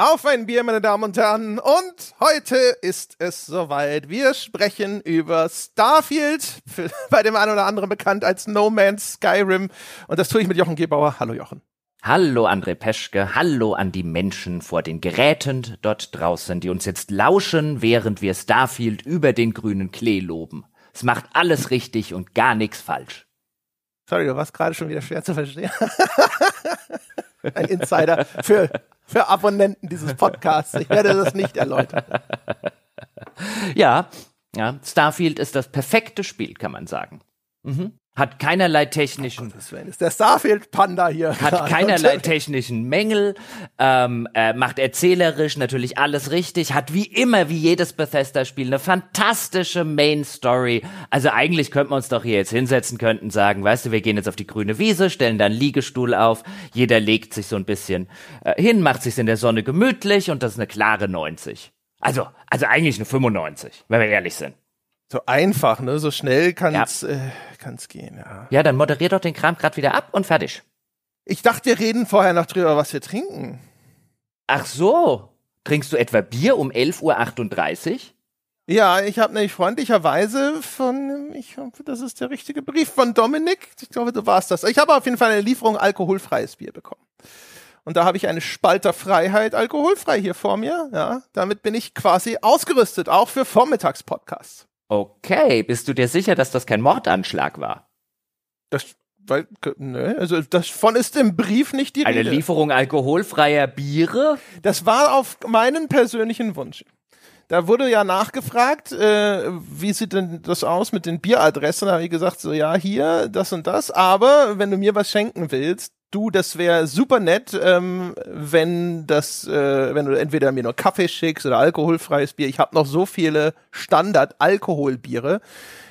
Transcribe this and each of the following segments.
Auf ein Bier, meine Damen und Herren. Und heute ist es soweit. Wir sprechen über Starfield, bei dem einen oder anderen bekannt als No Man's Skyrim. Und das tue ich mit Jochen Gebauer. Hallo Jochen. Hallo André Peschke, hallo an die Menschen vor den Geräten dort draußen, die uns jetzt lauschen, während wir Starfield über den grünen Klee loben. Es macht alles richtig und gar nichts falsch. Sorry, du warst gerade schon wieder schwer zu verstehen. ein Insider für für Abonnenten dieses Podcasts. Ich werde das nicht erläutern. Ja, ja, Starfield ist das perfekte Spiel, kann man sagen. Mhm hat keinerlei technischen. Oh Gott, ist der Starfield Panda hier. Hat keinerlei technischen Mängel, ähm, äh, macht erzählerisch natürlich alles richtig, hat wie immer wie jedes Bethesda-Spiel eine fantastische Main Story. Also eigentlich könnten wir uns doch hier jetzt hinsetzen, könnten sagen, weißt du, wir gehen jetzt auf die grüne Wiese, stellen dann Liegestuhl auf, jeder legt sich so ein bisschen äh, hin, macht sich in der Sonne gemütlich und das ist eine klare 90. Also, also eigentlich eine 95, wenn wir ehrlich sind. So einfach, ne? So schnell kann's ja. äh, kann's gehen, ja. Ja, dann moderier doch den Kram gerade wieder ab und fertig. Ich dachte, wir reden vorher noch drüber, was wir trinken. Ach so. Trinkst du etwa Bier um 11.38 Uhr? Ja, ich habe nämlich freundlicherweise von, ich hoffe, das ist der richtige Brief von Dominik. Ich glaube, du warst das. Ich habe auf jeden Fall eine Lieferung alkoholfreies Bier bekommen. Und da habe ich eine Spalterfreiheit alkoholfrei hier vor mir. Ja, damit bin ich quasi ausgerüstet, auch für Vormittagspodcasts. Okay, bist du dir sicher, dass das kein Mordanschlag war? Das, weil, ne, also davon ist im Brief nicht die Eine Rede. Eine Lieferung alkoholfreier Biere? Das war auf meinen persönlichen Wunsch da wurde ja nachgefragt, äh, wie sieht denn das aus mit den Bieradressen? Da habe ich gesagt, so ja, hier, das und das. Aber wenn du mir was schenken willst, du, das wäre super nett, ähm, wenn das, äh, wenn du entweder mir nur Kaffee schickst oder alkoholfreies Bier. Ich habe noch so viele Standard-Alkoholbiere.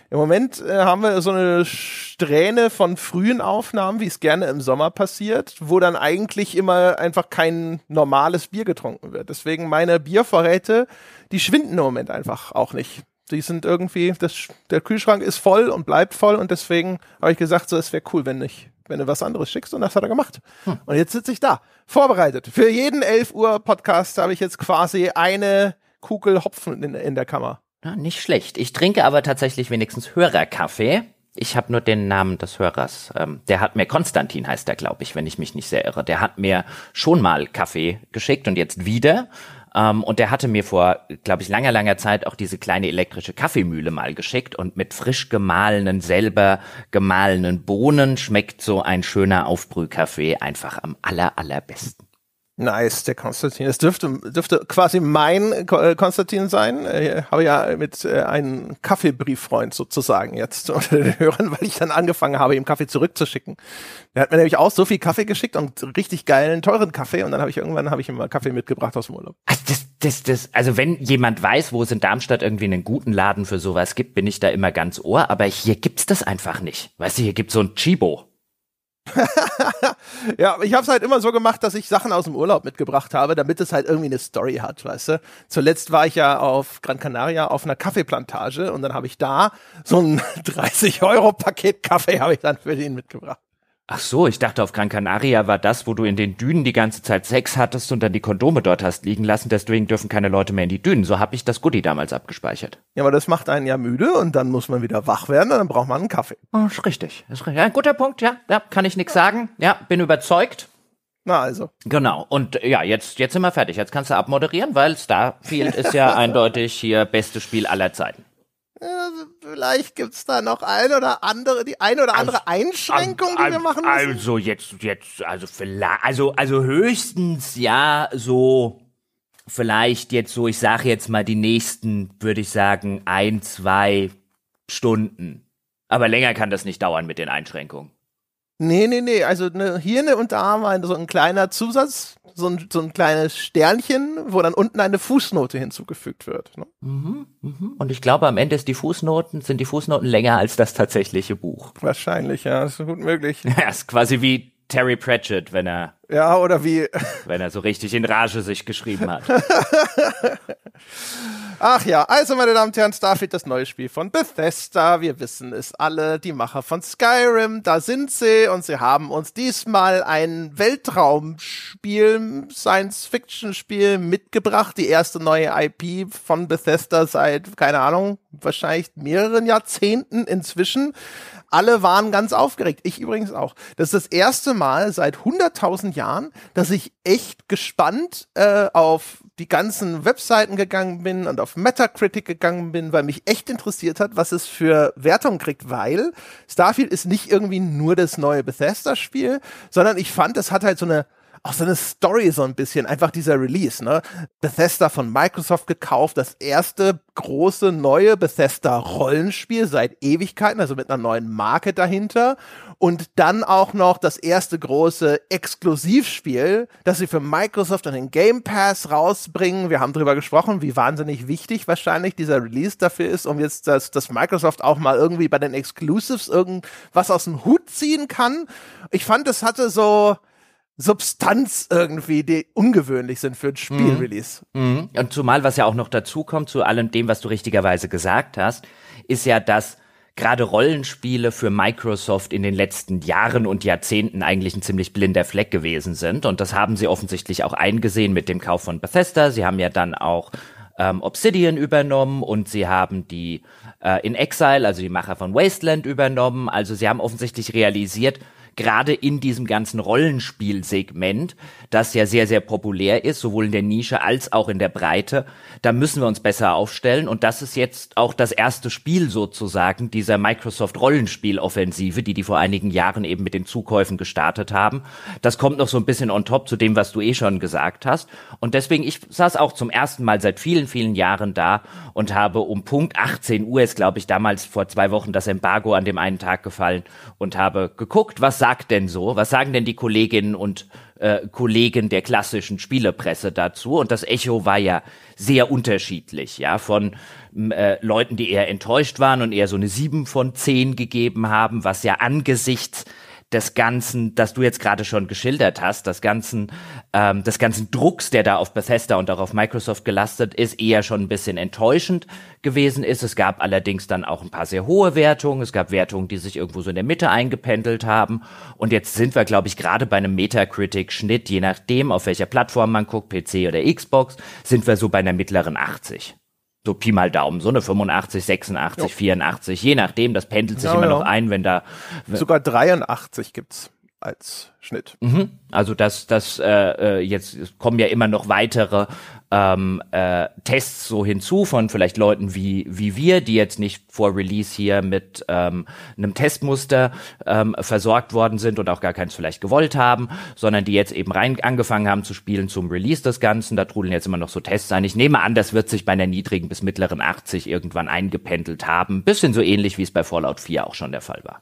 Im Moment äh, haben wir so eine Strähne von frühen Aufnahmen, wie es gerne im Sommer passiert, wo dann eigentlich immer einfach kein normales Bier getrunken wird. Deswegen meine Biervorräte, die schwinden im Moment einfach auch nicht. Die sind irgendwie, das, der Kühlschrank ist voll und bleibt voll und deswegen habe ich gesagt, so es wäre cool, wenn nicht wenn du was anderes schickst und das hat er gemacht. Hm. Und jetzt sitze ich da, vorbereitet. Für jeden 11 Uhr Podcast habe ich jetzt quasi eine Kugel Hopfen in, in der Kammer. Na, nicht schlecht. Ich trinke aber tatsächlich wenigstens Hörerkaffee. Ich habe nur den Namen des Hörers. Ähm, der hat mir, Konstantin heißt er, glaube ich, wenn ich mich nicht sehr irre. Der hat mir schon mal Kaffee geschickt und jetzt wieder. Ähm, und der hatte mir vor, glaube ich, langer, langer Zeit auch diese kleine elektrische Kaffeemühle mal geschickt. Und mit frisch gemahlenen, selber gemahlenen Bohnen schmeckt so ein schöner Aufbrühkaffee einfach am aller, allerbesten. Nice, der Konstantin. Es dürfte, dürfte quasi mein äh, Konstantin sein. Ich habe ja mit äh, einem Kaffeebrieffreund sozusagen jetzt unter den Hörern, weil ich dann angefangen habe, ihm Kaffee zurückzuschicken. Der hat mir nämlich auch so viel Kaffee geschickt und richtig geilen, teuren Kaffee. Und dann habe ich irgendwann habe ich ihm mal Kaffee mitgebracht aus dem Urlaub. Also das, das, das, also wenn jemand weiß, wo es in Darmstadt irgendwie einen guten Laden für sowas gibt, bin ich da immer ganz ohr. Aber hier gibt's das einfach nicht. Weißt du, hier gibt's so ein Chibo. ja, ich habe es halt immer so gemacht, dass ich Sachen aus dem Urlaub mitgebracht habe, damit es halt irgendwie eine Story hat, weißt du. Zuletzt war ich ja auf Gran Canaria auf einer Kaffeeplantage und dann habe ich da so ein 30 Euro Paket Kaffee habe ich dann für den mitgebracht. Ach so, ich dachte, auf Gran Canaria war das, wo du in den Dünen die ganze Zeit Sex hattest und dann die Kondome dort hast liegen lassen, deswegen dürfen keine Leute mehr in die Dünen. So habe ich das Goodie damals abgespeichert. Ja, aber das macht einen ja müde und dann muss man wieder wach werden und dann braucht man einen Kaffee. Oh, ist richtig. Ist richtig. Ja, ein guter Punkt, ja. Ja, kann ich nix sagen. Ja, bin überzeugt. Na also. Genau. Und ja, jetzt, jetzt sind wir fertig. Jetzt kannst du abmoderieren, weil Starfield ist ja eindeutig hier beste Spiel aller Zeiten. Ja, äh, vielleicht gibt's da noch ein oder andere, die ein oder andere also, Einschränkung, an, an, die also, wir machen müssen. Also jetzt, jetzt, also vielleicht, also, also höchstens ja so vielleicht jetzt so, ich sage jetzt mal die nächsten, würde ich sagen, ein, zwei Stunden. Aber länger kann das nicht dauern mit den Einschränkungen. Nee, nee, nee. Also ne, hier ne, und da war so ein kleiner Zusatz, so ein, so ein kleines Sternchen, wo dann unten eine Fußnote hinzugefügt wird. Ne? Mhm, mhm. Und ich glaube, am Ende ist die Fußnoten, sind die Fußnoten länger als das tatsächliche Buch. Wahrscheinlich, ja, ist gut möglich. Ja, ist quasi wie Terry Pratchett, wenn er. Ja, oder wie. wenn er so richtig in Rage sich geschrieben hat. Ach ja, also meine Damen und Herren, Starfield, das neue Spiel von Bethesda. Wir wissen es alle, die Macher von Skyrim, da sind sie und sie haben uns diesmal ein Weltraumspiel, Science-Fiction-Spiel mitgebracht. Die erste neue IP von Bethesda seit, keine Ahnung, wahrscheinlich mehreren Jahrzehnten inzwischen. Alle waren ganz aufgeregt. Ich übrigens auch. Das ist das erste Mal seit 100.000 Jahren, dass ich echt gespannt äh, auf die ganzen Webseiten gegangen bin und auf Metacritic gegangen bin, weil mich echt interessiert hat, was es für Wertungen kriegt, weil Starfield ist nicht irgendwie nur das neue Bethesda-Spiel, sondern ich fand, es hat halt so eine auch so eine Story so ein bisschen, einfach dieser Release, ne? Bethesda von Microsoft gekauft, das erste große neue Bethesda Rollenspiel seit Ewigkeiten, also mit einer neuen Marke dahinter und dann auch noch das erste große Exklusivspiel, das sie für Microsoft an den Game Pass rausbringen. Wir haben drüber gesprochen, wie wahnsinnig wichtig wahrscheinlich dieser Release dafür ist, um jetzt, dass, dass Microsoft auch mal irgendwie bei den Exclusives irgendwas aus dem Hut ziehen kann. Ich fand, es hatte so, Substanz irgendwie, die ungewöhnlich sind für ein Spielrelease. Mhm. mhm. Und zumal, was ja auch noch dazu kommt, zu allem dem, was du richtigerweise gesagt hast, ist ja, dass gerade Rollenspiele für Microsoft in den letzten Jahren und Jahrzehnten eigentlich ein ziemlich blinder Fleck gewesen sind. Und das haben sie offensichtlich auch eingesehen mit dem Kauf von Bethesda. Sie haben ja dann auch ähm, Obsidian übernommen und sie haben die äh, In Exile, also die Macher von Wasteland übernommen. Also sie haben offensichtlich realisiert, gerade in diesem ganzen Rollenspielsegment, das ja sehr, sehr populär ist, sowohl in der Nische als auch in der Breite, da müssen wir uns besser aufstellen. Und das ist jetzt auch das erste Spiel sozusagen dieser Microsoft Rollenspieloffensive, die die vor einigen Jahren eben mit den Zukäufen gestartet haben. Das kommt noch so ein bisschen on top zu dem, was du eh schon gesagt hast. Und deswegen, ich saß auch zum ersten Mal seit vielen, vielen Jahren da und habe um Punkt 18 Uhr ist, glaube ich, damals vor zwei Wochen das Embargo an dem einen Tag gefallen und habe geguckt, was sagt denn so, was sagen denn die Kolleginnen und äh, Kollegen der klassischen Spielepresse dazu. Und das Echo war ja sehr unterschiedlich, ja, von äh, Leuten, die eher enttäuscht waren und eher so eine sieben von zehn gegeben haben, was ja angesichts des ganzen, das du jetzt gerade schon geschildert hast, des ganzen, ähm, des ganzen Drucks, der da auf Bethesda und auch auf Microsoft gelastet ist, eher schon ein bisschen enttäuschend gewesen ist. Es gab allerdings dann auch ein paar sehr hohe Wertungen. Es gab Wertungen, die sich irgendwo so in der Mitte eingependelt haben. Und jetzt sind wir, glaube ich, gerade bei einem Metacritic-Schnitt, je nachdem, auf welcher Plattform man guckt, PC oder Xbox, sind wir so bei einer mittleren 80 so Pi mal Daumen, so eine 85, 86, jo. 84, je nachdem, das pendelt sich ja, immer ja. noch ein, wenn da. Sogar 83 gibt's als Schnitt. Mhm. Also das, das äh, äh, jetzt kommen ja immer noch weitere ähm, äh, Tests so hinzu von vielleicht Leuten wie wie wir, die jetzt nicht vor Release hier mit ähm, einem Testmuster ähm, versorgt worden sind und auch gar keins vielleicht gewollt haben, sondern die jetzt eben rein angefangen haben zu spielen zum Release des Ganzen. Da trudeln jetzt immer noch so Tests ein. Ich nehme an, das wird sich bei einer niedrigen bis mittleren 80 irgendwann eingependelt haben. Bisschen so ähnlich, wie es bei Fallout 4 auch schon der Fall war.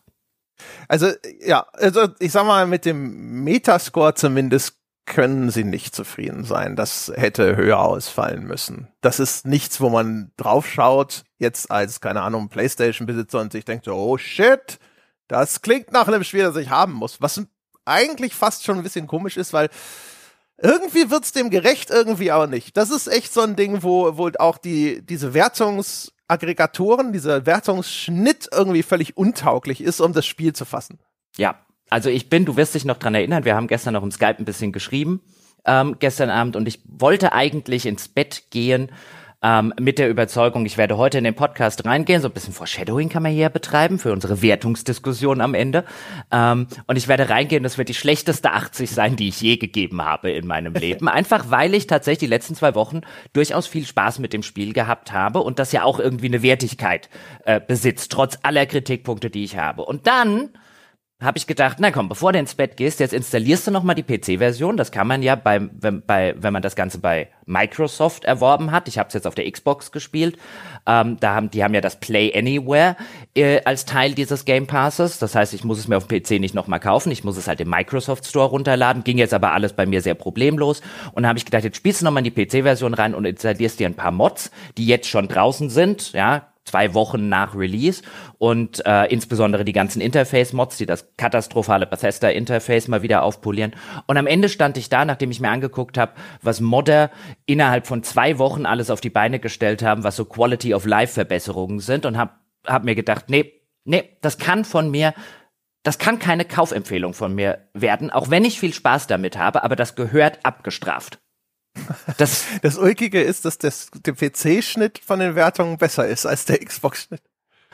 Also ja, also ich sag mal, mit dem Metascore zumindest können sie nicht zufrieden sein. Das hätte höher ausfallen müssen. Das ist nichts, wo man draufschaut, jetzt als, keine Ahnung, Playstation-Besitzer und sich denkt, oh shit, das klingt nach einem Spiel, das ich haben muss. Was eigentlich fast schon ein bisschen komisch ist, weil irgendwie wird's dem gerecht, irgendwie aber nicht. Das ist echt so ein Ding, wo, wo auch die, diese Wertungsaggregatoren, dieser Wertungsschnitt irgendwie völlig untauglich ist, um das Spiel zu fassen. Ja, also ich bin, du wirst dich noch dran erinnern, wir haben gestern noch im Skype ein bisschen geschrieben, ähm, gestern Abend, und ich wollte eigentlich ins Bett gehen ähm, mit der Überzeugung, ich werde heute in den Podcast reingehen, so ein bisschen Foreshadowing kann man hier betreiben für unsere Wertungsdiskussion am Ende. Ähm, und ich werde reingehen, das wird die schlechteste 80 sein, die ich je gegeben habe in meinem Leben. Einfach weil ich tatsächlich die letzten zwei Wochen durchaus viel Spaß mit dem Spiel gehabt habe und das ja auch irgendwie eine Wertigkeit äh, besitzt, trotz aller Kritikpunkte, die ich habe. Und dann habe ich gedacht, na komm, bevor du ins Bett gehst, jetzt installierst du nochmal die PC-Version. Das kann man ja, beim, wenn, bei, wenn man das Ganze bei Microsoft erworben hat. Ich habe es jetzt auf der Xbox gespielt. Ähm, da haben, die haben ja das Play Anywhere äh, als Teil dieses Game Passes. Das heißt, ich muss es mir auf dem PC nicht nochmal kaufen. Ich muss es halt im Microsoft Store runterladen. Ging jetzt aber alles bei mir sehr problemlos. Und da habe ich gedacht, jetzt spielst du nochmal in die PC-Version rein und installierst dir ein paar Mods, die jetzt schon draußen sind. Ja, zwei Wochen nach Release und äh, insbesondere die ganzen Interface-Mods, die das katastrophale Bethesda-Interface mal wieder aufpolieren. Und am Ende stand ich da, nachdem ich mir angeguckt habe, was Modder innerhalb von zwei Wochen alles auf die Beine gestellt haben, was so Quality-of-Life-Verbesserungen sind und hab, hab mir gedacht, nee, nee, das kann von mir das kann keine Kaufempfehlung von mir werden, auch wenn ich viel Spaß damit habe, aber das gehört abgestraft. Das, das Ulkige ist, dass das, der PC-Schnitt von den Wertungen besser ist als der Xbox-Schnitt.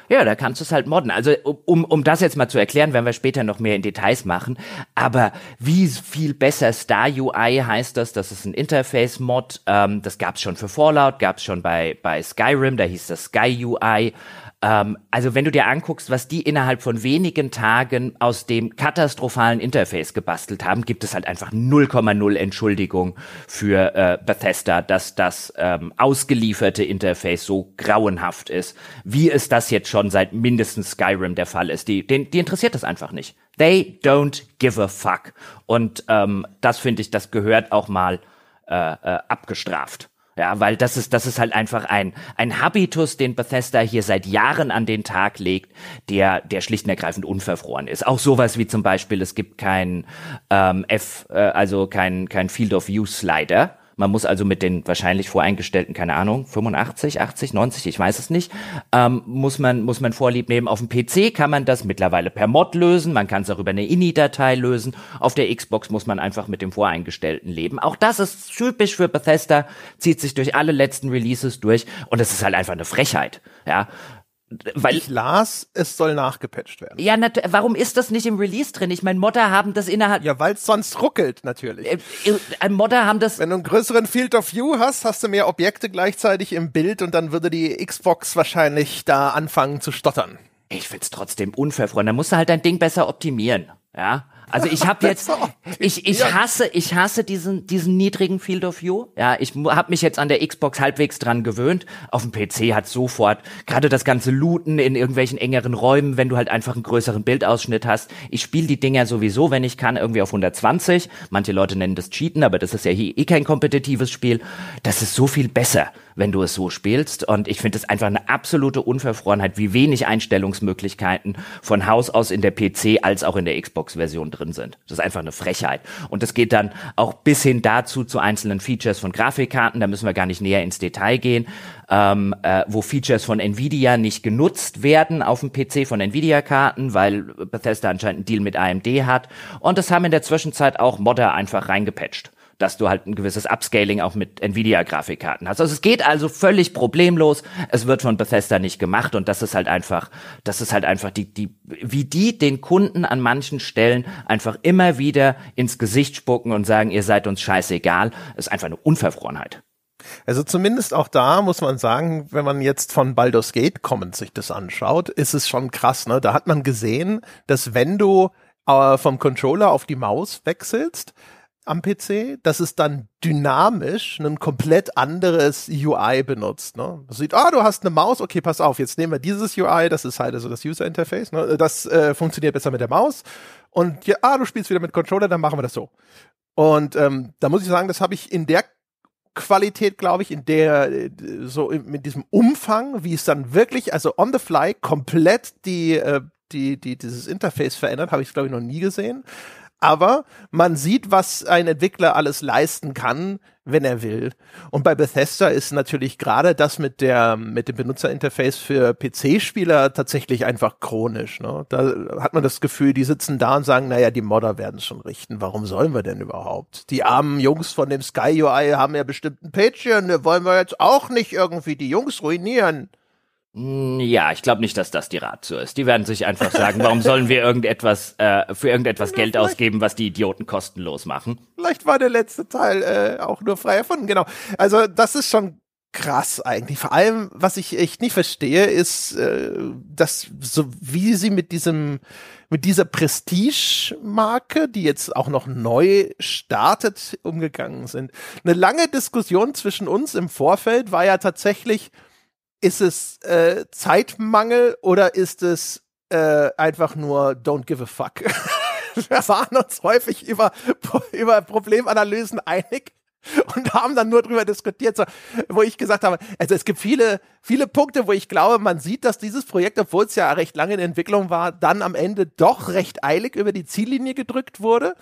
Ja, da kannst du es halt modden. Also um, um das jetzt mal zu erklären, werden wir später noch mehr in Details machen. Aber wie viel besser Star UI heißt das? Das ist ein Interface-Mod. Ähm, das es schon für Fallout, gab es schon bei, bei Skyrim, da hieß das Sky UI. Ähm, also wenn du dir anguckst, was die innerhalb von wenigen Tagen aus dem katastrophalen Interface gebastelt haben, gibt es halt einfach 0,0 Entschuldigung für äh, Bethesda, dass das ähm, ausgelieferte Interface so grauenhaft ist, wie es das jetzt schon seit mindestens Skyrim der Fall ist. Die, den, die interessiert das einfach nicht. They don't give a fuck. Und ähm, das finde ich, das gehört auch mal äh, äh, abgestraft. Ja, weil das ist, das ist halt einfach ein, ein Habitus, den Bethesda hier seit Jahren an den Tag legt, der, der schlicht und ergreifend unverfroren ist. Auch sowas wie zum Beispiel, es gibt kein ähm, F, äh, also kein, kein Field of View Slider, man muss also mit den wahrscheinlich voreingestellten, keine Ahnung, 85, 80, 90, ich weiß es nicht, ähm, muss man muss man vorlieb nehmen. Auf dem PC kann man das mittlerweile per Mod lösen, man kann es auch über eine INI-Datei lösen. Auf der Xbox muss man einfach mit dem voreingestellten leben. Auch das ist typisch für Bethesda, zieht sich durch alle letzten Releases durch und es ist halt einfach eine Frechheit. Ja, weil ich las, es soll nachgepatcht werden. Ja, warum ist das nicht im Release drin? Ich meine, Modder haben das innerhalb. Ja, weil es sonst ruckelt natürlich. Äh, äh, Modder haben das. Wenn du einen größeren Field of View hast, hast du mehr Objekte gleichzeitig im Bild und dann würde die Xbox wahrscheinlich da anfangen zu stottern. Ich find's trotzdem unfair, Freunde. Da musst du halt dein Ding besser optimieren. Ja, also ich habe jetzt, ich, ich hasse, ich hasse diesen, diesen niedrigen Field of View. Ja, ich habe mich jetzt an der Xbox halbwegs dran gewöhnt. Auf dem PC hat sofort, gerade das ganze Looten in irgendwelchen engeren Räumen, wenn du halt einfach einen größeren Bildausschnitt hast. Ich spiele die Dinger sowieso, wenn ich kann, irgendwie auf 120. Manche Leute nennen das Cheaten, aber das ist ja hier eh kein kompetitives Spiel. Das ist so viel besser wenn du es so spielst. Und ich finde es einfach eine absolute Unverfrorenheit, wie wenig Einstellungsmöglichkeiten von Haus aus in der PC als auch in der Xbox-Version drin sind. Das ist einfach eine Frechheit. Und das geht dann auch bis hin dazu zu einzelnen Features von Grafikkarten. Da müssen wir gar nicht näher ins Detail gehen. Ähm, äh, wo Features von Nvidia nicht genutzt werden auf dem PC von Nvidia-Karten, weil Bethesda anscheinend einen Deal mit AMD hat. Und das haben in der Zwischenzeit auch Modder einfach reingepatcht dass du halt ein gewisses Upscaling auch mit Nvidia-Grafikkarten hast. Also es geht also völlig problemlos. Es wird von Bethesda nicht gemacht und das ist halt einfach, das ist halt einfach die, die, wie die den Kunden an manchen Stellen einfach immer wieder ins Gesicht spucken und sagen, ihr seid uns scheißegal, ist einfach eine Unverfrorenheit. Also zumindest auch da muss man sagen, wenn man jetzt von Baldur's Gate kommend sich das anschaut, ist es schon krass, ne? Da hat man gesehen, dass wenn du äh, vom Controller auf die Maus wechselst, am PC, dass es dann dynamisch ein komplett anderes UI benutzt. Ne? Man sieht, ah, oh, du hast eine Maus, okay, pass auf, jetzt nehmen wir dieses UI, das ist halt also das User Interface, ne? das äh, funktioniert besser mit der Maus. Und ja, ah, du spielst wieder mit Controller, dann machen wir das so. Und ähm, da muss ich sagen, das habe ich in der Qualität, glaube ich, in der äh, so mit diesem Umfang, wie es dann wirklich, also on the fly, komplett die, äh, die, die, dieses Interface verändert, habe ich, glaube ich, noch nie gesehen aber man sieht, was ein Entwickler alles leisten kann, wenn er will. Und bei Bethesda ist natürlich gerade das mit der mit dem Benutzerinterface für PC-Spieler tatsächlich einfach chronisch. Ne? Da hat man das Gefühl, die sitzen da und sagen, naja, die Modder werden schon richten. Warum sollen wir denn überhaupt? Die armen Jungs von dem Sky UI haben ja bestimmt ein Patreon. Ne? Wollen wir jetzt auch nicht irgendwie die Jungs ruinieren? Hm, ja, ich glaube nicht, dass das die Ratio ist. Die werden sich einfach sagen, warum sollen wir irgendetwas äh, für irgendetwas Geld ausgeben, was die Idioten kostenlos machen? Vielleicht war der letzte Teil äh, auch nur frei erfunden, genau. Also das ist schon krass eigentlich. Vor allem, was ich echt nicht verstehe, ist, äh, dass so wie sie mit diesem mit dieser Prestige-Marke, die jetzt auch noch neu startet, umgegangen sind. Eine lange Diskussion zwischen uns im Vorfeld war ja tatsächlich ist es äh, Zeitmangel oder ist es äh, einfach nur don't give a fuck? Wir waren uns häufig über, über Problemanalysen einig, und haben dann nur drüber diskutiert, so, wo ich gesagt habe, also es gibt viele, viele Punkte, wo ich glaube, man sieht, dass dieses Projekt, obwohl es ja recht lange in Entwicklung war, dann am Ende doch recht eilig über die Ziellinie gedrückt wurde.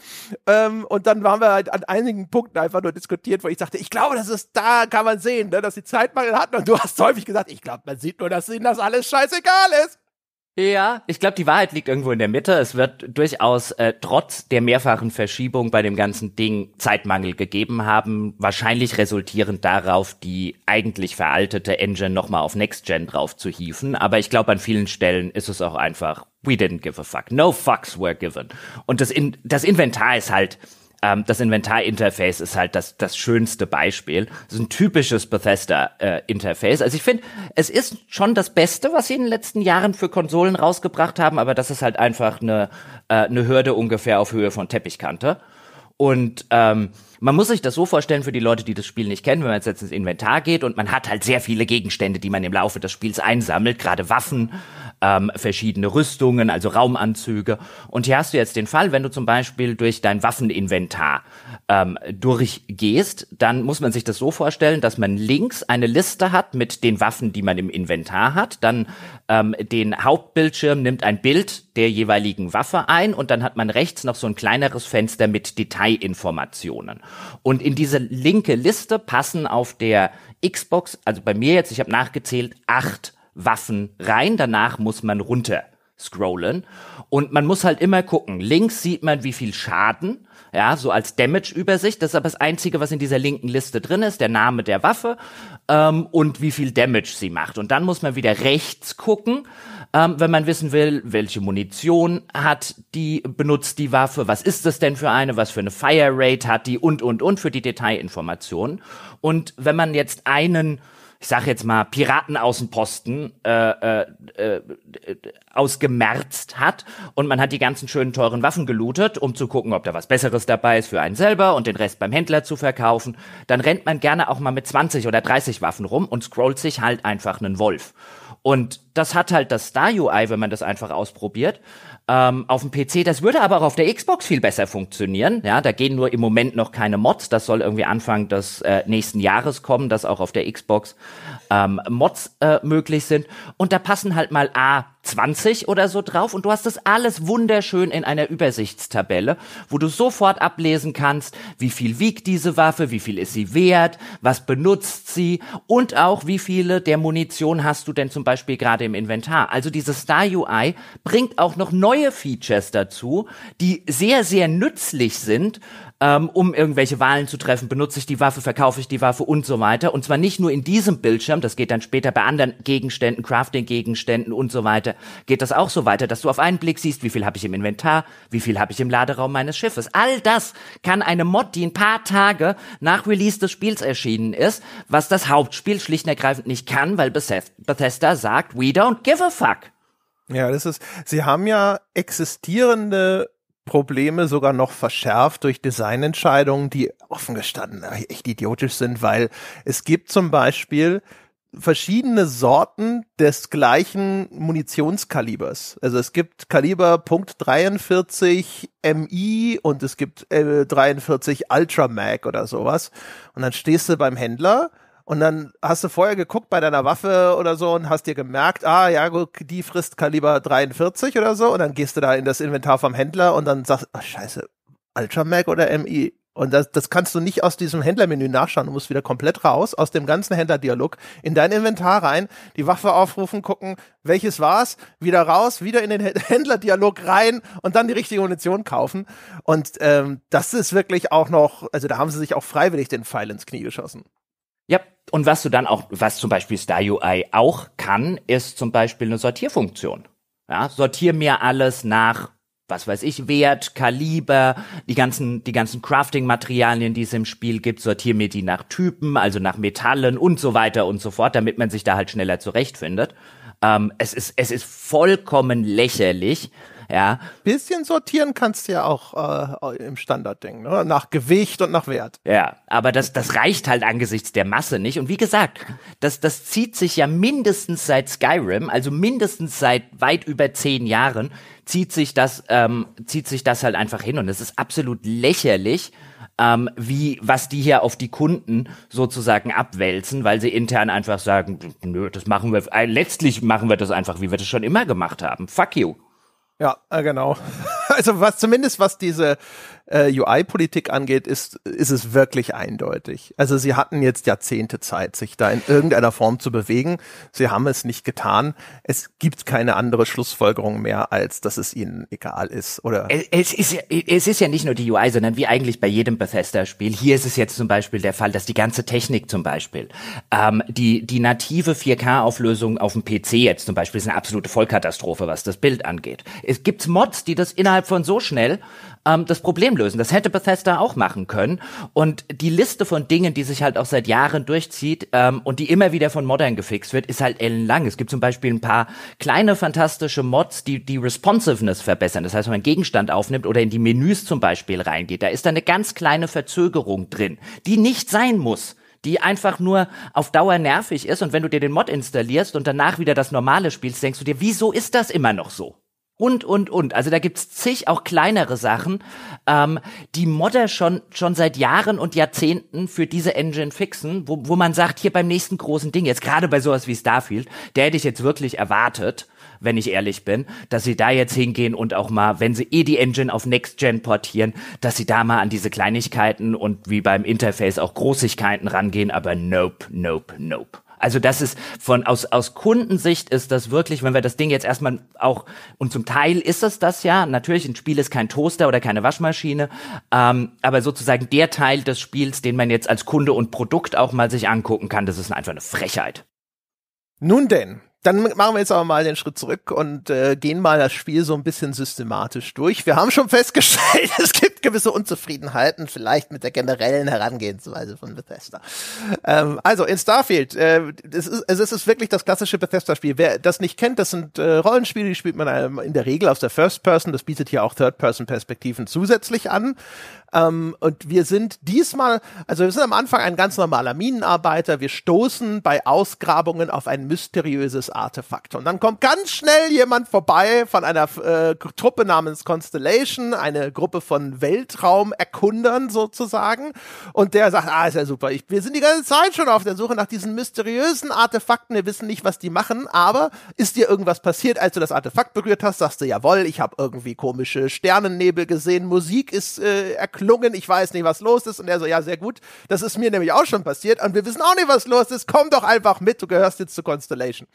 Ähm, und dann waren wir halt an einigen Punkten einfach nur diskutiert, wo ich sagte, ich glaube, das ist, da kann man sehen, ne, dass die Zeitmangel hatten. Und du hast häufig gesagt, ich glaube, man sieht nur, dass ihnen das alles scheißegal ist. Ja, ich glaube, die Wahrheit liegt irgendwo in der Mitte. Es wird durchaus äh, trotz der mehrfachen Verschiebung bei dem ganzen Ding Zeitmangel gegeben haben, wahrscheinlich resultierend darauf, die eigentlich veraltete Engine nochmal auf Next Gen drauf zu hieven. Aber ich glaube, an vielen Stellen ist es auch einfach, we didn't give a fuck. No fucks were given. Und das, in das Inventar ist halt ähm, das Inventarinterface ist halt das, das schönste Beispiel. Das ist ein typisches Bethesda-Interface. Äh, also ich finde, es ist schon das Beste, was sie in den letzten Jahren für Konsolen rausgebracht haben, aber das ist halt einfach eine, äh, eine Hürde ungefähr auf Höhe von Teppichkante. Und ähm, man muss sich das so vorstellen für die Leute, die das Spiel nicht kennen, wenn man jetzt, jetzt ins Inventar geht und man hat halt sehr viele Gegenstände, die man im Laufe des Spiels einsammelt, gerade Waffen, ähm, verschiedene Rüstungen, also Raumanzüge. Und hier hast du jetzt den Fall, wenn du zum Beispiel durch dein Waffeninventar ähm, durchgehst, dann muss man sich das so vorstellen, dass man links eine Liste hat mit den Waffen, die man im Inventar hat, dann ähm, den Hauptbildschirm nimmt ein Bild der jeweiligen Waffe ein und dann hat man rechts noch so ein kleineres Fenster mit Detailinformationen. Und in diese linke Liste passen auf der Xbox, also bei mir jetzt, ich habe nachgezählt, acht Waffen rein, danach muss man runter scrollen und man muss halt immer gucken. Links sieht man, wie viel Schaden, ja, so als Damage-Übersicht. Das ist aber das Einzige, was in dieser linken Liste drin ist, der Name der Waffe ähm, und wie viel Damage sie macht. Und dann muss man wieder rechts gucken, ähm, wenn man wissen will, welche Munition hat die, benutzt die Waffe, was ist das denn für eine, was für eine Fire Rate hat die und, und, und für die Detailinformationen. Und wenn man jetzt einen ich sag jetzt mal, Piratenaußenposten äh, äh, äh, ausgemerzt hat und man hat die ganzen schönen teuren Waffen gelootet, um zu gucken, ob da was Besseres dabei ist für einen selber und den Rest beim Händler zu verkaufen, dann rennt man gerne auch mal mit 20 oder 30 Waffen rum und scrollt sich halt einfach einen Wolf. Und das hat halt das Star-UI, wenn man das einfach ausprobiert ähm, auf dem PC. Das würde aber auch auf der Xbox viel besser funktionieren. Ja, da gehen nur im Moment noch keine Mods. Das soll irgendwie Anfang des äh, nächsten Jahres kommen, dass auch auf der Xbox ähm, Mods äh, möglich sind. Und da passen halt mal A 20 oder so drauf und du hast das alles wunderschön in einer Übersichtstabelle, wo du sofort ablesen kannst, wie viel wiegt diese Waffe, wie viel ist sie wert, was benutzt sie und auch wie viele der Munition hast du denn zum Beispiel gerade im Inventar. Also diese Star UI bringt auch noch neue Features dazu, die sehr, sehr nützlich sind, ähm, um irgendwelche Wahlen zu treffen, benutze ich die Waffe, verkaufe ich die Waffe und so weiter. Und zwar nicht nur in diesem Bildschirm, das geht dann später bei anderen Gegenständen, Crafting-Gegenständen und so weiter, geht das auch so weiter, dass du auf einen Blick siehst, wie viel habe ich im Inventar, wie viel habe ich im Laderaum meines Schiffes. All das kann eine Mod, die ein paar Tage nach Release des Spiels erschienen ist, was das Hauptspiel schlicht und ergreifend nicht kann, weil Bethesda sagt, we don't give a fuck. Ja, das ist, sie haben ja existierende Probleme sogar noch verschärft durch Designentscheidungen, die offen gestanden echt idiotisch sind, weil es gibt zum Beispiel verschiedene Sorten des gleichen Munitionskalibers. Also es gibt Kaliber .43 MI und es gibt äh, 43 Ultra Mag oder sowas. Und dann stehst du beim Händler und dann hast du vorher geguckt bei deiner Waffe oder so und hast dir gemerkt, ah ja, gut, die frisst Kaliber 43 oder so. Und dann gehst du da in das Inventar vom Händler und dann sagst, ach scheiße, Ultramag oder MI? Und das, das kannst du nicht aus diesem Händlermenü nachschauen. Du musst wieder komplett raus aus dem ganzen Händlerdialog in dein Inventar rein, die Waffe aufrufen, gucken, welches war's, wieder raus, wieder in den Händlerdialog rein und dann die richtige Munition kaufen. Und ähm, das ist wirklich auch noch, also da haben sie sich auch freiwillig den Pfeil ins Knie geschossen. Ja, und was du dann auch, was zum Beispiel Star UI auch kann, ist zum Beispiel eine Sortierfunktion. Ja, sortier mir alles nach was weiß ich, Wert, Kaliber, die ganzen, die ganzen Crafting-Materialien, die es im Spiel gibt, sortier mir die nach Typen, also nach Metallen und so weiter und so fort, damit man sich da halt schneller zurechtfindet. Ähm, es ist, es ist vollkommen lächerlich, ja. Bisschen sortieren kannst du ja auch äh, im Standardding, ne? nach Gewicht und nach Wert. Ja, aber das, das reicht halt angesichts der Masse nicht. Und wie gesagt, das, das zieht sich ja mindestens seit Skyrim, also mindestens seit weit über zehn Jahren, zieht sich das, ähm, zieht sich das halt einfach hin. Und es ist absolut lächerlich, ähm, wie was die hier auf die Kunden sozusagen abwälzen, weil sie intern einfach sagen, nö, das machen wir, äh, letztlich machen wir das einfach, wie wir das schon immer gemacht haben. Fuck you. Ja, äh, genau. Also was zumindest was diese äh, UI-Politik angeht, ist, ist es wirklich eindeutig. Also sie hatten jetzt Jahrzehnte Zeit, sich da in irgendeiner Form zu bewegen. Sie haben es nicht getan. Es gibt keine andere Schlussfolgerung mehr, als dass es ihnen egal ist, oder? Es ist, ja, es ist ja nicht nur die UI, sondern wie eigentlich bei jedem Bethesda-Spiel. Hier ist es jetzt zum Beispiel der Fall, dass die ganze Technik zum Beispiel, ähm, die, die native 4K-Auflösung auf dem PC jetzt zum Beispiel ist eine absolute Vollkatastrophe, was das Bild angeht. Es gibt Mods, die das innerhalb von so schnell ähm, das Problem lösen. Das hätte Bethesda auch machen können. Und die Liste von Dingen, die sich halt auch seit Jahren durchzieht ähm, und die immer wieder von Modern gefixt wird, ist halt ellenlang. Es gibt zum Beispiel ein paar kleine fantastische Mods, die die Responsiveness verbessern. Das heißt, wenn man einen Gegenstand aufnimmt oder in die Menüs zum Beispiel reingeht, da ist da eine ganz kleine Verzögerung drin, die nicht sein muss die einfach nur auf Dauer nervig ist und wenn du dir den Mod installierst und danach wieder das normale spielst, denkst du dir, wieso ist das immer noch so? und, und, und. Also da gibt's zig auch kleinere Sachen, ähm, die Modder schon, schon seit Jahren und Jahrzehnten für diese Engine fixen, wo, wo man sagt, hier beim nächsten großen Ding, jetzt gerade bei sowas wie Starfield, der hätte ich jetzt wirklich erwartet, wenn ich ehrlich bin, dass sie da jetzt hingehen und auch mal, wenn sie eh die Engine auf Next Gen portieren, dass sie da mal an diese Kleinigkeiten und wie beim Interface auch Großigkeiten rangehen, aber nope, nope, nope. Also das ist von aus aus Kundensicht ist das wirklich, wenn wir das Ding jetzt erstmal auch und zum Teil ist es das ja natürlich ein Spiel ist kein Toaster oder keine Waschmaschine, ähm, aber sozusagen der Teil des Spiels, den man jetzt als Kunde und Produkt auch mal sich angucken kann, das ist einfach eine Frechheit. Nun denn, dann machen wir jetzt aber mal den Schritt zurück und äh, gehen mal das Spiel so ein bisschen systematisch durch. Wir haben schon festgestellt, es gibt gewisse Unzufriedenheiten, vielleicht mit der generellen Herangehensweise von Bethesda. Ähm, also in Starfield, äh, es, ist, also es ist wirklich das klassische Bethesda-Spiel. Wer das nicht kennt, das sind äh, Rollenspiele, die spielt man ähm, in der Regel aus der First Person. Das bietet hier auch Third-Person-Perspektiven zusätzlich an. Ähm, und wir sind diesmal, also wir sind am Anfang ein ganz normaler Minenarbeiter. Wir stoßen bei Ausgrabungen auf ein mysteriöses Artefakt. Und dann kommt ganz schnell jemand vorbei von einer äh, Truppe namens Constellation, eine Gruppe von Weltraumerkundern sozusagen. Und der sagt, ah, ist ja super. Ich, wir sind die ganze Zeit schon auf der Suche nach diesen mysteriösen Artefakten. Wir wissen nicht, was die machen, aber ist dir irgendwas passiert, als du das Artefakt berührt hast? Sagst du, jawohl, ich habe irgendwie komische Sternennebel gesehen. Musik ist äh, verklungen, ich weiß nicht, was los ist. Und er so, ja, sehr gut, das ist mir nämlich auch schon passiert und wir wissen auch nicht, was los ist. Komm doch einfach mit, du gehörst jetzt zu Constellation.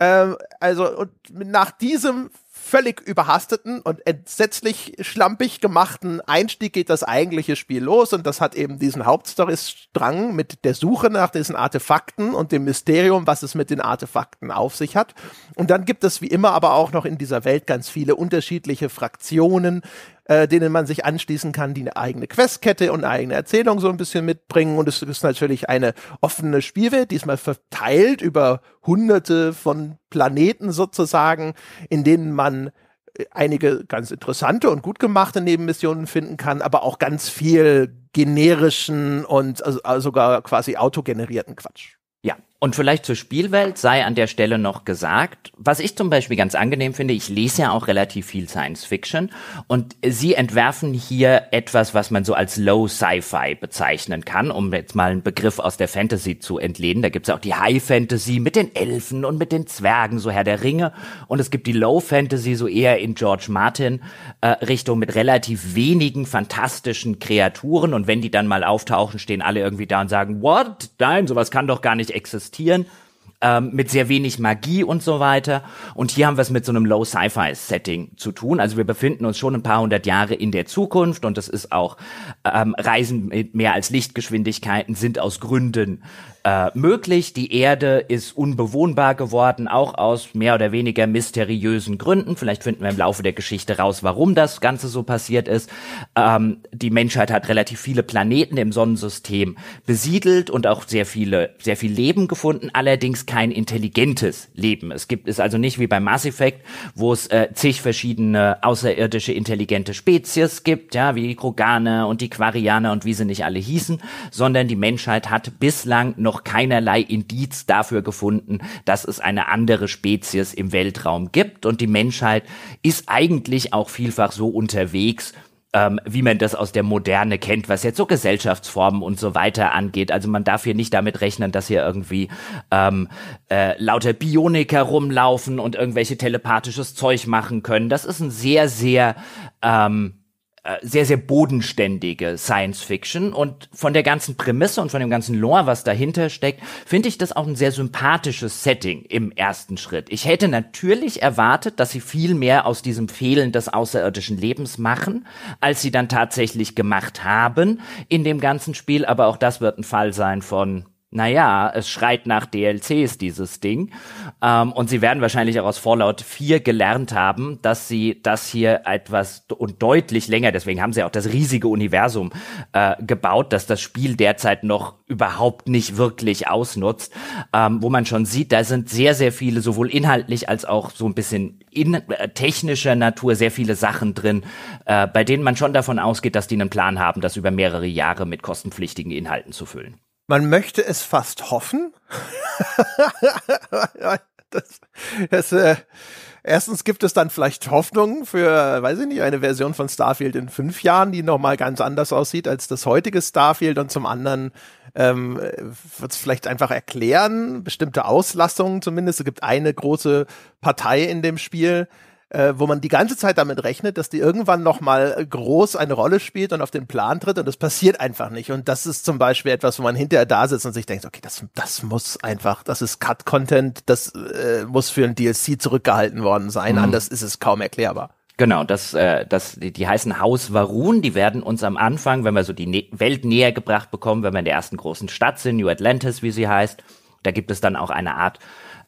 Ähm, also, und nach diesem völlig überhasteten und entsetzlich schlampig gemachten Einstieg geht das eigentliche Spiel los und das hat eben diesen Hauptstory-Strang mit der Suche nach diesen Artefakten und dem Mysterium, was es mit den Artefakten auf sich hat. Und dann gibt es wie immer aber auch noch in dieser Welt ganz viele unterschiedliche Fraktionen, äh, denen man sich anschließen kann, die eine eigene Questkette und eine eigene Erzählung so ein bisschen mitbringen. Und es ist natürlich eine offene Spielwelt, diesmal verteilt über hunderte von Planeten sozusagen, in denen man äh, einige ganz interessante und gut gemachte Nebenmissionen finden kann, aber auch ganz viel generischen und also sogar quasi autogenerierten Quatsch. Und vielleicht zur Spielwelt sei an der Stelle noch gesagt, was ich zum Beispiel ganz angenehm finde, ich lese ja auch relativ viel Science Fiction und sie entwerfen hier etwas, was man so als Low Sci-Fi bezeichnen kann, um jetzt mal einen Begriff aus der Fantasy zu entlehnen. Da gibt's auch die High Fantasy mit den Elfen und mit den Zwergen, so Herr der Ringe. Und es gibt die Low Fantasy, so eher in George Martin äh, Richtung mit relativ wenigen fantastischen Kreaturen. Und wenn die dann mal auftauchen, stehen alle irgendwie da und sagen, what? Nein, sowas kann doch gar nicht existieren existieren. Ähm, mit sehr wenig Magie und so weiter. Und hier haben wir es mit so einem Low-Sci-Fi-Setting zu tun. Also wir befinden uns schon ein paar hundert Jahre in der Zukunft und das ist auch ähm, Reisen mit mehr als Lichtgeschwindigkeiten sind aus Gründen äh, möglich. Die Erde ist unbewohnbar geworden, auch aus mehr oder weniger mysteriösen Gründen. Vielleicht finden wir im Laufe der Geschichte raus, warum das Ganze so passiert ist. Ähm, die Menschheit hat relativ viele Planeten im Sonnensystem besiedelt und auch sehr viele, sehr viel Leben gefunden, allerdings kein intelligentes Leben. Es gibt es also nicht wie bei Mass Effect, wo es äh, zig verschiedene außerirdische intelligente Spezies gibt, ja, wie die Krogane und die Quarianer und wie sie nicht alle hießen, sondern die Menschheit hat bislang noch noch keinerlei Indiz dafür gefunden, dass es eine andere Spezies im Weltraum gibt. Und die Menschheit ist eigentlich auch vielfach so unterwegs, ähm, wie man das aus der Moderne kennt, was jetzt so Gesellschaftsformen und so weiter angeht. Also man darf hier nicht damit rechnen, dass hier irgendwie ähm, äh, lauter Bioniker rumlaufen und irgendwelche telepathisches Zeug machen können. Das ist ein sehr, sehr ähm, äh, sehr, sehr bodenständige Science Fiction. Und von der ganzen Prämisse und von dem ganzen Lore, was dahinter steckt, finde ich das auch ein sehr sympathisches Setting im ersten Schritt. Ich hätte natürlich erwartet, dass sie viel mehr aus diesem Fehlen des außerirdischen Lebens machen, als sie dann tatsächlich gemacht haben in dem ganzen Spiel. Aber auch das wird ein Fall sein von naja, es schreit nach DLCs, dieses Ding. Ähm, und sie werden wahrscheinlich auch aus Fallout 4 gelernt haben, dass sie das hier etwas und deutlich länger, deswegen haben sie auch das riesige Universum äh, gebaut, dass das Spiel derzeit noch überhaupt nicht wirklich ausnutzt, ähm, wo man schon sieht, da sind sehr, sehr viele, sowohl inhaltlich als auch so ein bisschen in äh, technischer Natur, sehr viele Sachen drin, äh, bei denen man schon davon ausgeht, dass die einen Plan haben, das über mehrere Jahre mit kostenpflichtigen Inhalten zu füllen man möchte es fast hoffen. das, das, äh, erstens gibt es dann vielleicht Hoffnung für, weiß ich nicht, eine Version von Starfield in fünf Jahren, die nochmal ganz anders aussieht als das heutige Starfield und zum anderen ähm, wird es vielleicht einfach erklären, bestimmte Auslassungen zumindest. Es gibt eine große Partei in dem Spiel, äh, wo man die ganze Zeit damit rechnet, dass die irgendwann nochmal äh, groß eine Rolle spielt und auf den Plan tritt und das passiert einfach nicht. Und das ist zum Beispiel etwas, wo man hinterher da sitzt und sich denkt, okay, das, das muss einfach, das ist Cut-Content, das äh, muss für ein DLC zurückgehalten worden sein, mhm. anders ist es kaum erklärbar. Genau, das, äh, das, die, die heißen Haus Varun, die werden uns am Anfang, wenn wir so die Nä Welt näher gebracht bekommen, wenn wir in der ersten großen Stadt sind, New Atlantis, wie sie heißt, da gibt es dann auch eine Art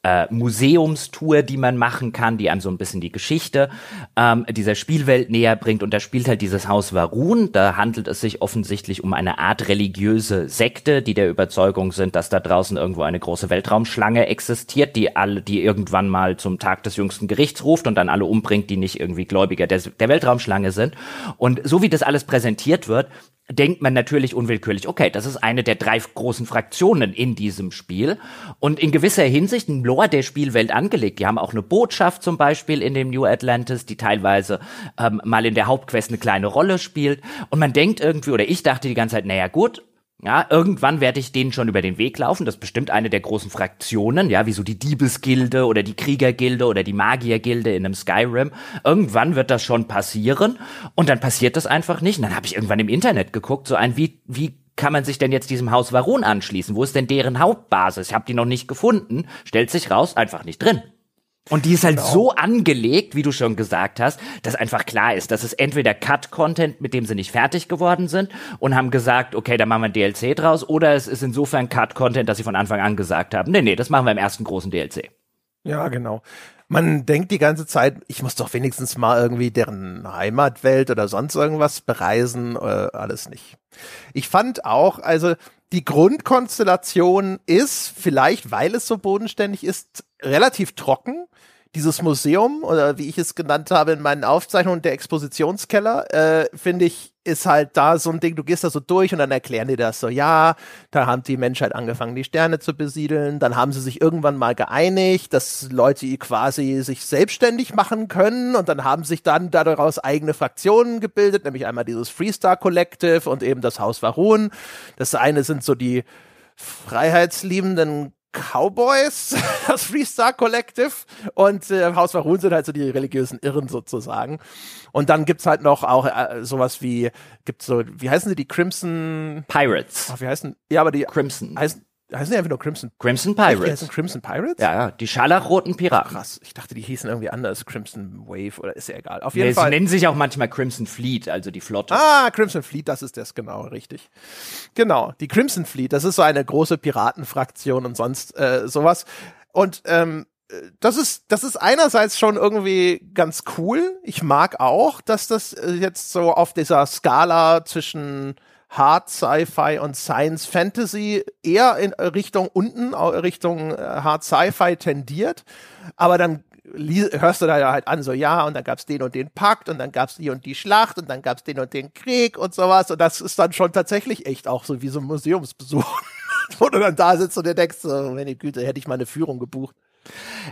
äh, Museumstour, die man machen kann, die einem so ein bisschen die Geschichte ähm, dieser Spielwelt näher bringt. Und da spielt halt dieses Haus Varun. Da handelt es sich offensichtlich um eine Art religiöse Sekte, die der Überzeugung sind, dass da draußen irgendwo eine große Weltraumschlange existiert, die alle, die irgendwann mal zum Tag des jüngsten Gerichts ruft und dann alle umbringt, die nicht irgendwie Gläubiger der, der Weltraumschlange sind. Und so wie das alles präsentiert wird, denkt man natürlich unwillkürlich, okay, das ist eine der drei großen Fraktionen in diesem Spiel und in gewisser Hinsicht ein Lore der Spielwelt angelegt. Die haben auch eine Botschaft zum Beispiel in dem New Atlantis, die teilweise ähm, mal in der Hauptquest eine kleine Rolle spielt und man denkt irgendwie, oder ich dachte die ganze Zeit, naja gut, ja, irgendwann werde ich denen schon über den Weg laufen. Das ist bestimmt eine der großen Fraktionen, ja, wie so die Diebesgilde oder die Kriegergilde oder die Magiergilde in einem Skyrim. Irgendwann wird das schon passieren und dann passiert das einfach nicht. Und dann habe ich irgendwann im Internet geguckt, so ein wie wie kann man sich denn jetzt diesem Haus Varun anschließen? Wo ist denn deren Hauptbasis? Ich habe die noch nicht gefunden. Stellt sich raus, einfach nicht drin. Und die ist halt genau. so angelegt, wie du schon gesagt hast, dass einfach klar ist, dass es entweder Cut-Content, mit dem sie nicht fertig geworden sind und haben gesagt, okay, da machen wir ein DLC draus, oder es ist insofern Cut-Content, dass sie von Anfang an gesagt haben, nee, nee, das machen wir im ersten großen DLC. Ja, genau. Man denkt die ganze Zeit, ich muss doch wenigstens mal irgendwie deren Heimatwelt oder sonst irgendwas bereisen, äh, alles nicht. Ich fand auch, also die Grundkonstellation ist, vielleicht weil es so bodenständig ist, relativ trocken dieses Museum oder wie ich es genannt habe in meinen Aufzeichnungen, der Expositionskeller, äh, finde ich, ist halt da so ein Ding, du gehst da so durch und dann erklären die das so, ja, da haben die Menschheit angefangen, die Sterne zu besiedeln, dann haben sie sich irgendwann mal geeinigt, dass Leute quasi sich selbstständig machen können und dann haben sich dann daraus eigene Fraktionen gebildet, nämlich einmal dieses Freestar Collective und eben das Haus Varun. Das eine sind so die freiheitsliebenden Cowboys, das Freestar Collective und äh, Haus Warun sind halt so die religiösen Irren sozusagen. Und dann gibt's halt noch auch äh, sowas wie gibt's so wie heißen sie die Crimson Pirates? Ach, wie heißen? Ja, aber die Crimson heißen heißen die einfach nur Crimson Crimson Pirates. Die heißen Crimson Pirates? Ja, ja, die scharlachroten Piraten. Krass, ich dachte, die hießen irgendwie anders, Crimson Wave oder ist ja egal. Auf jeden nee, Fall. Sie nennen sich auch manchmal Crimson Fleet, also die Flotte. Ah, Crimson Fleet, das ist das genau, richtig. Genau, die Crimson Fleet, das ist so eine große Piratenfraktion und sonst äh, sowas. Und ähm, das ist, das ist einerseits schon irgendwie ganz cool. Ich mag auch, dass das äh, jetzt so auf dieser Skala zwischen Hard Sci-Fi und Science Fantasy eher in Richtung unten, Richtung äh, Hard Sci-Fi tendiert. Aber dann hörst du da ja halt an, so ja, und dann gab's den und den Pakt und dann gab's die und die Schlacht und dann gab's den und den Krieg und sowas. Und das ist dann schon tatsächlich echt auch so wie so ein Museumsbesuch, wo du dann da sitzt und dir denkst, so, meine Güte, hätte ich mal eine Führung gebucht.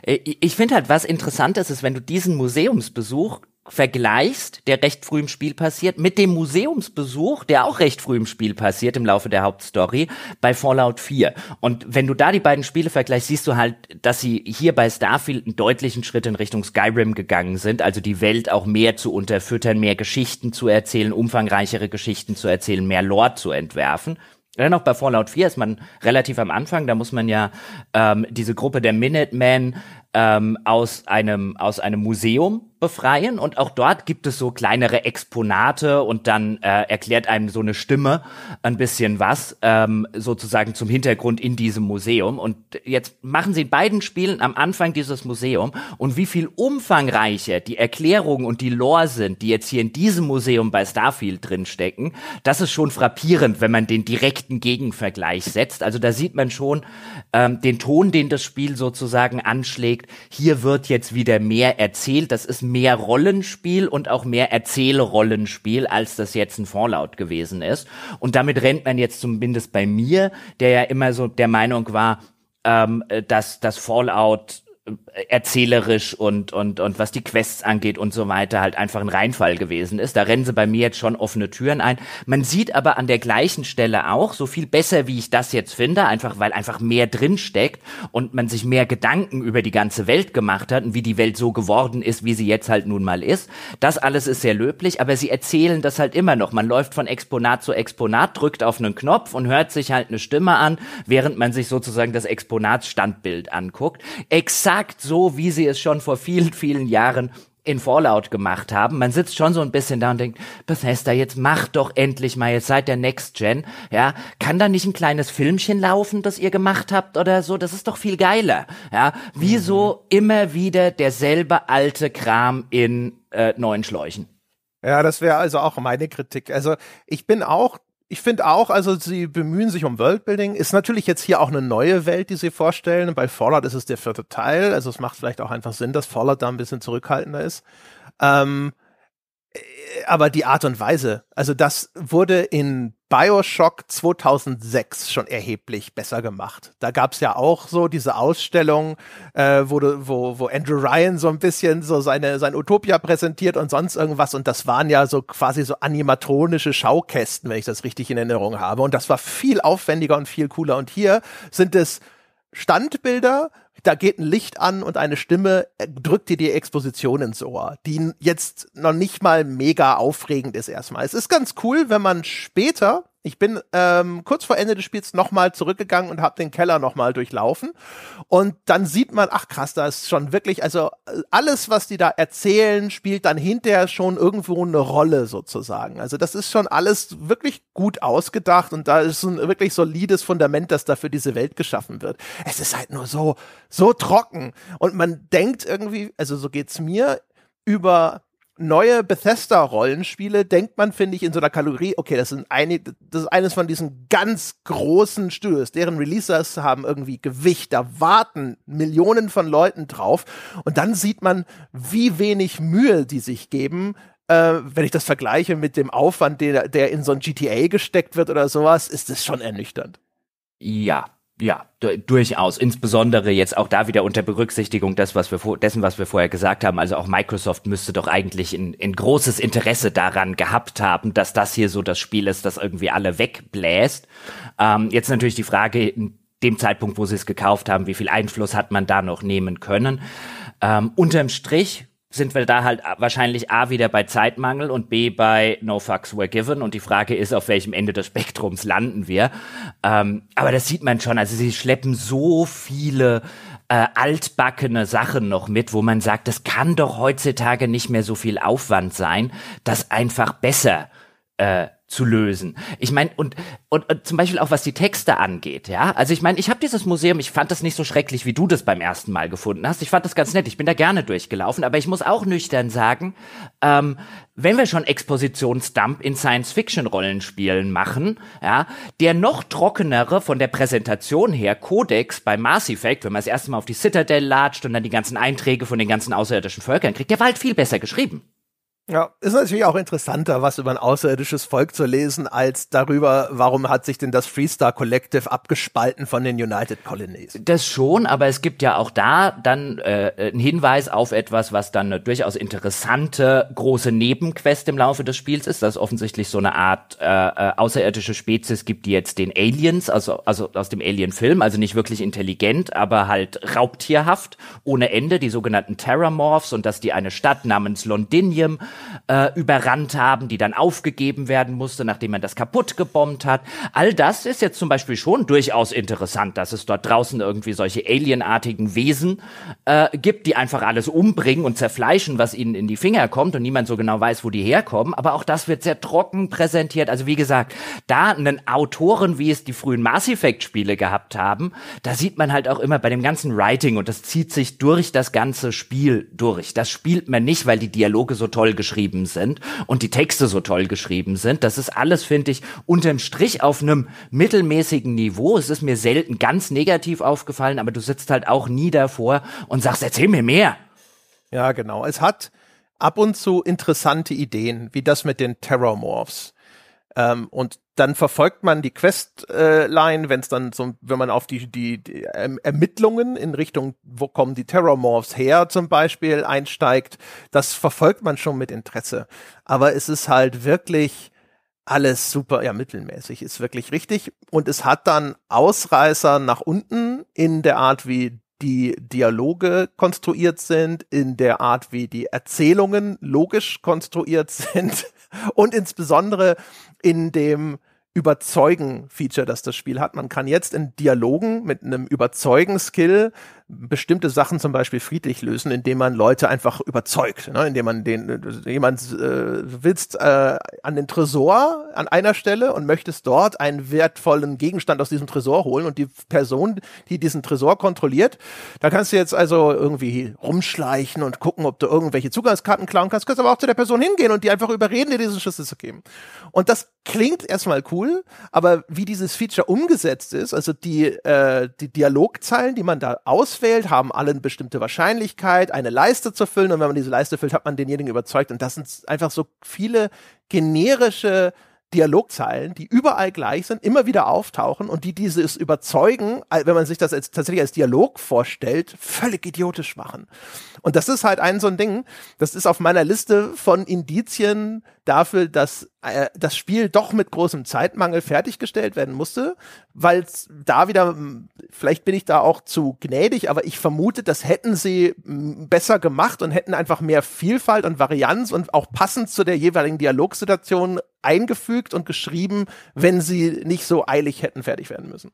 Äh, ich finde halt, was interessant ist, ist, wenn du diesen Museumsbesuch vergleichst, der recht früh im Spiel passiert, mit dem Museumsbesuch, der auch recht früh im Spiel passiert, im Laufe der Hauptstory, bei Fallout 4. Und wenn du da die beiden Spiele vergleichst, siehst du halt, dass sie hier bei Starfield einen deutlichen Schritt in Richtung Skyrim gegangen sind, also die Welt auch mehr zu unterfüttern, mehr Geschichten zu erzählen, umfangreichere Geschichten zu erzählen, mehr Lore zu entwerfen. Dennoch bei Fallout 4 ist man relativ am Anfang, da muss man ja ähm, diese Gruppe der Minutemen ähm, aus einem aus einem Museum befreien und auch dort gibt es so kleinere Exponate und dann äh, erklärt einem so eine Stimme ein bisschen was ähm, sozusagen zum Hintergrund in diesem Museum und jetzt machen sie in beiden Spielen am Anfang dieses Museum und wie viel umfangreicher die Erklärungen und die Lore sind, die jetzt hier in diesem Museum bei Starfield drinstecken, das ist schon frappierend, wenn man den direkten Gegenvergleich setzt. Also da sieht man schon ähm, den Ton, den das Spiel sozusagen anschlägt. Hier wird jetzt wieder mehr erzählt. Das ist mehr Rollenspiel und auch mehr Erzählrollenspiel, als das jetzt ein Fallout gewesen ist. Und damit rennt man jetzt zumindest bei mir, der ja immer so der Meinung war, ähm, äh, dass das Fallout äh, erzählerisch und, und, und was die Quests angeht und so weiter, halt einfach ein Reinfall gewesen ist. Da rennen sie bei mir jetzt schon offene Türen ein. Man sieht aber an der gleichen Stelle auch, so viel besser, wie ich das jetzt finde, einfach weil einfach mehr drin steckt und man sich mehr Gedanken über die ganze Welt gemacht hat und wie die Welt so geworden ist, wie sie jetzt halt nun mal ist. Das alles ist sehr löblich, aber sie erzählen das halt immer noch. Man läuft von Exponat zu Exponat, drückt auf einen Knopf und hört sich halt eine Stimme an, während man sich sozusagen das Exponatsstandbild anguckt. Exakt so wie sie es schon vor vielen, vielen Jahren in Fallout gemacht haben. Man sitzt schon so ein bisschen da und denkt, Bethesda, jetzt macht doch endlich mal, jetzt seid der Next Gen. Ja, kann da nicht ein kleines Filmchen laufen, das ihr gemacht habt oder so? Das ist doch viel geiler. Ja, wieso mhm. immer wieder derselbe alte Kram in äh, neuen Schläuchen? Ja, das wäre also auch meine Kritik. Also ich bin auch ich finde auch, also sie bemühen sich um Worldbuilding. Ist natürlich jetzt hier auch eine neue Welt, die sie vorstellen. Bei Fallout ist es der vierte Teil. Also es macht vielleicht auch einfach Sinn, dass Fallout da ein bisschen zurückhaltender ist. Ähm, äh, aber die Art und Weise, also das wurde in Bioshock 2006 schon erheblich besser gemacht. Da gab es ja auch so diese Ausstellung, äh, wo, wo, wo Andrew Ryan so ein bisschen so seine, sein Utopia präsentiert und sonst irgendwas. Und das waren ja so quasi so animatronische Schaukästen, wenn ich das richtig in Erinnerung habe. Und das war viel aufwendiger und viel cooler. Und hier sind es Standbilder, da geht ein Licht an und eine Stimme äh, drückt dir die Exposition ins Ohr, die jetzt noch nicht mal mega aufregend ist erstmal. Es ist ganz cool, wenn man später ich bin ähm, kurz vor Ende des Spiels nochmal zurückgegangen und habe den Keller nochmal durchlaufen. Und dann sieht man, ach krass, da ist schon wirklich, also äh, alles, was die da erzählen, spielt dann hinterher schon irgendwo eine Rolle sozusagen. Also das ist schon alles wirklich gut ausgedacht und da ist ein wirklich solides Fundament, das dafür diese Welt geschaffen wird. Es ist halt nur so, so trocken. Und man denkt irgendwie, also so geht's mir, über neue Bethesda-Rollenspiele denkt man, finde ich, in so einer Kategorie, okay, das, sind eine, das ist eines von diesen ganz großen Studios. Deren Releases haben irgendwie Gewicht. Da warten Millionen von Leuten drauf. Und dann sieht man, wie wenig Mühe die sich geben, äh, wenn ich das vergleiche mit dem Aufwand, der, der in so ein GTA gesteckt wird oder sowas, ist das schon ernüchternd. Ja, ja, durchaus. Insbesondere jetzt auch da wieder unter Berücksichtigung des, was wir dessen, was wir vorher gesagt haben. Also auch Microsoft müsste doch eigentlich ein, ein großes Interesse daran gehabt haben, dass das hier so das Spiel ist, das irgendwie alle wegbläst. Ähm, jetzt natürlich die Frage, in dem Zeitpunkt, wo sie es gekauft haben, wie viel Einfluss hat man da noch nehmen können. Ähm, unterm Strich sind wir da halt wahrscheinlich A wieder bei Zeitmangel und B bei No Fucks Were Given. Und die Frage ist, auf welchem Ende des Spektrums landen wir. Ähm, aber das sieht man schon. Also sie schleppen so viele äh, altbackene Sachen noch mit, wo man sagt, das kann doch heutzutage nicht mehr so viel Aufwand sein, das einfach besser äh, zu lösen. Ich meine, und, und, und zum Beispiel auch was die Texte angeht, ja. Also ich meine, ich habe dieses Museum, ich fand das nicht so schrecklich, wie du das beim ersten Mal gefunden hast. Ich fand das ganz nett, ich bin da gerne durchgelaufen, aber ich muss auch nüchtern sagen, ähm, wenn wir schon Expositionsdump in Science-Fiction-Rollenspielen machen, ja, der noch trockenere von der Präsentation her Codex bei Mars Effect, wenn man das erste Mal auf die Citadel latscht und dann die ganzen Einträge von den ganzen außerirdischen Völkern kriegt, der war halt viel besser geschrieben. Ja, ist natürlich auch interessanter, was über ein außerirdisches Volk zu lesen, als darüber, warum hat sich denn das Freestar Collective abgespalten von den United Colonies. Das schon, aber es gibt ja auch da dann äh, einen Hinweis auf etwas, was dann eine durchaus interessante große Nebenquest im Laufe des Spiels ist, dass es offensichtlich so eine Art äh, äh, außerirdische Spezies gibt, die jetzt den Aliens, also, also aus dem Alien-Film, also nicht wirklich intelligent, aber halt raubtierhaft, ohne Ende, die sogenannten Terramorphs und dass die eine Stadt namens Londinium äh, überrannt haben, die dann aufgegeben werden musste, nachdem man das kaputt gebombt hat. All das ist jetzt zum Beispiel schon durchaus interessant, dass es dort draußen irgendwie solche alienartigen Wesen äh, gibt, die einfach alles umbringen und zerfleischen, was ihnen in die Finger kommt und niemand so genau weiß, wo die herkommen. Aber auch das wird sehr trocken präsentiert. Also wie gesagt, da einen Autoren, wie es die frühen Mass Effect Spiele gehabt haben, da sieht man halt auch immer bei dem ganzen Writing und das zieht sich durch das ganze Spiel durch. Das spielt man nicht, weil die Dialoge so toll geschrieben geschrieben sind und die Texte so toll geschrieben sind. Das ist alles, finde ich, unterm Strich auf einem mittelmäßigen Niveau. Es ist mir selten ganz negativ aufgefallen, aber du sitzt halt auch nie davor und sagst, erzähl mir mehr. Ja, genau. Es hat ab und zu interessante Ideen, wie das mit den Terrormorphs. Ähm, und dann verfolgt man die Questline, äh, wenn es dann so, wenn man auf die, die, die erm-, Ermittlungen in Richtung, wo kommen die Terrormorphs her zum Beispiel, einsteigt, das verfolgt man schon mit Interesse. Aber es ist halt wirklich alles super, ja, mittelmäßig, ist wirklich richtig. Und es hat dann Ausreißer nach unten in der Art, wie die Dialoge konstruiert sind, in der Art, wie die Erzählungen logisch konstruiert sind und insbesondere in dem Überzeugen-Feature, das das Spiel hat. Man kann jetzt in Dialogen mit einem Überzeugen-Skill bestimmte Sachen zum Beispiel friedlich lösen, indem man Leute einfach überzeugt, ne? indem man den äh, jemand äh, willst äh, an den Tresor an einer Stelle und möchtest dort einen wertvollen Gegenstand aus diesem Tresor holen und die Person, die diesen Tresor kontrolliert, da kannst du jetzt also irgendwie rumschleichen und gucken, ob du irgendwelche Zugangskarten klauen kannst, kannst aber auch zu der Person hingehen und die einfach überreden, dir diesen Schlüssel zu geben. Und das klingt erstmal cool, aber wie dieses Feature umgesetzt ist, also die äh, die Dialogzeilen, die man da aus auswählt, haben alle eine bestimmte Wahrscheinlichkeit, eine Leiste zu füllen. Und wenn man diese Leiste füllt, hat man denjenigen überzeugt. Und das sind einfach so viele generische Dialogzeilen, die überall gleich sind, immer wieder auftauchen und die dieses Überzeugen, äh, wenn man sich das als, tatsächlich als Dialog vorstellt, völlig idiotisch machen. Und das ist halt ein so ein Ding, das ist auf meiner Liste von Indizien, dafür, dass äh, das Spiel doch mit großem Zeitmangel fertiggestellt werden musste, weil da wieder, hm, vielleicht bin ich da auch zu gnädig, aber ich vermute, das hätten sie hm, besser gemacht und hätten einfach mehr Vielfalt und Varianz und auch passend zu der jeweiligen Dialogsituation eingefügt und geschrieben, wenn sie nicht so eilig hätten fertig werden müssen.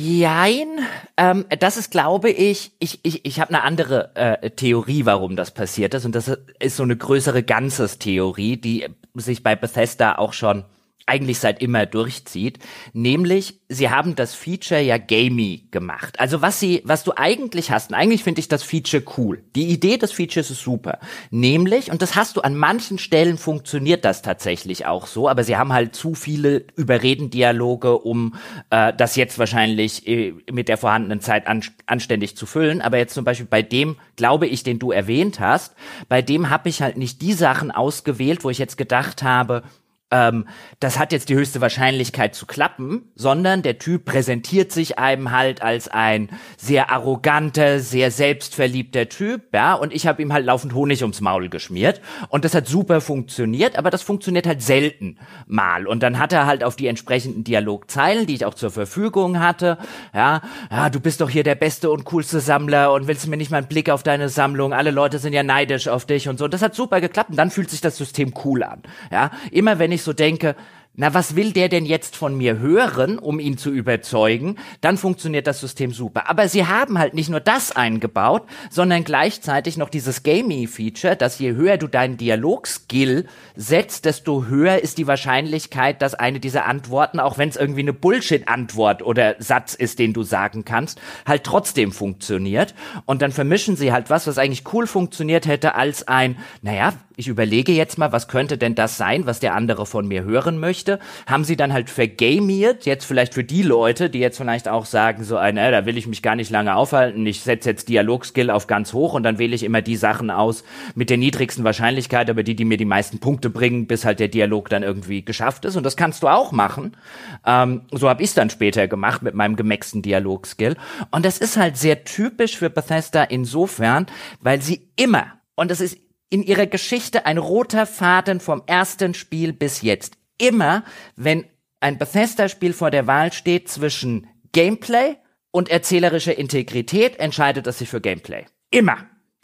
Jein, ähm, das ist, glaube ich, ich, ich, ich habe eine andere äh, Theorie, warum das passiert ist. Und das ist so eine größere Ganzes-Theorie, die sich bei Bethesda auch schon eigentlich seit immer durchzieht, nämlich sie haben das Feature ja gamey gemacht. Also was sie, was du eigentlich hast, und eigentlich finde ich das Feature cool. Die Idee des Features ist super. Nämlich, und das hast du an manchen Stellen funktioniert das tatsächlich auch so, aber sie haben halt zu viele Überredendialoge, um äh, das jetzt wahrscheinlich äh, mit der vorhandenen Zeit an, anständig zu füllen. Aber jetzt zum Beispiel bei dem, glaube ich, den du erwähnt hast, bei dem habe ich halt nicht die Sachen ausgewählt, wo ich jetzt gedacht habe, ähm, das hat jetzt die höchste Wahrscheinlichkeit zu klappen, sondern der Typ präsentiert sich einem halt als ein sehr arroganter, sehr selbstverliebter Typ, ja, und ich habe ihm halt laufend Honig ums Maul geschmiert und das hat super funktioniert, aber das funktioniert halt selten mal und dann hat er halt auf die entsprechenden Dialogzeilen, die ich auch zur Verfügung hatte, ja, ja, du bist doch hier der beste und coolste Sammler und willst mir nicht mal einen Blick auf deine Sammlung, alle Leute sind ja neidisch auf dich und so, und das hat super geklappt und dann fühlt sich das System cool an, ja, immer wenn ich ich so denke, na, was will der denn jetzt von mir hören, um ihn zu überzeugen? Dann funktioniert das System super. Aber sie haben halt nicht nur das eingebaut, sondern gleichzeitig noch dieses Gaming-Feature, dass je höher du deinen Dialogskill setzt, desto höher ist die Wahrscheinlichkeit, dass eine dieser Antworten, auch wenn es irgendwie eine Bullshit-Antwort oder Satz ist, den du sagen kannst, halt trotzdem funktioniert. Und dann vermischen sie halt was, was eigentlich cool funktioniert hätte, als ein, naja, ich überlege jetzt mal, was könnte denn das sein, was der andere von mir hören möchte? Geschichte, haben sie dann halt vergamiert, jetzt vielleicht für die Leute, die jetzt vielleicht auch sagen, so ein, äh, da will ich mich gar nicht lange aufhalten, ich setze jetzt Dialogskill auf ganz hoch und dann wähle ich immer die Sachen aus mit der niedrigsten Wahrscheinlichkeit, aber die, die mir die meisten Punkte bringen, bis halt der Dialog dann irgendwie geschafft ist. Und das kannst du auch machen. Ähm, so habe ich dann später gemacht mit meinem gemaxten Dialogskill. Und das ist halt sehr typisch für Bethesda insofern, weil sie immer, und das ist in ihrer Geschichte ein roter Faden vom ersten Spiel bis jetzt immer, wenn ein Bethesda-Spiel vor der Wahl steht zwischen Gameplay und erzählerischer Integrität, entscheidet es sich für Gameplay. Immer.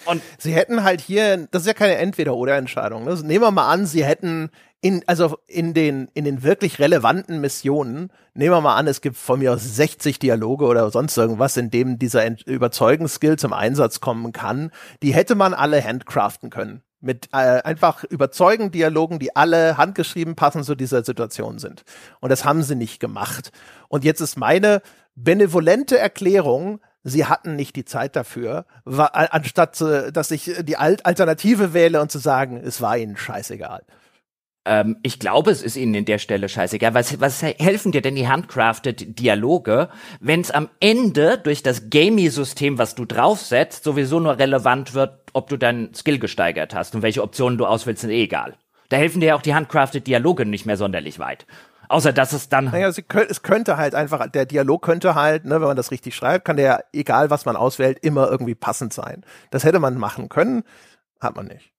Und sie hätten halt hier, das ist ja keine Entweder-oder-Entscheidung. Ne? Also nehmen wir mal an, sie hätten in, also in den, in den wirklich relevanten Missionen, nehmen wir mal an, es gibt von mir aus 60 Dialoge oder sonst irgendwas, in dem dieser Ent Überzeugungsskill zum Einsatz kommen kann, die hätte man alle handcraften können mit äh, einfach überzeugenden Dialogen, die alle handgeschrieben passen zu dieser Situation sind. Und das haben sie nicht gemacht. Und jetzt ist meine benevolente Erklärung, sie hatten nicht die Zeit dafür, war, anstatt dass ich die Alternative wähle und zu sagen, es war ihnen scheißegal. Ähm, ich glaube, es ist ihnen in der Stelle scheißegal. Was, was helfen dir denn die handcrafted Dialoge, wenn es am Ende durch das Gamey-System, was du draufsetzt, sowieso nur relevant wird, ob du deinen Skill gesteigert hast und welche Optionen du auswählst, sind eh egal. Da helfen dir ja auch die handcrafted Dialoge nicht mehr sonderlich weit. Außer dass es dann. Naja, es könnte halt einfach, der Dialog könnte halt, ne, wenn man das richtig schreibt, kann der, egal was man auswählt, immer irgendwie passend sein. Das hätte man machen können, hat man nicht.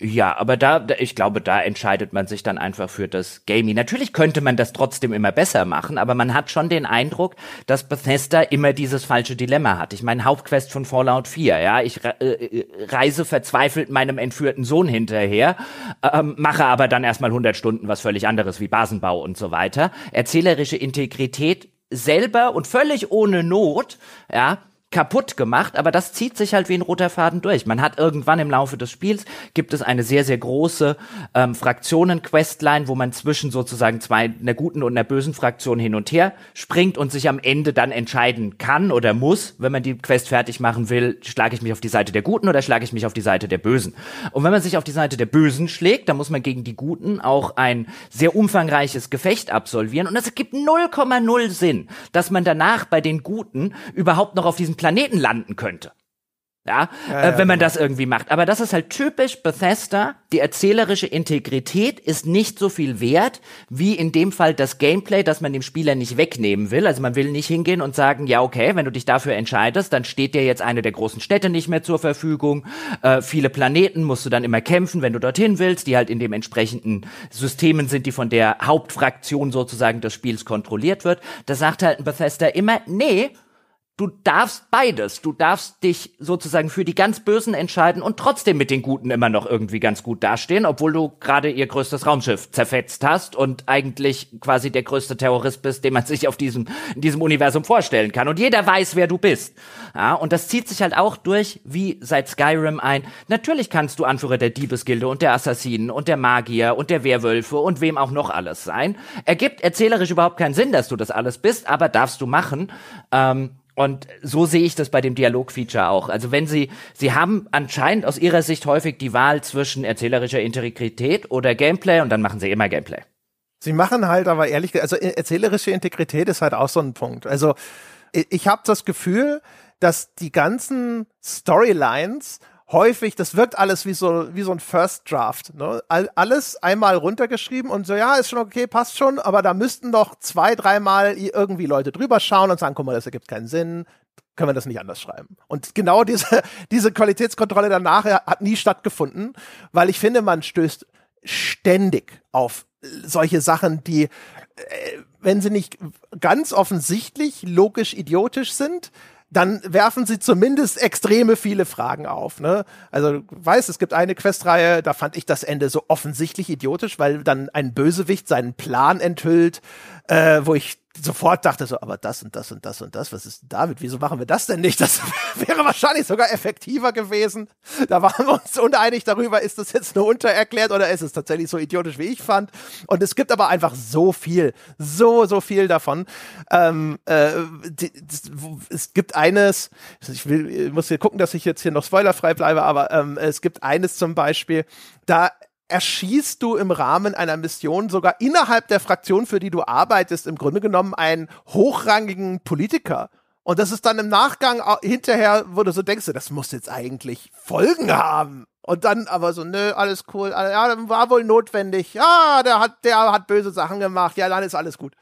Ja, aber da, ich glaube, da entscheidet man sich dann einfach für das Gaming. Natürlich könnte man das trotzdem immer besser machen, aber man hat schon den Eindruck, dass Bethesda immer dieses falsche Dilemma hat. Ich meine, Hauptquest von Fallout 4, ja, ich äh, äh, reise verzweifelt meinem entführten Sohn hinterher, ähm, mache aber dann erstmal 100 Stunden was völlig anderes wie Basenbau und so weiter. Erzählerische Integrität selber und völlig ohne Not, ja, kaputt gemacht, aber das zieht sich halt wie ein roter Faden durch. Man hat irgendwann im Laufe des Spiels gibt es eine sehr, sehr große ähm, Fraktionen-Questline, wo man zwischen sozusagen zwei, einer guten und einer bösen Fraktion hin und her springt und sich am Ende dann entscheiden kann oder muss, wenn man die Quest fertig machen will, schlage ich mich auf die Seite der Guten oder schlage ich mich auf die Seite der Bösen. Und wenn man sich auf die Seite der Bösen schlägt, dann muss man gegen die Guten auch ein sehr umfangreiches Gefecht absolvieren und es gibt 0,0 Sinn, dass man danach bei den Guten überhaupt noch auf diesen Planeten landen könnte. Ja, ja, äh, ja wenn man genau. das irgendwie macht. Aber das ist halt typisch Bethesda. Die erzählerische Integrität ist nicht so viel wert, wie in dem Fall das Gameplay, das man dem Spieler nicht wegnehmen will. Also man will nicht hingehen und sagen, ja, okay, wenn du dich dafür entscheidest, dann steht dir jetzt eine der großen Städte nicht mehr zur Verfügung. Äh, viele Planeten musst du dann immer kämpfen, wenn du dorthin willst, die halt in dem entsprechenden Systemen sind, die von der Hauptfraktion sozusagen des Spiels kontrolliert wird. Da sagt halt ein Bethesda immer, nee, du darfst beides. Du darfst dich sozusagen für die ganz Bösen entscheiden und trotzdem mit den Guten immer noch irgendwie ganz gut dastehen, obwohl du gerade ihr größtes Raumschiff zerfetzt hast und eigentlich quasi der größte Terrorist bist, den man sich auf diesem, in diesem Universum vorstellen kann. Und jeder weiß, wer du bist. Ja, und das zieht sich halt auch durch, wie seit Skyrim ein. Natürlich kannst du Anführer der Diebesgilde und der Assassinen und der Magier und der Werwölfe und wem auch noch alles sein. Ergibt erzählerisch überhaupt keinen Sinn, dass du das alles bist, aber darfst du machen. Ähm, und so sehe ich das bei dem Dialogfeature auch. Also wenn Sie, Sie haben anscheinend aus Ihrer Sicht häufig die Wahl zwischen erzählerischer Integrität oder Gameplay und dann machen Sie immer Gameplay. Sie machen halt aber ehrlich, also e-, erzählerische Integrität ist halt auch so ein Punkt. Also ich habe das Gefühl, dass die ganzen Storylines häufig, das wirkt alles wie so, wie so ein First Draft. Ne? All, alles einmal runtergeschrieben und so, ja, ist schon okay, passt schon, aber da müssten doch zwei, dreimal irgendwie Leute drüber schauen und sagen, guck mal, das ergibt keinen Sinn, können wir das nicht anders schreiben. Und genau diese, diese Qualitätskontrolle danach hat nie stattgefunden, weil ich finde, man stößt ständig auf solche Sachen, die, äh, wenn sie nicht ganz offensichtlich logisch idiotisch sind, dann werfen sie zumindest extreme viele Fragen auf. Ne? Also weiß, es gibt eine Questreihe, da fand ich das Ende so offensichtlich idiotisch, weil dann ein Bösewicht seinen Plan enthüllt, äh, wo ich sofort dachte so, aber das und das und das und das, was ist damit? Wieso machen wir das denn nicht? Das wäre wahrscheinlich sogar effektiver gewesen. Da waren wir uns uneinig darüber, ist das jetzt nur untererklärt oder ist es tatsächlich so idiotisch, wie ich fand? Und es gibt aber einfach so viel, so, so viel davon. Ähm, äh, die, das, es gibt eines, ich, will, ich muss hier gucken, dass ich jetzt hier noch spoilerfrei bleibe, aber ähm, es gibt eines zum Beispiel, da erschießt du im Rahmen einer Mission sogar innerhalb der Fraktion, für die du arbeitest, im Grunde genommen einen hochrangigen Politiker. Und das ist dann im Nachgang hinterher, wo du so denkst, das muss jetzt eigentlich Folgen haben. Und dann aber so, nö, alles cool, ja, war wohl notwendig. Ja, ah, der hat, der hat böse Sachen gemacht. Ja, dann ist alles gut.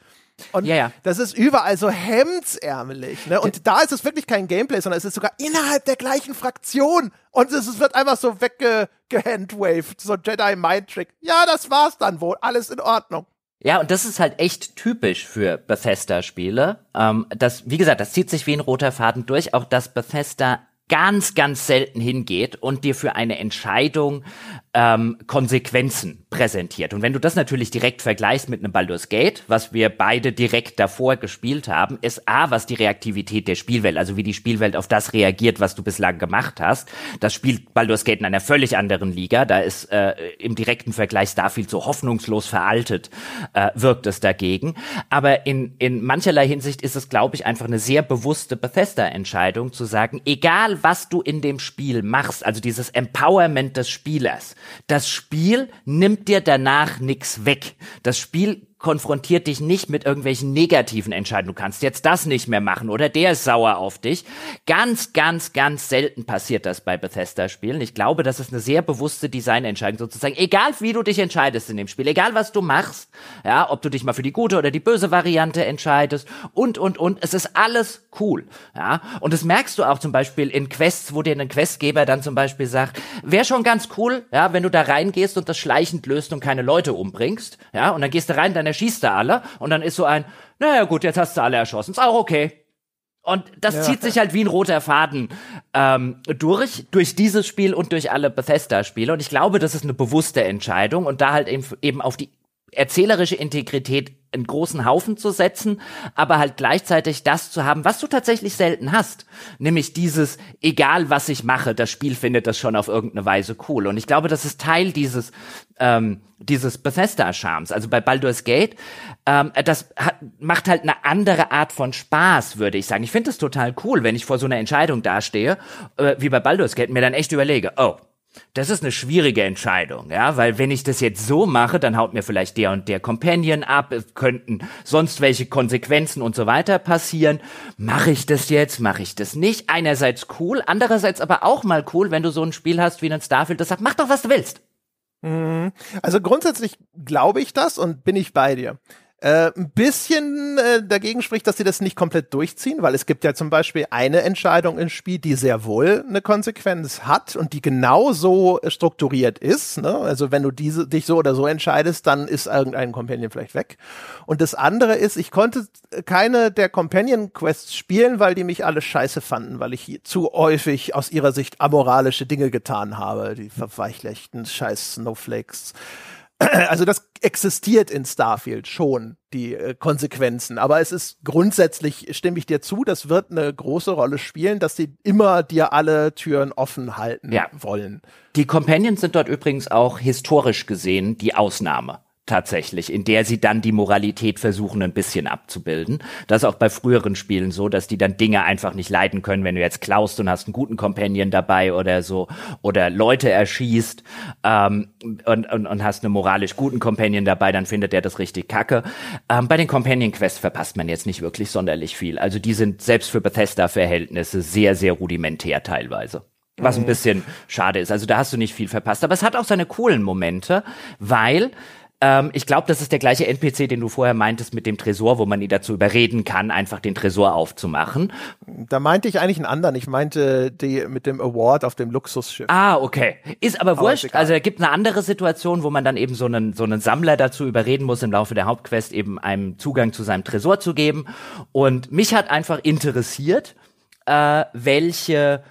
Und ja, ja. das ist überall so hemdsärmelig. Ne? Und da ist es wirklich kein Gameplay, sondern es ist sogar innerhalb der gleichen Fraktion. Und es wird einfach so weggehandwaved, so Jedi Mind Trick. Ja, das war's dann wohl. Alles in Ordnung. Ja, und das ist halt echt typisch für Bethesda-Spiele. Ähm, das, wie gesagt, das zieht sich wie ein roter Faden durch, auch dass Bethesda ganz, ganz selten hingeht und dir für eine Entscheidung ähm, Konsequenzen präsentiert. Und wenn du das natürlich direkt vergleichst mit einem Baldur's Gate, was wir beide direkt davor gespielt haben, ist A, was die Reaktivität der Spielwelt, also wie die Spielwelt auf das reagiert, was du bislang gemacht hast. Das spielt Baldur's Gate in einer völlig anderen Liga. Da ist äh, im direkten Vergleich da viel zu hoffnungslos veraltet, äh, wirkt es dagegen. Aber in, in mancherlei Hinsicht ist es, glaube ich, einfach eine sehr bewusste Bethesda-Entscheidung zu sagen, egal was du in dem Spiel machst, also dieses Empowerment des Spielers, das Spiel nimmt nimmt dir danach nichts weg. Das Spiel konfrontiert dich nicht mit irgendwelchen negativen Entscheidungen. Du kannst jetzt das nicht mehr machen oder der ist sauer auf dich. Ganz, ganz, ganz selten passiert das bei Bethesda-Spielen. Ich glaube, das ist eine sehr bewusste Designentscheidung sozusagen. Egal wie du dich entscheidest in dem Spiel, egal was du machst, ja, ob du dich mal für die gute oder die böse Variante entscheidest und, und, und, es ist alles cool, ja. Und das merkst du auch zum Beispiel in Quests, wo dir ein Questgeber dann zum Beispiel sagt, wäre schon ganz cool, ja, wenn du da reingehst und das schleichend löst und keine Leute umbringst, ja, und dann gehst du rein, deine erschießt er alle und dann ist so ein, naja gut, jetzt hast du alle erschossen, ist auch okay. Und das ja. zieht sich halt wie ein roter Faden ähm, durch, durch dieses Spiel und durch alle Bethesda-Spiele. Und ich glaube, das ist eine bewusste Entscheidung und da halt eben, eben auf die erzählerische Integrität einen großen Haufen zu setzen, aber halt gleichzeitig das zu haben, was du tatsächlich selten hast. Nämlich dieses, egal was ich mache, das Spiel findet das schon auf irgendeine Weise cool. Und ich glaube, das ist Teil dieses, ähm, dieses Bethesda-Charmes. Also bei Baldur's Gate, ähm, das hat, macht halt eine andere Art von Spaß, würde ich sagen. Ich finde es total cool, wenn ich vor so einer Entscheidung dastehe, äh, wie bei Baldur's Gate, mir dann echt überlege, oh, das ist eine schwierige Entscheidung, ja, weil wenn ich das jetzt so mache, dann haut mir vielleicht der und der Companion ab, könnten sonst welche Konsequenzen und so weiter passieren. Mache ich das jetzt, mache ich das nicht? Einerseits cool, andererseits aber auch mal cool, wenn du so ein Spiel hast wie ein Starfield, das sagt, mach doch was du willst. Mhm. Also grundsätzlich glaube ich das und bin ich bei dir. Äh, ein bisschen äh, dagegen spricht, dass sie das nicht komplett durchziehen, weil es gibt ja zum Beispiel eine Entscheidung im Spiel, die sehr wohl eine Konsequenz hat und die genau so strukturiert ist. Ne? Also wenn du diese, dich so oder so entscheidest, dann ist irgendein Companion vielleicht weg. Und das andere ist, ich konnte keine der Companion Quests spielen, weil die mich alle scheiße fanden, weil ich zu häufig aus ihrer Sicht amoralische Dinge getan habe, die verweichlechten Scheiß Snowflakes. Also das existiert in Starfield schon, die äh, Konsequenzen. Aber es ist grundsätzlich, stimme ich dir zu, das wird eine große Rolle spielen, dass sie immer dir alle Türen offen halten ja. wollen. Die Companions sind dort übrigens auch historisch gesehen die Ausnahme tatsächlich, in der sie dann die Moralität versuchen, ein bisschen abzubilden. Das ist auch bei früheren Spielen so, dass die dann Dinge einfach nicht leiden können, wenn du jetzt klaust und hast einen guten Companion dabei oder so, oder Leute erschießt ähm, und, und, und hast einen moralisch guten Companion dabei, dann findet der das richtig kacke. Ähm, bei den Companion Quests verpasst man jetzt nicht wirklich sonderlich viel. Also die sind selbst für Bethesda-Verhältnisse sehr, sehr rudimentär teilweise. Was ein mhm. bisschen schade ist. Also da hast du nicht viel verpasst. Aber es hat auch seine coolen Momente, weil ähm, ich glaube, das ist der gleiche NPC, den du vorher meintest mit dem Tresor, wo man ihn dazu überreden kann, einfach den Tresor aufzumachen. Da meinte ich eigentlich einen anderen. Ich meinte die mit dem Award auf dem Luxusschiff. Ah, okay. Ist aber, aber wurscht. Ist also es gibt eine andere Situation, wo man dann eben so einen, so einen Sammler dazu überreden muss, im Laufe der Hauptquest eben einem Zugang zu seinem Tresor zu geben. Und mich hat einfach interessiert, äh, welche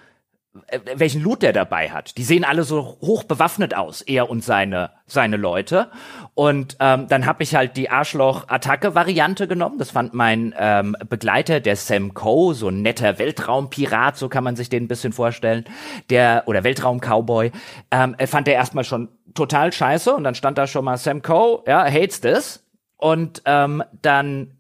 äh, welchen Loot der dabei hat. Die sehen alle so hoch bewaffnet aus, er und seine seine Leute. Und ähm, dann habe ich halt die Arschloch-Attacke-Variante genommen. Das fand mein ähm, Begleiter, der Sam Coe, so ein netter Weltraumpirat, so kann man sich den ein bisschen vorstellen, der oder Weltraum-Cowboy, ähm, äh, fand er erstmal schon total scheiße. Und dann stand da schon mal Sam Coe, ja, hates this. Und ähm, dann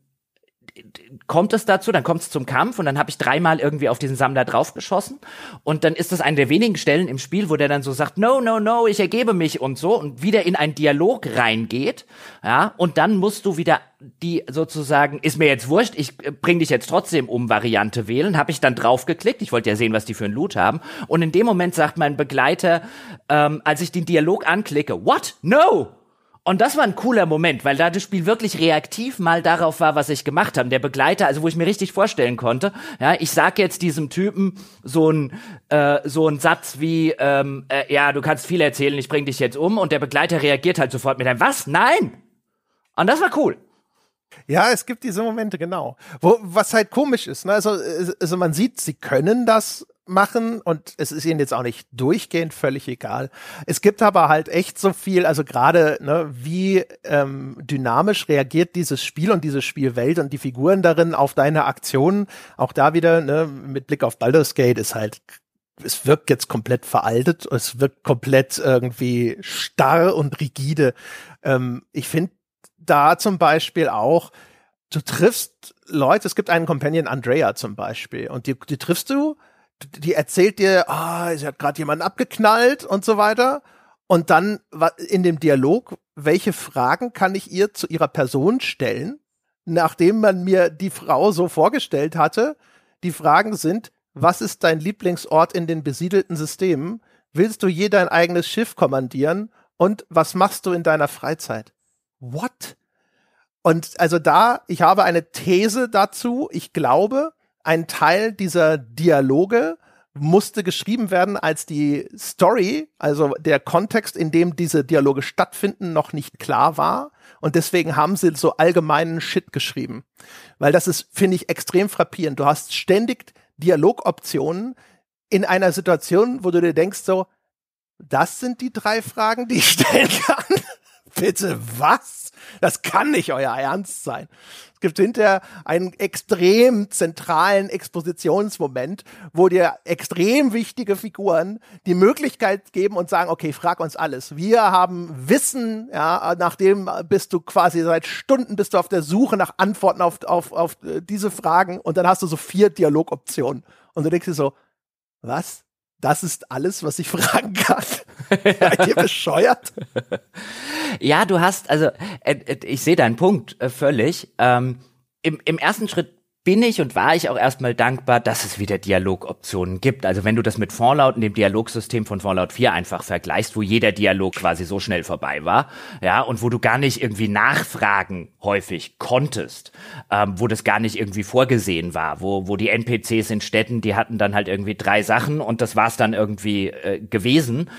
kommt es dazu, dann kommt es zum Kampf und dann habe ich dreimal irgendwie auf diesen Sammler draufgeschossen und dann ist das eine der wenigen Stellen im Spiel, wo der dann so sagt, no, no, no, ich ergebe mich und so und wieder in einen Dialog reingeht, ja, und dann musst du wieder die sozusagen, ist mir jetzt wurscht, ich äh, bring dich jetzt trotzdem um Variante wählen, habe ich dann draufgeklickt, ich wollte ja sehen, was die für ein Loot haben und in dem Moment sagt mein Begleiter, ähm, als ich den Dialog anklicke, what, no, und das war ein cooler Moment, weil da das Spiel wirklich reaktiv mal darauf war, was ich gemacht habe. Der Begleiter, also wo ich mir richtig vorstellen konnte, ja, ich sag jetzt diesem Typen so ein äh, so ein Satz wie, ähm, äh, ja, du kannst viel erzählen, ich bring dich jetzt um, und der Begleiter reagiert halt sofort mit einem Was? Nein! Und das war cool. Ja, es gibt diese Momente, genau. Wo, was halt komisch ist. Ne? Also, äh, also man sieht, sie können das machen und es ist ihnen jetzt auch nicht durchgehend völlig egal. Es gibt aber halt echt so viel, also gerade ne, wie ähm, dynamisch reagiert dieses Spiel und diese Spielwelt und die Figuren darin auf deine Aktionen. Auch da wieder ne, mit Blick auf Baldur's Gate ist halt es wirkt jetzt komplett veraltet, es wirkt komplett irgendwie starr und rigide. Ähm, ich finde da zum Beispiel auch, du triffst Leute, es gibt einen Companion Andrea zum Beispiel und die, die triffst du die erzählt dir, ah, sie hat gerade jemanden abgeknallt und so weiter. Und dann in dem Dialog, welche Fragen kann ich ihr zu ihrer Person stellen, nachdem man mir die Frau so vorgestellt hatte? Die Fragen sind, was ist dein Lieblingsort in den besiedelten Systemen? Willst du je dein eigenes Schiff kommandieren? Und was machst du in deiner Freizeit? What? Und also da, ich habe eine These dazu. Ich glaube, ein Teil dieser Dialoge musste geschrieben werden, als die Story, also der Kontext, in dem diese Dialoge stattfinden, noch nicht klar war. Und deswegen haben sie so allgemeinen Shit geschrieben. Weil das ist, finde ich, extrem frappierend. Du hast ständig Dialogoptionen in einer Situation, wo du dir denkst so, das sind die drei Fragen, die ich stellen kann. Bitte was? Das kann nicht euer Ernst sein. Es gibt hinterher einen extrem zentralen Expositionsmoment, wo dir extrem wichtige Figuren die Möglichkeit geben und sagen, okay, frag uns alles. Wir haben Wissen, ja, nachdem bist du quasi seit Stunden bist du auf der Suche nach Antworten auf, auf, auf diese Fragen und dann hast du so vier Dialogoptionen. Und du denkst dir so, was? das ist alles, was ich fragen kann. Seid ihr bescheuert? Ja, du hast, also äh, äh, ich sehe deinen Punkt äh, völlig. Ähm, im, Im ersten Schritt bin ich und war ich auch erstmal dankbar, dass es wieder Dialogoptionen gibt. Also wenn du das mit Fallout und dem Dialogsystem von Fallout 4 einfach vergleichst, wo jeder Dialog quasi so schnell vorbei war, ja, und wo du gar nicht irgendwie nachfragen häufig konntest, ähm, wo das gar nicht irgendwie vorgesehen war, wo, wo die NPCs in Städten, die hatten dann halt irgendwie drei Sachen und das war's dann irgendwie äh, gewesen.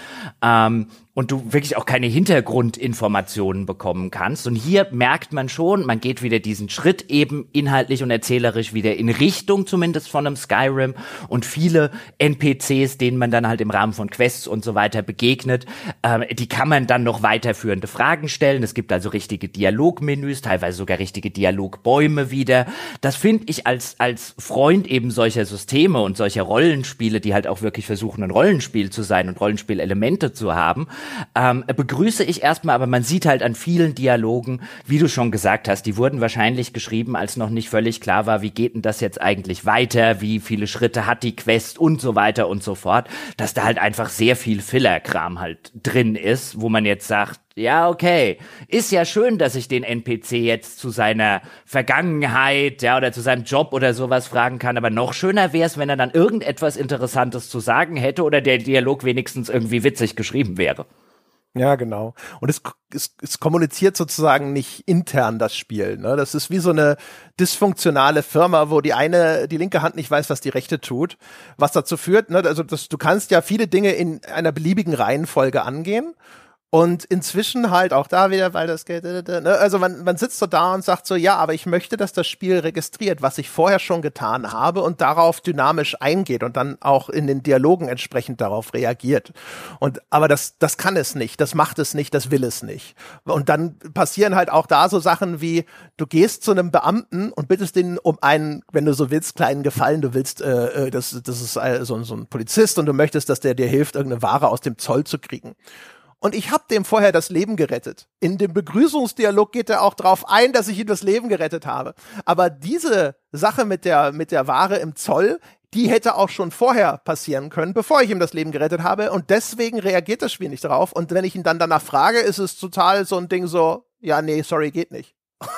Ähm, und du wirklich auch keine Hintergrundinformationen bekommen kannst. Und hier merkt man schon, man geht wieder diesen Schritt eben inhaltlich und erzählerisch wieder in Richtung zumindest von einem Skyrim und viele NPCs, denen man dann halt im Rahmen von Quests und so weiter begegnet, äh, die kann man dann noch weiterführende Fragen stellen. Es gibt also richtige Dialogmenüs, teilweise sogar richtige Dialogbäume wieder. Das finde ich als, als Freund eben solcher Systeme und solcher Rollenspiele, die halt auch wirklich versuchen, ein Rollenspiel zu sein und Rollenspielelemente zu haben, ähm, begrüße ich erstmal, aber man sieht halt an vielen Dialogen, wie du schon gesagt hast, die wurden wahrscheinlich geschrieben, als noch nicht völlig klar war, wie geht denn das jetzt eigentlich weiter, wie viele Schritte hat die Quest und so weiter und so fort, dass da halt einfach sehr viel Filler-Kram halt drin ist, wo man jetzt sagt, ja, okay. Ist ja schön, dass ich den NPC jetzt zu seiner Vergangenheit, ja, oder zu seinem Job oder sowas fragen kann, aber noch schöner wäre es, wenn er dann irgendetwas Interessantes zu sagen hätte oder der Dialog wenigstens irgendwie witzig geschrieben wäre. Ja, genau. Und es, es, es kommuniziert sozusagen nicht intern das Spiel. Ne? Das ist wie so eine dysfunktionale Firma, wo die eine, die linke Hand nicht weiß, was die rechte tut. Was dazu führt, ne? also das, du kannst ja viele Dinge in einer beliebigen Reihenfolge angehen. Und inzwischen halt auch da wieder Baldur's Gate. Äh, äh, äh, ne? Also man, man sitzt so da und sagt so, ja, aber ich möchte, dass das Spiel registriert, was ich vorher schon getan habe und darauf dynamisch eingeht und dann auch in den Dialogen entsprechend darauf reagiert. Und aber das, das kann es nicht, das macht es nicht, das will es nicht. Und dann passieren halt auch da so Sachen wie, du gehst zu einem Beamten und bittest ihn um einen, wenn du so willst, kleinen Gefallen, du willst, äh, das, das ist so, so ein Polizist und du möchtest, dass der dir hilft, irgendeine Ware aus dem Zoll zu kriegen. Und ich habe dem vorher das Leben gerettet. In dem Begrüßungsdialog geht er auch drauf ein, dass ich ihm das Leben gerettet habe. Aber diese Sache mit der, mit der Ware im Zoll, die hätte auch schon vorher passieren können, bevor ich ihm das Leben gerettet habe. Und deswegen reagiert das Spiel nicht darauf. Und wenn ich ihn dann danach frage, ist es total so ein Ding so, ja, nee, sorry, geht nicht.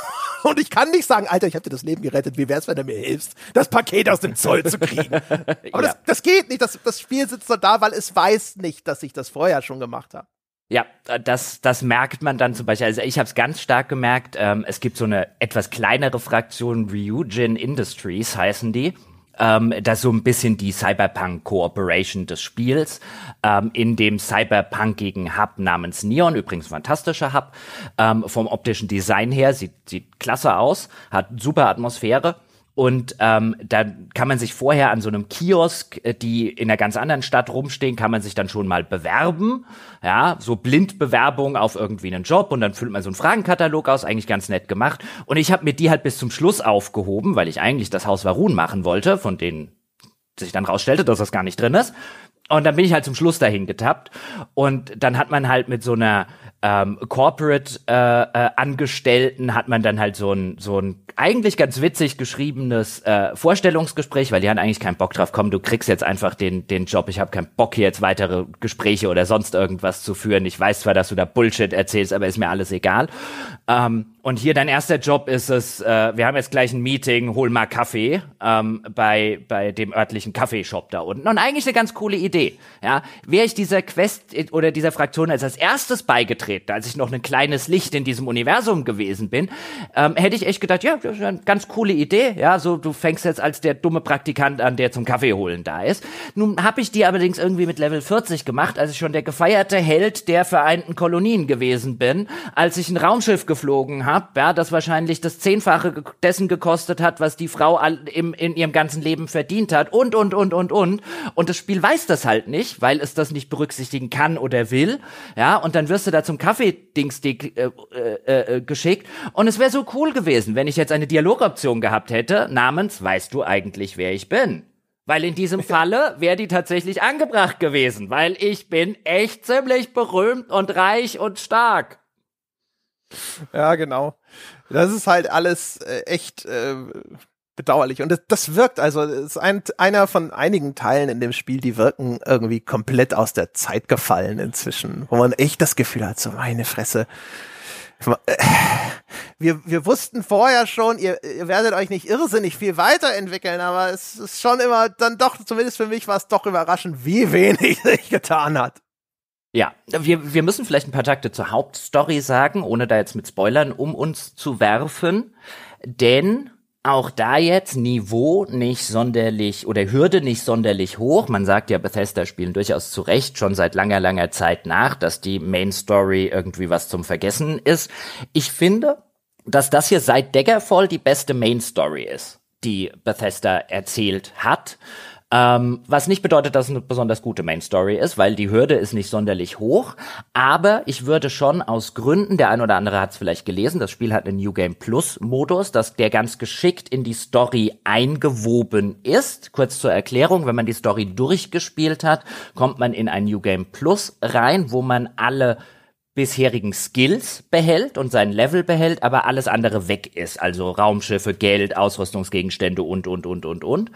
Und ich kann nicht sagen, Alter, ich habe dir das Leben gerettet, wie wär's, wenn du mir hilfst, das Paket aus dem Zoll zu kriegen? Aber ja. das, das, geht nicht, das, das Spiel sitzt da, weil es weiß nicht, dass ich das vorher schon gemacht habe. Ja, äh, das, das merkt man dann zum Beispiel. Also ich habe es ganz stark gemerkt. Ähm, es gibt so eine etwas kleinere Fraktion, Ryujin Industries heißen die. Ähm, das so ein bisschen die Cyberpunk Cooperation des Spiels ähm, in dem cyberpunkigen Hub namens Neon, übrigens fantastischer Hub, ähm, vom optischen Design her, sieht, sieht klasse aus, hat super Atmosphäre und ähm, da kann man sich vorher an so einem Kiosk, äh, die in einer ganz anderen Stadt rumstehen, kann man sich dann schon mal bewerben. Ja, so Blindbewerbung auf irgendwie einen Job und dann füllt man so einen Fragenkatalog aus, eigentlich ganz nett gemacht. Und ich habe mir die halt bis zum Schluss aufgehoben, weil ich eigentlich das Haus Warun machen wollte, von denen sich dann rausstellte, dass das gar nicht drin ist. Und dann bin ich halt zum Schluss dahin getappt. Und dann hat man halt mit so einer ähm, corporate äh, äh, Angestellten hat man dann halt so ein, so ein eigentlich ganz witzig geschriebenes äh, Vorstellungsgespräch, weil die haben eigentlich keinen Bock drauf, komm, du kriegst jetzt einfach den, den Job, ich habe keinen Bock hier jetzt weitere Gespräche oder sonst irgendwas zu führen. Ich weiß zwar, dass du da Bullshit erzählst, aber ist mir alles egal. Ähm, und hier dein erster Job ist es, äh, wir haben jetzt gleich ein Meeting, hol mal Kaffee ähm, bei, bei dem örtlichen Kaffeeshop da unten. Und eigentlich eine ganz coole Idee. Ja, Wäre ich dieser Quest äh, oder dieser Fraktion als, als erstes beigetreten, als ich noch ein kleines Licht in diesem Universum gewesen bin, ähm, hätte ich echt gedacht, ja, das ist eine ganz coole Idee. Ja, so du fängst jetzt als der dumme Praktikant an, der zum Kaffee holen da ist. Nun habe ich die allerdings irgendwie mit Level 40 gemacht, als ich schon der gefeierte Held der Vereinten Kolonien gewesen bin, als ich ein Raumschiff geflogen habe gab, ja, das wahrscheinlich das Zehnfache dessen gekostet hat, was die Frau im, in ihrem ganzen Leben verdient hat und, und, und, und, und. Und das Spiel weiß das halt nicht, weil es das nicht berücksichtigen kann oder will, ja, und dann wirst du da zum Kaffeedingstick äh, äh, äh, äh, geschickt und es wäre so cool gewesen, wenn ich jetzt eine Dialogoption gehabt hätte, namens, weißt du eigentlich, wer ich bin? Weil in diesem Falle wäre die tatsächlich angebracht gewesen, weil ich bin echt ziemlich berühmt und reich und stark. Ja, genau. Das ist halt alles äh, echt äh, bedauerlich. Und das, das wirkt, also ist ein, einer von einigen Teilen in dem Spiel, die wirken irgendwie komplett aus der Zeit gefallen inzwischen, wo man echt das Gefühl hat, so meine Fresse. Äh, wir, wir wussten vorher schon, ihr, ihr werdet euch nicht irrsinnig viel weiterentwickeln, aber es ist schon immer dann doch, zumindest für mich war es doch überraschend, wie wenig sich getan hat. Ja, wir, wir müssen vielleicht ein paar Takte zur Hauptstory sagen, ohne da jetzt mit Spoilern um uns zu werfen. Denn auch da jetzt Niveau nicht sonderlich oder Hürde nicht sonderlich hoch. Man sagt ja, Bethesda spielen durchaus zu Recht schon seit langer, langer Zeit nach, dass die Main Story irgendwie was zum Vergessen ist. Ich finde, dass das hier seit Daggerfall die beste Main Story ist, die Bethesda erzählt hat. Ähm, was nicht bedeutet, dass es eine besonders gute Main Story ist, weil die Hürde ist nicht sonderlich hoch. Aber ich würde schon aus Gründen, der ein oder andere hat es vielleicht gelesen, das Spiel hat einen New Game Plus Modus, dass der ganz geschickt in die Story eingewoben ist. Kurz zur Erklärung, wenn man die Story durchgespielt hat, kommt man in ein New Game Plus rein, wo man alle bisherigen Skills behält und sein Level behält, aber alles andere weg ist. Also Raumschiffe, Geld, Ausrüstungsgegenstände und, und, und, und, und.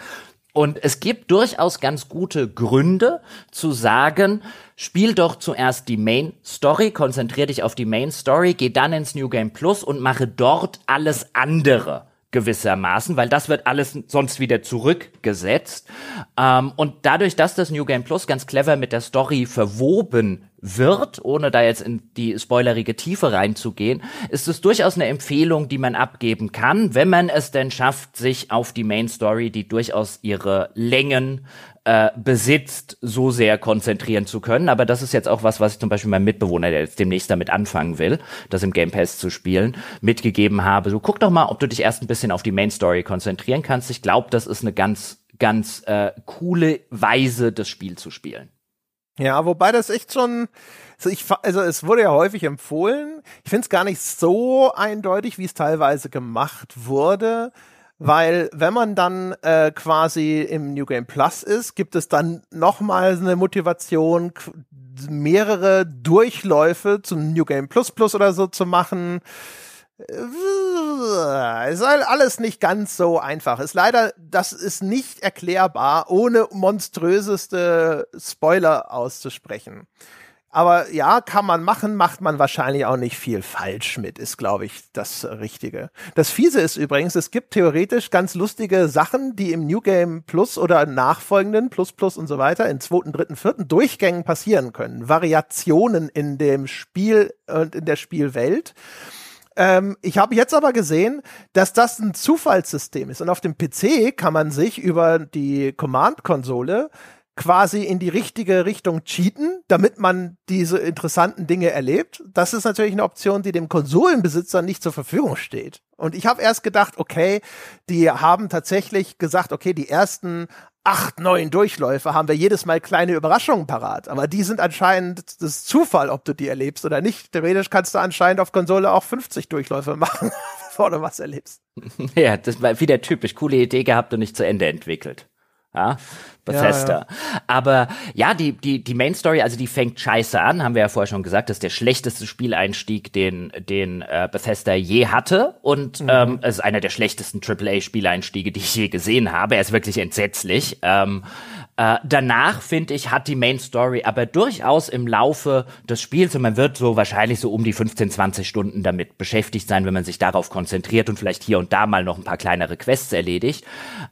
Und es gibt durchaus ganz gute Gründe zu sagen, spiel doch zuerst die Main Story, konzentrier dich auf die Main Story, geh dann ins New Game Plus und mache dort alles andere gewissermaßen, weil das wird alles sonst wieder zurückgesetzt. Ähm, und dadurch, dass das New Game Plus ganz clever mit der Story verwoben wird, ohne da jetzt in die spoilerige Tiefe reinzugehen, ist es durchaus eine Empfehlung, die man abgeben kann, wenn man es denn schafft, sich auf die Main Story, die durchaus ihre Längen äh, besitzt, so sehr konzentrieren zu können. Aber das ist jetzt auch was, was ich zum Beispiel meinem Mitbewohner, der jetzt demnächst damit anfangen will, das im Game Pass zu spielen, mitgegeben habe. So guck doch mal, ob du dich erst ein bisschen auf die Main Story konzentrieren kannst. Ich glaube, das ist eine ganz, ganz äh, coole Weise, das Spiel zu spielen. Ja, wobei das echt schon, also, ich, also es wurde ja häufig empfohlen. Ich finde es gar nicht so eindeutig, wie es teilweise gemacht wurde. Weil wenn man dann äh, quasi im New Game Plus ist, gibt es dann nochmal eine Motivation, mehrere Durchläufe zum New Game Plus Plus oder so zu machen. Es ist alles nicht ganz so einfach. Ist leider, das ist nicht erklärbar, ohne monströseste Spoiler auszusprechen. Aber ja, kann man machen, macht man wahrscheinlich auch nicht viel falsch mit, ist, glaube ich, das Richtige. Das Fiese ist übrigens, es gibt theoretisch ganz lustige Sachen, die im New Game Plus oder nachfolgenden Plus Plus und so weiter in zweiten, dritten, vierten Durchgängen passieren können. Variationen in dem Spiel und in der Spielwelt. Ähm, ich habe jetzt aber gesehen, dass das ein Zufallssystem ist. Und auf dem PC kann man sich über die Command-Konsole quasi in die richtige Richtung cheaten, damit man diese interessanten Dinge erlebt. Das ist natürlich eine Option, die dem Konsolenbesitzer nicht zur Verfügung steht. Und ich habe erst gedacht, okay, die haben tatsächlich gesagt, okay, die ersten acht, neun Durchläufe haben wir jedes Mal kleine Überraschungen parat. Aber die sind anscheinend das Zufall, ob du die erlebst oder nicht. Theoretisch kannst du anscheinend auf Konsole auch 50 Durchläufe machen, bevor du was erlebst. Ja, das war wieder typisch. Coole Idee gehabt und nicht zu Ende entwickelt. Ja, Bethesda. Ja, ja. Aber ja, die, die, die Main Story, also die fängt scheiße an, haben wir ja vorher schon gesagt, das ist der schlechteste Spieleinstieg, den, den äh, Bethesda je hatte. Und mhm. ähm, es ist einer der schlechtesten AAA-Spieleinstiege, die ich je gesehen habe. Er ist wirklich entsetzlich. Ähm, äh, danach, finde ich, hat die Main Story aber durchaus im Laufe des Spiels und man wird so wahrscheinlich so um die 15, 20 Stunden damit beschäftigt sein, wenn man sich darauf konzentriert und vielleicht hier und da mal noch ein paar kleinere Quests erledigt.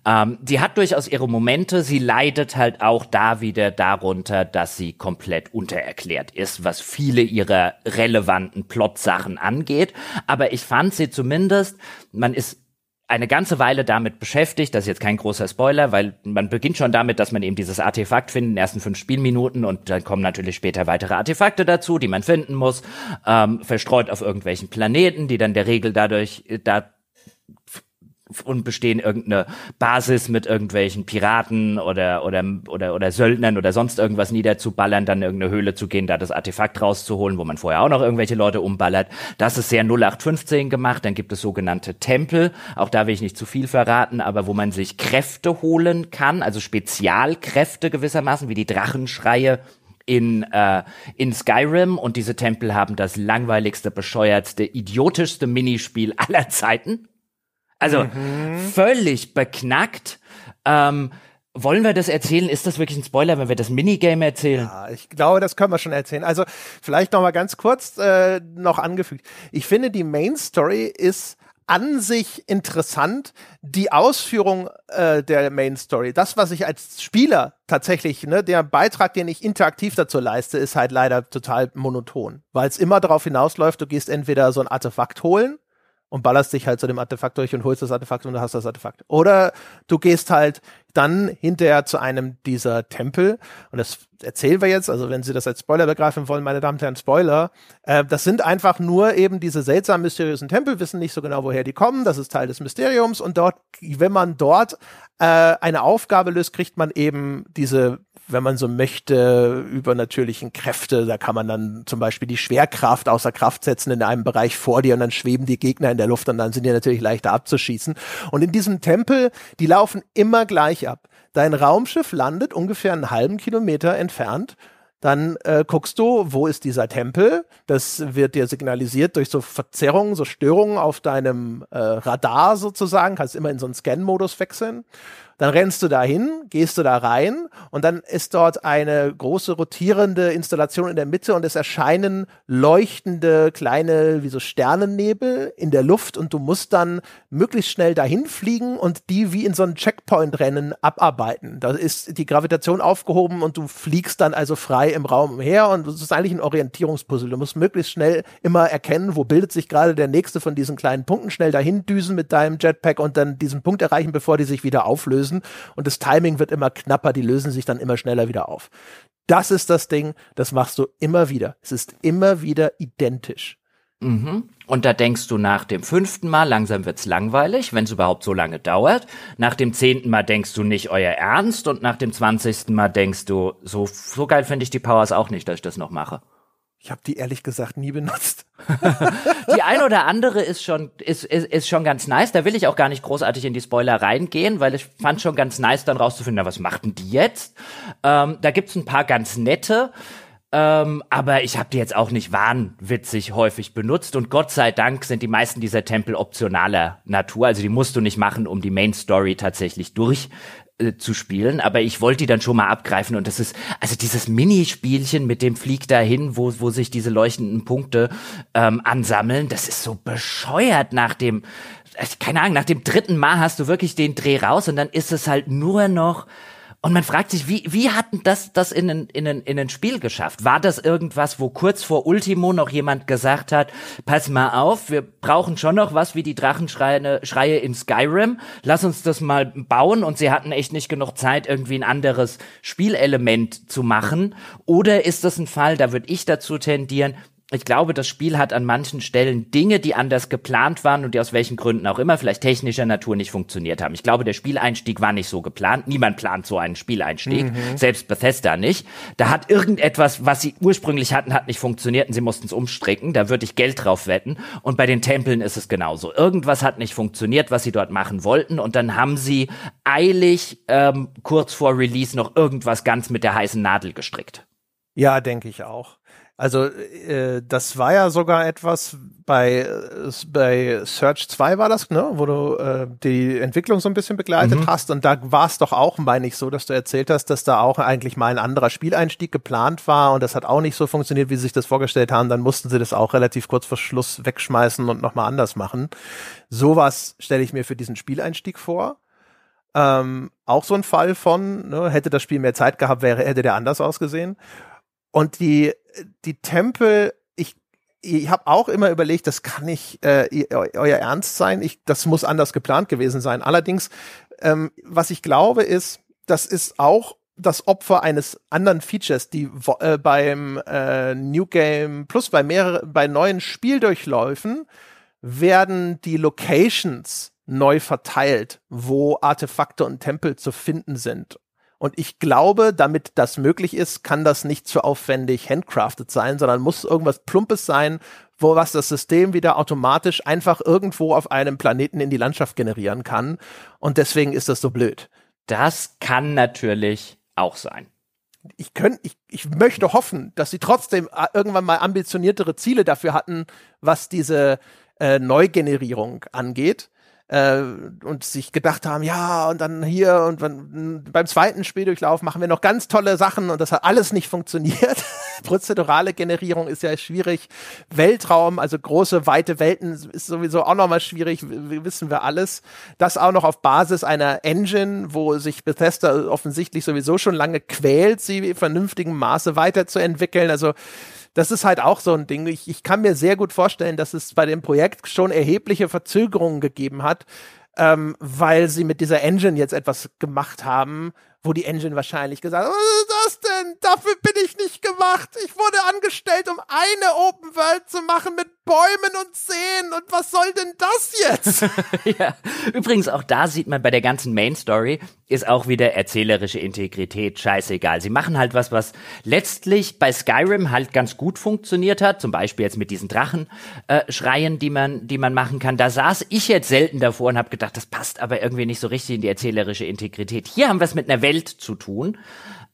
Ähm, die hat durchaus ihre Momente, sie leidet halt auch da wieder darunter, dass sie komplett untererklärt ist, was viele ihrer relevanten Plot-Sachen angeht. Aber ich fand sie zumindest, man ist eine ganze Weile damit beschäftigt. Das ist jetzt kein großer Spoiler, weil man beginnt schon damit, dass man eben dieses Artefakt findet in den ersten fünf Spielminuten und dann kommen natürlich später weitere Artefakte dazu, die man finden muss, ähm, verstreut auf irgendwelchen Planeten, die dann der Regel dadurch, da, und bestehen irgendeine Basis mit irgendwelchen Piraten oder, oder, oder, oder Söldnern oder sonst irgendwas niederzuballern, dann irgendeine Höhle zu gehen, da das Artefakt rauszuholen, wo man vorher auch noch irgendwelche Leute umballert. Das ist sehr 0815 gemacht. Dann gibt es sogenannte Tempel. Auch da will ich nicht zu viel verraten, aber wo man sich Kräfte holen kann, also Spezialkräfte gewissermaßen, wie die Drachenschreie in, äh, in Skyrim und diese Tempel haben das langweiligste, bescheuertste, idiotischste Minispiel aller Zeiten also mhm. völlig beknackt. Ähm, wollen wir das erzählen? Ist das wirklich ein Spoiler, wenn wir das Minigame erzählen? Ja, ich glaube, das können wir schon erzählen. Also vielleicht noch mal ganz kurz äh, noch angefügt. Ich finde, die Main Story ist an sich interessant. Die Ausführung äh, der Main Story, das, was ich als Spieler tatsächlich, ne, der Beitrag, den ich interaktiv dazu leiste, ist halt leider total monoton, weil es immer darauf hinausläuft, du gehst entweder so ein Artefakt holen und ballerst dich halt zu dem Artefakt durch und holst das Artefakt und du hast das Artefakt. Oder du gehst halt dann hinterher zu einem dieser Tempel und das erzählen wir jetzt, also wenn Sie das als Spoiler begreifen wollen, meine Damen und Herren, Spoiler, äh, das sind einfach nur eben diese seltsamen, mysteriösen Tempel, wissen nicht so genau, woher die kommen, das ist Teil des Mysteriums und dort, wenn man dort äh, eine Aufgabe löst, kriegt man eben diese wenn man so möchte, übernatürlichen Kräfte. Da kann man dann zum Beispiel die Schwerkraft außer Kraft setzen in einem Bereich vor dir und dann schweben die Gegner in der Luft und dann sind die natürlich leichter abzuschießen. Und in diesem Tempel, die laufen immer gleich ab. Dein Raumschiff landet ungefähr einen halben Kilometer entfernt dann äh, guckst du, wo ist dieser Tempel? Das wird dir signalisiert durch so Verzerrungen, so Störungen auf deinem äh, Radar sozusagen. Kannst immer in so einen Scan-Modus wechseln. Dann rennst du dahin, gehst du da rein und dann ist dort eine große rotierende Installation in der Mitte und es erscheinen leuchtende kleine wie so Sternennebel in der Luft und du musst dann möglichst schnell dahin fliegen und die wie in so einem Checkpoint-Rennen abarbeiten. Da ist die Gravitation aufgehoben und du fliegst dann also frei im Raum umher und es ist eigentlich ein Orientierungspuzzle. Du musst möglichst schnell immer erkennen, wo bildet sich gerade der nächste von diesen kleinen Punkten, schnell dahin düsen mit deinem Jetpack und dann diesen Punkt erreichen, bevor die sich wieder auflösen lösen und das Timing wird immer knapper, die lösen sich dann immer schneller wieder auf. Das ist das Ding, das machst du immer wieder. Es ist immer wieder identisch. Mhm. Und da denkst du nach dem fünften Mal, langsam wird's langweilig, wenn es überhaupt so lange dauert. Nach dem zehnten Mal denkst du nicht euer Ernst und nach dem zwanzigsten Mal denkst du, so, so geil finde ich die Powers auch nicht, dass ich das noch mache. Ich habe die ehrlich gesagt nie benutzt. die ein oder andere ist schon, ist, ist, ist schon ganz nice. Da will ich auch gar nicht großartig in die Spoiler reingehen, weil ich fand schon ganz nice, dann rauszufinden, na, was machten die jetzt? Ähm, da gibt's ein paar ganz nette. Ähm, aber ich habe die jetzt auch nicht wahnwitzig häufig benutzt und Gott sei Dank sind die meisten dieser Tempel optionaler Natur. Also die musst du nicht machen, um die Main Story tatsächlich durch äh, zu spielen, aber ich wollte die dann schon mal abgreifen und das ist also dieses Minispielchen mit dem Flieg dahin, wo, wo sich diese leuchtenden Punkte ähm, ansammeln, das ist so bescheuert nach dem, äh, keine Ahnung, nach dem dritten Mal hast du wirklich den Dreh raus und dann ist es halt nur noch und man fragt sich, wie, wie hatten das das in ein, in, ein, in ein Spiel geschafft? War das irgendwas, wo kurz vor Ultimo noch jemand gesagt hat, pass mal auf, wir brauchen schon noch was wie die Drachenschreie in Skyrim, lass uns das mal bauen und sie hatten echt nicht genug Zeit, irgendwie ein anderes Spielelement zu machen? Oder ist das ein Fall, da würde ich dazu tendieren, ich glaube, das Spiel hat an manchen Stellen Dinge, die anders geplant waren und die aus welchen Gründen auch immer vielleicht technischer Natur nicht funktioniert haben. Ich glaube, der Spieleinstieg war nicht so geplant. Niemand plant so einen Spieleinstieg, mhm. selbst Bethesda nicht. Da hat irgendetwas, was sie ursprünglich hatten, hat nicht funktioniert und sie mussten es umstricken. Da würde ich Geld drauf wetten. Und bei den Tempeln ist es genauso. Irgendwas hat nicht funktioniert, was sie dort machen wollten. Und dann haben sie eilig ähm, kurz vor Release noch irgendwas ganz mit der heißen Nadel gestrickt. Ja, denke ich auch. Also äh, das war ja sogar etwas bei, bei Search 2 war das, ne? wo du äh, die Entwicklung so ein bisschen begleitet mhm. hast. Und da war es doch auch, meine ich, so, dass du erzählt hast, dass da auch eigentlich mal ein anderer Spieleinstieg geplant war und das hat auch nicht so funktioniert, wie sie sich das vorgestellt haben. Dann mussten sie das auch relativ kurz vor Schluss wegschmeißen und nochmal anders machen. Sowas stelle ich mir für diesen Spieleinstieg vor. Ähm, auch so ein Fall von, ne, hätte das Spiel mehr Zeit gehabt, wäre, hätte der anders ausgesehen. Und die die Tempel, ich, ich habe auch immer überlegt, das kann nicht äh, euer Ernst sein. Ich, das muss anders geplant gewesen sein. Allerdings, ähm, was ich glaube, ist, das ist auch das Opfer eines anderen Features, die äh, beim äh, New Game Plus bei mehrere, bei neuen Spieldurchläufen werden die Locations neu verteilt, wo Artefakte und Tempel zu finden sind. Und ich glaube, damit das möglich ist, kann das nicht zu aufwendig handcrafted sein, sondern muss irgendwas Plumpes sein, wo was das System wieder automatisch einfach irgendwo auf einem Planeten in die Landschaft generieren kann. Und deswegen ist das so blöd. Das kann natürlich auch sein. Ich, könnt, ich, ich möchte hoffen, dass sie trotzdem äh, irgendwann mal ambitioniertere Ziele dafür hatten, was diese äh, Neugenerierung angeht äh, und sich gedacht haben, ja, und dann hier und wenn, beim zweiten Spieldurchlauf machen wir noch ganz tolle Sachen und das hat alles nicht funktioniert. Prozedurale Generierung ist ja schwierig. Weltraum, also große, weite Welten ist sowieso auch nochmal schwierig, wissen wir alles. Das auch noch auf Basis einer Engine, wo sich Bethesda offensichtlich sowieso schon lange quält, sie in vernünftigen Maße weiterzuentwickeln. Also das ist halt auch so ein Ding. Ich, ich kann mir sehr gut vorstellen, dass es bei dem Projekt schon erhebliche Verzögerungen gegeben hat, ähm, weil sie mit dieser Engine jetzt etwas gemacht haben, wo die Engine wahrscheinlich gesagt hat, was ist das denn? Dafür bin ich nicht gemacht. Ich wurde angestellt, um eine Open World zu machen mit Bäumen und Seen. Und was soll denn das jetzt? ja. Übrigens, auch da sieht man bei der ganzen Main Story ist auch wieder erzählerische Integrität scheißegal. Sie machen halt was, was letztlich bei Skyrim halt ganz gut funktioniert hat. Zum Beispiel jetzt mit diesen Drachenschreien, äh, die man, die man machen kann. Da saß ich jetzt selten davor und habe gedacht, das passt aber irgendwie nicht so richtig in die erzählerische Integrität. Hier haben wir es mit einer Welt zu tun.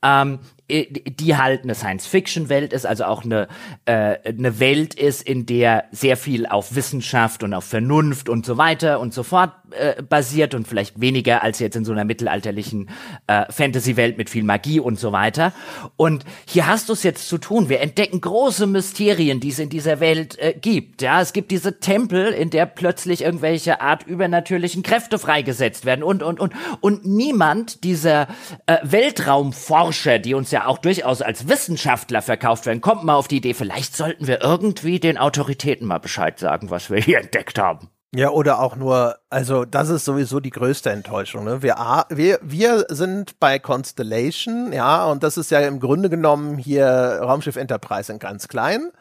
Ähm, äh, die halt eine Science-Fiction-Welt ist, also auch eine, äh, eine Welt ist, in der sehr viel auf Wissenschaft und auf Vernunft und so weiter und so fort äh, basiert und vielleicht weniger als jetzt in so einer mittelalterlichen äh, Fantasy-Welt mit viel Magie und so weiter. Und hier hast du es jetzt zu tun. Wir entdecken große Mysterien, die es in dieser Welt äh, gibt. Ja, es gibt diese Tempel, in der plötzlich irgendwelche Art übernatürlichen Kräfte freigesetzt werden und und und und niemand dieser äh, Weltraumforscher, die uns ja auch durchaus als Wissenschaftler verkauft werden, kommt mal auf die Idee, vielleicht sollten wir irgendwie den Autoritäten mal Bescheid sagen, was wir hier entdeckt haben. Ja, oder auch nur, also das ist sowieso die größte Enttäuschung. Ne? Wir, wir, wir sind bei Constellation, ja, und das ist ja im Grunde genommen hier Raumschiff Enterprise in ganz klein.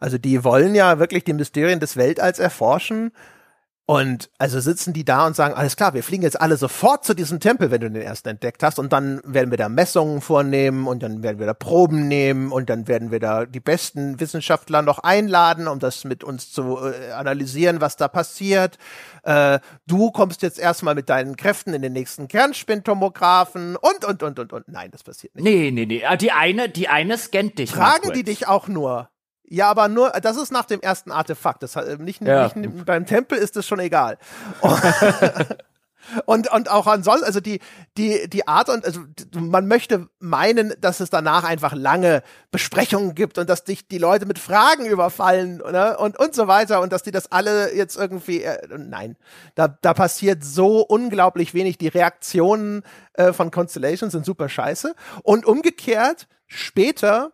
Also die wollen ja wirklich die Mysterien des Weltalls erforschen und also sitzen die da und sagen, alles klar, wir fliegen jetzt alle sofort zu diesem Tempel, wenn du den ersten entdeckt hast. Und dann werden wir da Messungen vornehmen und dann werden wir da Proben nehmen und dann werden wir da die besten Wissenschaftler noch einladen, um das mit uns zu äh, analysieren, was da passiert. Äh, du kommst jetzt erstmal mit deinen Kräften in den nächsten Kernspintomographen und, und, und, und, und. Nein, das passiert nicht. Nee, nee, nee. Ah, die eine, die eine scannt dich. Fragen die dich auch nur. Ja, aber nur, das ist nach dem ersten Artefakt. Das hat, äh, nicht, ja. nicht beim Tempel ist das schon egal. und, und auch ansonsten, also die, die, die Art und, also man möchte meinen, dass es danach einfach lange Besprechungen gibt und dass dich die Leute mit Fragen überfallen ne? und, und so weiter und dass die das alle jetzt irgendwie, äh, nein, da, da passiert so unglaublich wenig. Die Reaktionen äh, von Constellation sind super scheiße und umgekehrt später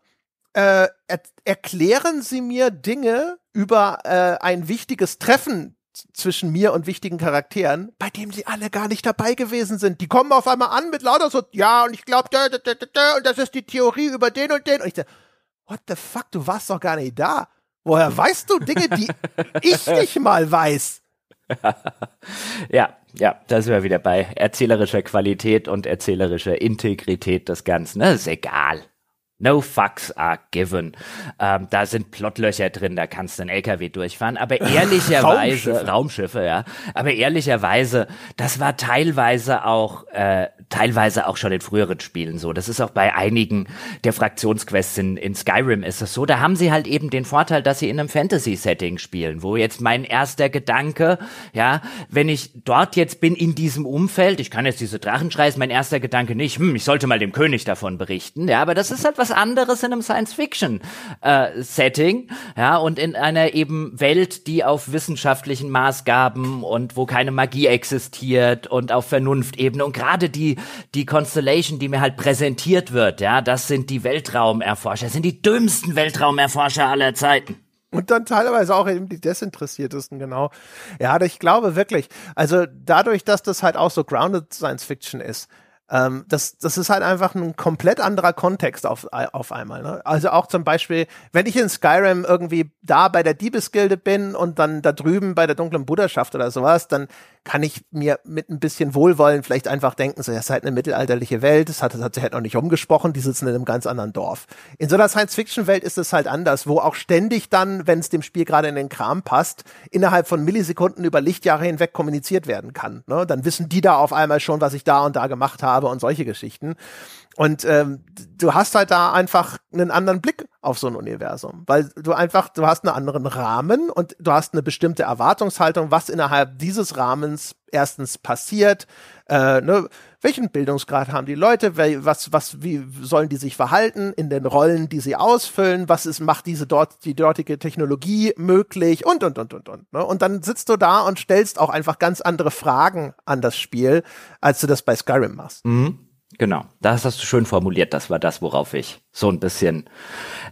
äh, er erklären Sie mir Dinge über äh, ein wichtiges Treffen zwischen mir und wichtigen Charakteren, bei dem sie alle gar nicht dabei gewesen sind. Die kommen auf einmal an mit lauter so, ja, und ich glaube, da, da, da, da, und das ist die Theorie über den und den. Und ich sage, what the fuck, du warst doch gar nicht da. Woher weißt du Dinge, die ich nicht mal weiß? ja, ja, da sind wir wieder bei erzählerischer Qualität und erzählerischer Integrität des Ganzen. Das ne? ist egal. No fucks are given. Ähm, da sind Plottlöcher drin, da kannst du einen LKW durchfahren. Aber ehrlicherweise, Raumschiffe. Raumschiffe. ja. Aber ehrlicherweise, das war teilweise auch, äh, teilweise auch schon in früheren Spielen so. Das ist auch bei einigen der Fraktionsquests in, in Skyrim ist das so. Da haben sie halt eben den Vorteil, dass sie in einem Fantasy-Setting spielen, wo jetzt mein erster Gedanke, ja, wenn ich dort jetzt bin in diesem Umfeld, ich kann jetzt diese Drachenschreis, mein erster Gedanke nicht, hm, ich sollte mal dem König davon berichten, ja, aber das ist halt was anderes in einem Science-Fiction-Setting, äh, ja, und in einer eben Welt, die auf wissenschaftlichen Maßgaben und wo keine Magie existiert und auf Vernunftebene und gerade die, die Constellation, die mir halt präsentiert wird, ja, das sind die Weltraumerforscher, das sind die dümmsten Weltraumerforscher aller Zeiten. Und dann teilweise auch eben die Desinteressiertesten, genau. Ja, ich glaube wirklich, also dadurch, dass das halt auch so grounded Science Fiction ist, ähm, das, das ist halt einfach ein komplett anderer Kontext auf, äh, auf einmal. Ne? Also auch zum Beispiel, wenn ich in Skyrim irgendwie da bei der Diebesgilde bin und dann da drüben bei der dunklen Bruderschaft oder sowas, dann kann ich mir mit ein bisschen Wohlwollen vielleicht einfach denken, so, das ist halt eine mittelalterliche Welt, das hat, das hat sich halt noch nicht umgesprochen, die sitzen in einem ganz anderen Dorf. In so einer Science-Fiction-Welt ist es halt anders, wo auch ständig dann, wenn es dem Spiel gerade in den Kram passt, innerhalb von Millisekunden über Lichtjahre hinweg kommuniziert werden kann. Ne? Dann wissen die da auf einmal schon, was ich da und da gemacht habe habe und solche Geschichten. Und ähm, du hast halt da einfach einen anderen Blick auf so ein Universum, weil du einfach, du hast einen anderen Rahmen und du hast eine bestimmte Erwartungshaltung, was innerhalb dieses Rahmens erstens passiert. Äh, ne? welchen Bildungsgrad haben die Leute, was, was, wie sollen die sich verhalten in den Rollen, die sie ausfüllen, was ist, macht diese dort, die dortige Technologie möglich und, und, und, und, und. Ne? Und dann sitzt du da und stellst auch einfach ganz andere Fragen an das Spiel, als du das bei Skyrim machst. Mhm. Genau, das hast du schön formuliert. Das war das, worauf ich so ein bisschen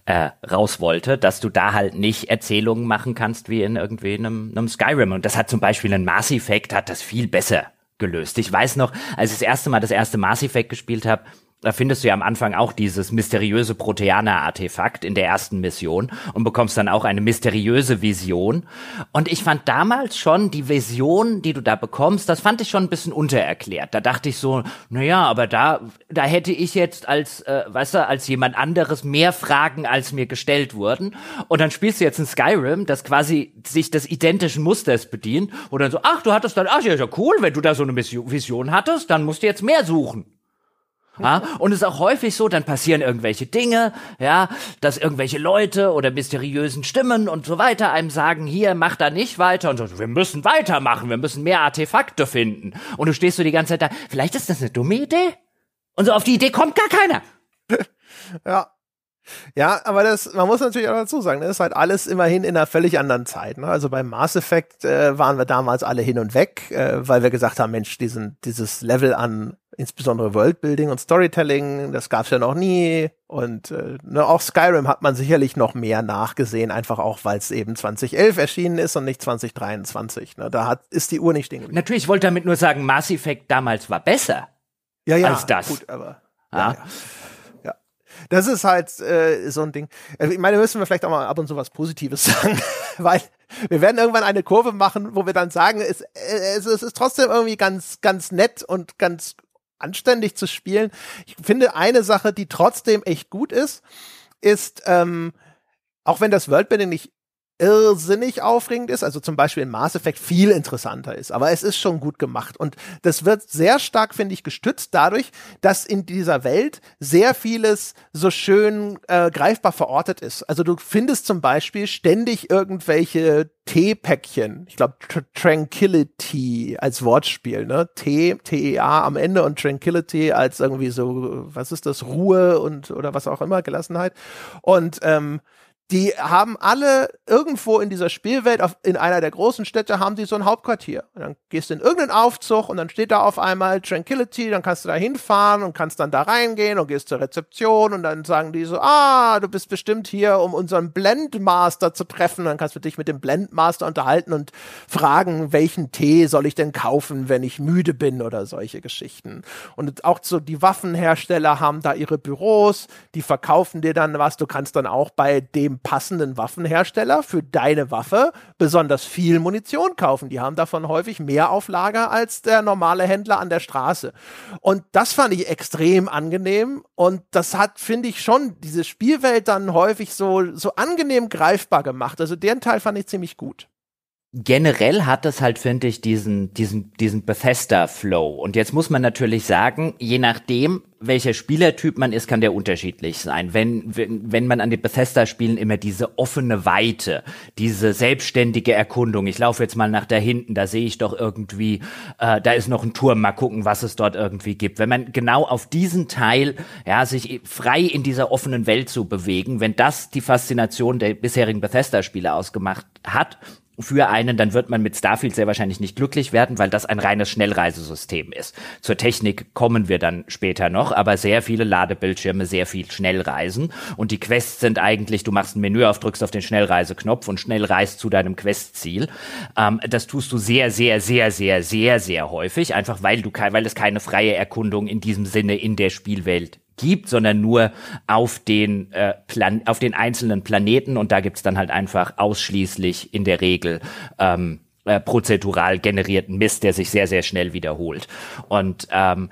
äh, raus wollte, dass du da halt nicht Erzählungen machen kannst wie in irgendwie einem, einem Skyrim. Und das hat zum Beispiel in Mass Effect hat das viel besser gelöst. Ich weiß noch, als ich das erste Mal das erste Mass Effect gespielt habe, da findest du ja am Anfang auch dieses mysteriöse Proteaner-Artefakt in der ersten Mission und bekommst dann auch eine mysteriöse Vision. Und ich fand damals schon die Vision, die du da bekommst, das fand ich schon ein bisschen untererklärt. Da dachte ich so, naja, aber da, da hätte ich jetzt als, äh, weißt du, als jemand anderes mehr Fragen als mir gestellt wurden. Und dann spielst du jetzt in Skyrim, das quasi sich des identischen Musters bedient, wo dann so, ach, du hattest dann, ach ja, ja cool, wenn du da so eine Mission, Vision hattest, dann musst du jetzt mehr suchen. Ja? Und es ist auch häufig so, dann passieren irgendwelche Dinge, ja, dass irgendwelche Leute oder mysteriösen Stimmen und so weiter einem sagen, hier, mach da nicht weiter und so, wir müssen weitermachen, wir müssen mehr Artefakte finden. Und du stehst so die ganze Zeit da, vielleicht ist das eine dumme Idee? Und so auf die Idee kommt gar keiner. ja. Ja, aber das, man muss natürlich auch dazu sagen, das ne, ist halt alles immerhin in einer völlig anderen Zeit. Ne? Also bei Mass Effect äh, waren wir damals alle hin und weg, äh, weil wir gesagt haben, Mensch, diesen, dieses Level an insbesondere Worldbuilding und Storytelling, das gab es ja noch nie. Und äh, ne, auch Skyrim hat man sicherlich noch mehr nachgesehen, einfach auch, weil es eben 2011 erschienen ist und nicht 2023. Ne? Da hat, ist die Uhr nicht stehen geblieben. Natürlich wollte damit nur sagen, Mass Effect damals war besser ja, ja, als das. Gut, aber, ja. ja. ja das ist halt äh, so ein Ding. Äh, ich meine, müssen wir vielleicht auch mal ab und zu was Positives sagen, weil wir werden irgendwann eine Kurve machen, wo wir dann sagen, es, äh, es, es ist trotzdem irgendwie ganz, ganz nett und ganz anständig zu spielen. Ich finde eine Sache, die trotzdem echt gut ist, ist, ähm, auch wenn das Worldbuilding nicht irrsinnig aufregend ist, also zum Beispiel in Mass Effect viel interessanter ist, aber es ist schon gut gemacht und das wird sehr stark, finde ich, gestützt dadurch, dass in dieser Welt sehr vieles so schön äh, greifbar verortet ist. Also du findest zum Beispiel ständig irgendwelche T-Päckchen. Ich glaube, Tr Tranquility als Wortspiel, ne? T, T-E-A am Ende und Tranquility als irgendwie so, was ist das, Ruhe und oder was auch immer, Gelassenheit. Und ähm, die haben alle irgendwo in dieser Spielwelt, auf, in einer der großen Städte, haben die so ein Hauptquartier. Und dann gehst du in irgendeinen Aufzug und dann steht da auf einmal Tranquility, dann kannst du da hinfahren und kannst dann da reingehen und gehst zur Rezeption und dann sagen die so, ah, du bist bestimmt hier, um unseren Blendmaster zu treffen. Und dann kannst du dich mit dem Blendmaster unterhalten und fragen, welchen Tee soll ich denn kaufen, wenn ich müde bin oder solche Geschichten. Und auch so die Waffenhersteller haben da ihre Büros, die verkaufen dir dann was, du kannst dann auch bei dem passenden Waffenhersteller für deine Waffe besonders viel Munition kaufen. Die haben davon häufig mehr auf Lager als der normale Händler an der Straße. Und das fand ich extrem angenehm. Und das hat, finde ich, schon diese Spielwelt dann häufig so, so angenehm greifbar gemacht. Also den Teil fand ich ziemlich gut generell hat es halt, finde ich, diesen, diesen, diesen Bethesda-Flow. Und jetzt muss man natürlich sagen, je nachdem, welcher Spielertyp man ist, kann der unterschiedlich sein. Wenn, wenn, wenn man an den Bethesda-Spielen immer diese offene Weite, diese selbstständige Erkundung, ich laufe jetzt mal nach da hinten, da sehe ich doch irgendwie, äh, da ist noch ein Turm, mal gucken, was es dort irgendwie gibt. Wenn man genau auf diesen Teil, ja, sich frei in dieser offenen Welt zu bewegen, wenn das die Faszination der bisherigen Bethesda-Spiele ausgemacht hat, für einen, dann wird man mit Starfield sehr wahrscheinlich nicht glücklich werden, weil das ein reines Schnellreisesystem ist. Zur Technik kommen wir dann später noch, aber sehr viele Ladebildschirme, sehr viel Schnellreisen und die Quests sind eigentlich, du machst ein Menü auf, drückst auf den Schnellreiseknopf und schnell reist zu deinem Questziel. Ähm, das tust du sehr, sehr, sehr, sehr, sehr, sehr häufig, einfach weil du weil es keine freie Erkundung in diesem Sinne in der Spielwelt gibt, sondern nur auf den, äh, Plan auf den einzelnen Planeten und da gibt's dann halt einfach ausschließlich in der Regel ähm, äh, prozedural generierten Mist, der sich sehr, sehr schnell wiederholt. Und ähm,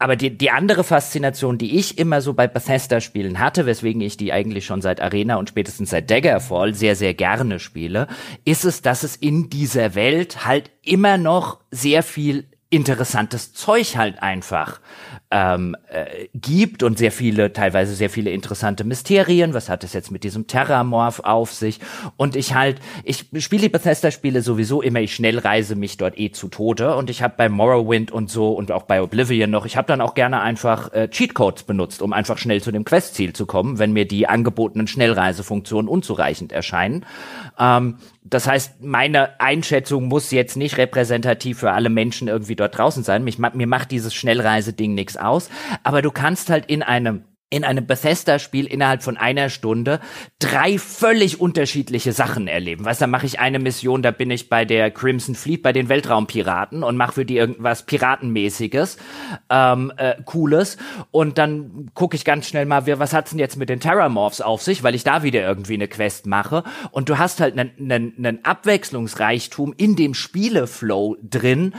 aber die, die andere Faszination, die ich immer so bei Bethesda-Spielen hatte, weswegen ich die eigentlich schon seit Arena und spätestens seit Daggerfall sehr, sehr gerne spiele, ist es, dass es in dieser Welt halt immer noch sehr viel interessantes Zeug halt einfach ähm, äh, gibt und sehr viele, teilweise sehr viele interessante Mysterien. Was hat es jetzt mit diesem Terramorph auf sich? Und ich halt, ich spiele die Bethesda-Spiele sowieso immer, ich schnell reise mich dort eh zu Tode. Und ich habe bei Morrowind und so und auch bei Oblivion noch, ich habe dann auch gerne einfach äh, Cheatcodes benutzt, um einfach schnell zu dem Questziel zu kommen, wenn mir die angebotenen Schnellreisefunktionen unzureichend erscheinen. Ähm, das heißt, meine Einschätzung muss jetzt nicht repräsentativ für alle Menschen irgendwie dort draußen sein. Mich, mir macht dieses Schnellreiseding nichts aus. Aber du kannst halt in einem in einem Bethesda-Spiel innerhalb von einer Stunde drei völlig unterschiedliche Sachen erleben. Weißt, du, da mache ich eine Mission, da bin ich bei der Crimson Fleet, bei den Weltraumpiraten und mache für die irgendwas Piratenmäßiges, ähm, äh, Cooles. Und dann gucke ich ganz schnell mal, was hat's denn jetzt mit den Terramorphs auf sich, weil ich da wieder irgendwie eine Quest mache. Und du hast halt einen Abwechslungsreichtum in dem Spieleflow drin,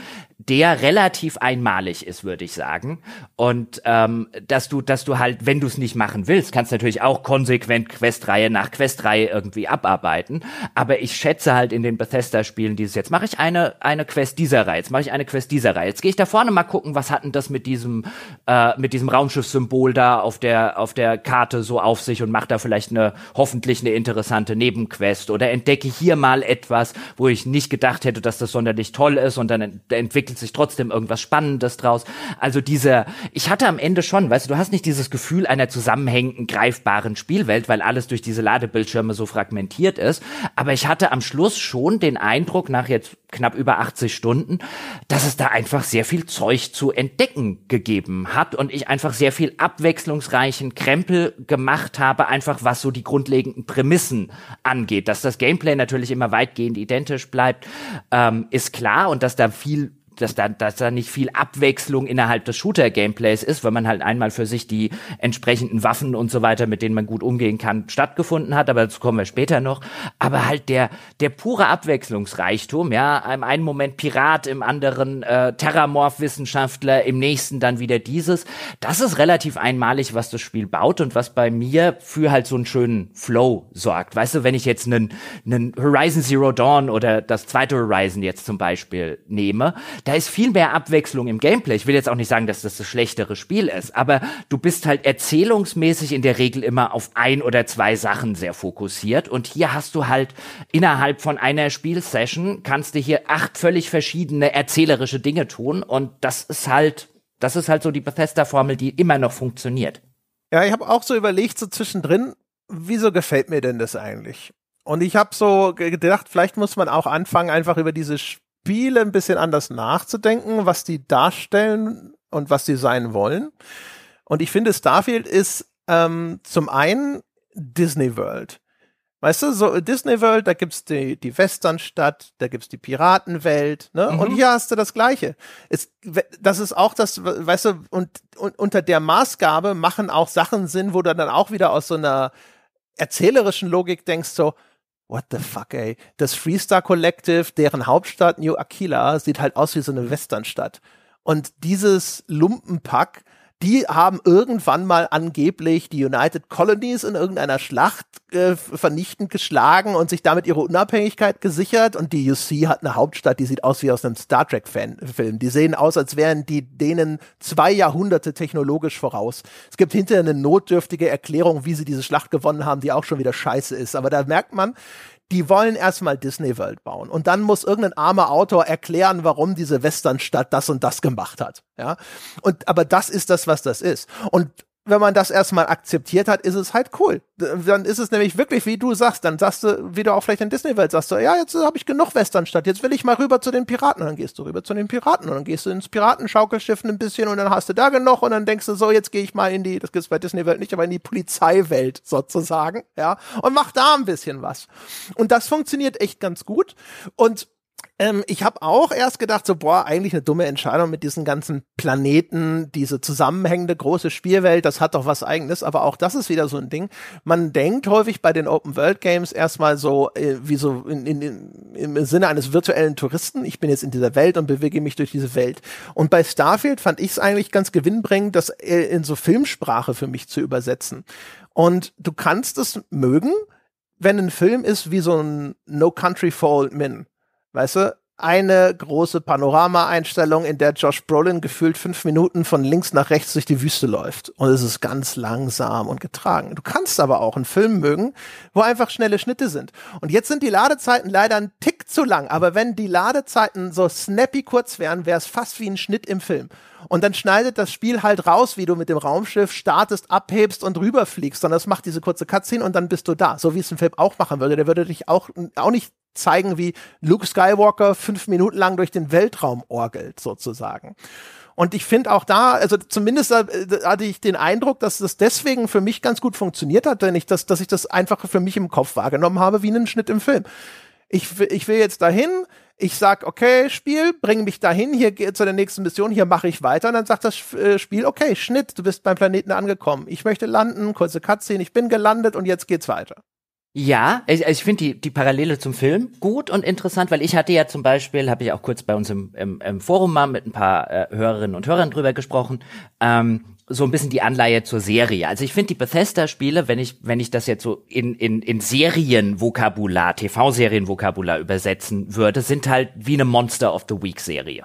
der relativ einmalig ist, würde ich sagen. Und ähm, dass du, dass du halt, wenn du es nicht machen willst, kannst natürlich auch konsequent Questreihe nach Questreihe irgendwie abarbeiten. Aber ich schätze halt in den Bethesda-Spielen dieses jetzt mache ich eine eine Quest dieser Reihe, jetzt mache ich eine Quest dieser Reihe. Jetzt gehe ich da vorne mal gucken, was hatten das mit diesem äh, mit diesem Raumschiffssymbol da auf der auf der Karte so auf sich und mache da vielleicht eine hoffentlich eine interessante Nebenquest oder entdecke hier mal etwas, wo ich nicht gedacht hätte, dass das sonderlich toll ist und dann entwickle entwickelt sich trotzdem irgendwas Spannendes draus. Also diese, ich hatte am Ende schon, weißt du, du hast nicht dieses Gefühl einer zusammenhängenden, greifbaren Spielwelt, weil alles durch diese Ladebildschirme so fragmentiert ist. Aber ich hatte am Schluss schon den Eindruck, nach jetzt knapp über 80 Stunden, dass es da einfach sehr viel Zeug zu entdecken gegeben hat und ich einfach sehr viel abwechslungsreichen Krempel gemacht habe, einfach was so die grundlegenden Prämissen angeht. Dass das Gameplay natürlich immer weitgehend identisch bleibt, ähm, ist klar und dass da viel dass da, dass da nicht viel Abwechslung innerhalb des Shooter-Gameplays ist, weil man halt einmal für sich die entsprechenden Waffen und so weiter, mit denen man gut umgehen kann, stattgefunden hat, aber dazu kommen wir später noch. Aber halt der, der pure Abwechslungsreichtum, ja, im einen Moment Pirat, im anderen äh, Terramorph-Wissenschaftler, im nächsten dann wieder dieses. Das ist relativ einmalig, was das Spiel baut und was bei mir für halt so einen schönen Flow sorgt. Weißt du, wenn ich jetzt einen, einen Horizon Zero Dawn oder das zweite Horizon jetzt zum Beispiel nehme, da ist viel mehr Abwechslung im Gameplay. Ich will jetzt auch nicht sagen, dass das das schlechtere Spiel ist, aber du bist halt erzählungsmäßig in der Regel immer auf ein oder zwei Sachen sehr fokussiert und hier hast du halt innerhalb von einer Spielsession kannst du hier acht völlig verschiedene erzählerische Dinge tun und das ist halt das ist halt so die Bethesda Formel, die immer noch funktioniert. Ja, ich habe auch so überlegt so zwischendrin, wieso gefällt mir denn das eigentlich? Und ich habe so gedacht, vielleicht muss man auch anfangen, einfach über diese Spiele ein bisschen anders nachzudenken, was die darstellen und was sie sein wollen. Und ich finde, Starfield ist ähm, zum einen Disney World. Weißt du, so Disney World, da gibt's die, die Westernstadt, da gibt's die Piratenwelt, ne? Mhm. Und hier hast du das Gleiche. Es, das ist auch das, weißt du, und, und unter der Maßgabe machen auch Sachen Sinn, wo du dann auch wieder aus so einer erzählerischen Logik denkst, so, What the fuck, ey? Das Freestar Collective, deren Hauptstadt New Aquila, sieht halt aus wie so eine Westernstadt. Und dieses Lumpenpack die haben irgendwann mal angeblich die United Colonies in irgendeiner Schlacht äh, vernichtend geschlagen und sich damit ihre Unabhängigkeit gesichert. Und die UC hat eine Hauptstadt, die sieht aus wie aus einem Star Trek-Film. Die sehen aus, als wären die denen zwei Jahrhunderte technologisch voraus. Es gibt hinterher eine notdürftige Erklärung, wie sie diese Schlacht gewonnen haben, die auch schon wieder scheiße ist. Aber da merkt man, die wollen erstmal Disney World bauen. Und dann muss irgendein armer Autor erklären, warum diese Westernstadt das und das gemacht hat. Ja. Und, aber das ist das, was das ist. Und wenn man das erstmal akzeptiert hat, ist es halt cool. Dann ist es nämlich wirklich, wie du sagst, dann sagst du, wie du auch vielleicht in Disney Welt sagst, du, ja, jetzt habe ich genug Westernstadt, jetzt will ich mal rüber zu den Piraten. Und dann gehst du rüber zu den Piraten und dann gehst du ins Piratenschaukelschiff ein bisschen und dann hast du da genug und dann denkst du, so, jetzt gehe ich mal in die, das gibt's bei Disney Welt nicht, aber in die Polizeiwelt sozusagen, ja, und mach da ein bisschen was. Und das funktioniert echt ganz gut. Und ähm, ich habe auch erst gedacht, so, boah, eigentlich eine dumme Entscheidung mit diesen ganzen Planeten, diese zusammenhängende große Spielwelt, das hat doch was eigenes, aber auch das ist wieder so ein Ding. Man denkt häufig bei den Open World Games erstmal so, äh, wie so in, in, in, im Sinne eines virtuellen Touristen, ich bin jetzt in dieser Welt und bewege mich durch diese Welt. Und bei Starfield fand ich es eigentlich ganz gewinnbringend, das äh, in so Filmsprache für mich zu übersetzen. Und du kannst es mögen, wenn ein Film ist wie so ein No Country for Old Men. Weißt du, eine große Panoramaeinstellung, in der Josh Brolin gefühlt fünf Minuten von links nach rechts durch die Wüste läuft. Und es ist ganz langsam und getragen. Du kannst aber auch einen Film mögen, wo einfach schnelle Schnitte sind. Und jetzt sind die Ladezeiten leider ein Tick zu lang. Aber wenn die Ladezeiten so snappy kurz wären, wäre es fast wie ein Schnitt im Film. Und dann schneidet das Spiel halt raus, wie du mit dem Raumschiff startest, abhebst und rüberfliegst, sondern das macht diese kurze Cutscene und dann bist du da. So wie es ein Film auch machen würde. Der würde dich auch, auch nicht zeigen, wie Luke Skywalker fünf Minuten lang durch den Weltraum orgelt, sozusagen. Und ich finde auch da, also zumindest äh, hatte ich den Eindruck, dass das deswegen für mich ganz gut funktioniert hat, wenn ich das, dass ich das einfach für mich im Kopf wahrgenommen habe, wie einen Schnitt im Film. Ich, ich will jetzt dahin, ich sag, okay, Spiel, bring mich dahin, hier geht zu der nächsten Mission, hier mache ich weiter. Und dann sagt das äh, Spiel, okay, Schnitt, du bist beim Planeten angekommen. Ich möchte landen, kurze Cutscene, ich bin gelandet und jetzt geht's weiter. Ja, ich, also, also ich finde die, die Parallele zum Film gut und interessant, weil ich hatte ja zum Beispiel, habe ich auch kurz bei uns im, im, im Forum mal mit ein paar äh, Hörerinnen und Hörern drüber gesprochen, ähm, so ein bisschen die Anleihe zur Serie. Also ich finde die Bethesda-Spiele, wenn ich, wenn ich das jetzt so in, in, in Serienvokabular, TV-Serienvokabular übersetzen würde, sind halt wie eine Monster of the Week-Serie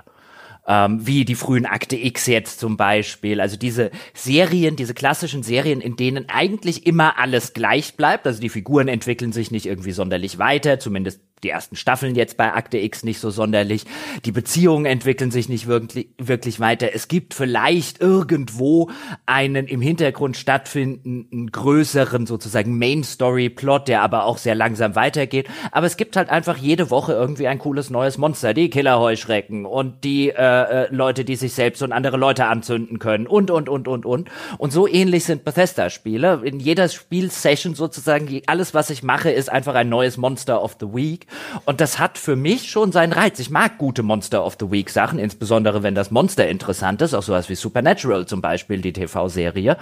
ähm, wie die frühen Akte X jetzt zum Beispiel. Also diese Serien, diese klassischen Serien, in denen eigentlich immer alles gleich bleibt. Also die Figuren entwickeln sich nicht irgendwie sonderlich weiter, zumindest die ersten Staffeln jetzt bei Akte X nicht so sonderlich. Die Beziehungen entwickeln sich nicht wirklich, wirklich weiter. Es gibt vielleicht irgendwo einen im Hintergrund stattfindenden größeren sozusagen Main Story Plot, der aber auch sehr langsam weitergeht. Aber es gibt halt einfach jede Woche irgendwie ein cooles neues Monster, die Killerheuschrecken und die äh, äh, Leute, die sich selbst und andere Leute anzünden können und und und und und. Und so ähnlich sind Bethesda-Spiele. In jeder Spielsession sozusagen alles, was ich mache, ist einfach ein neues Monster of the Week. Und das hat für mich schon seinen Reiz. Ich mag gute Monster of the Week Sachen, insbesondere wenn das Monster interessant ist, auch sowas wie Supernatural zum Beispiel, die TV-Serie.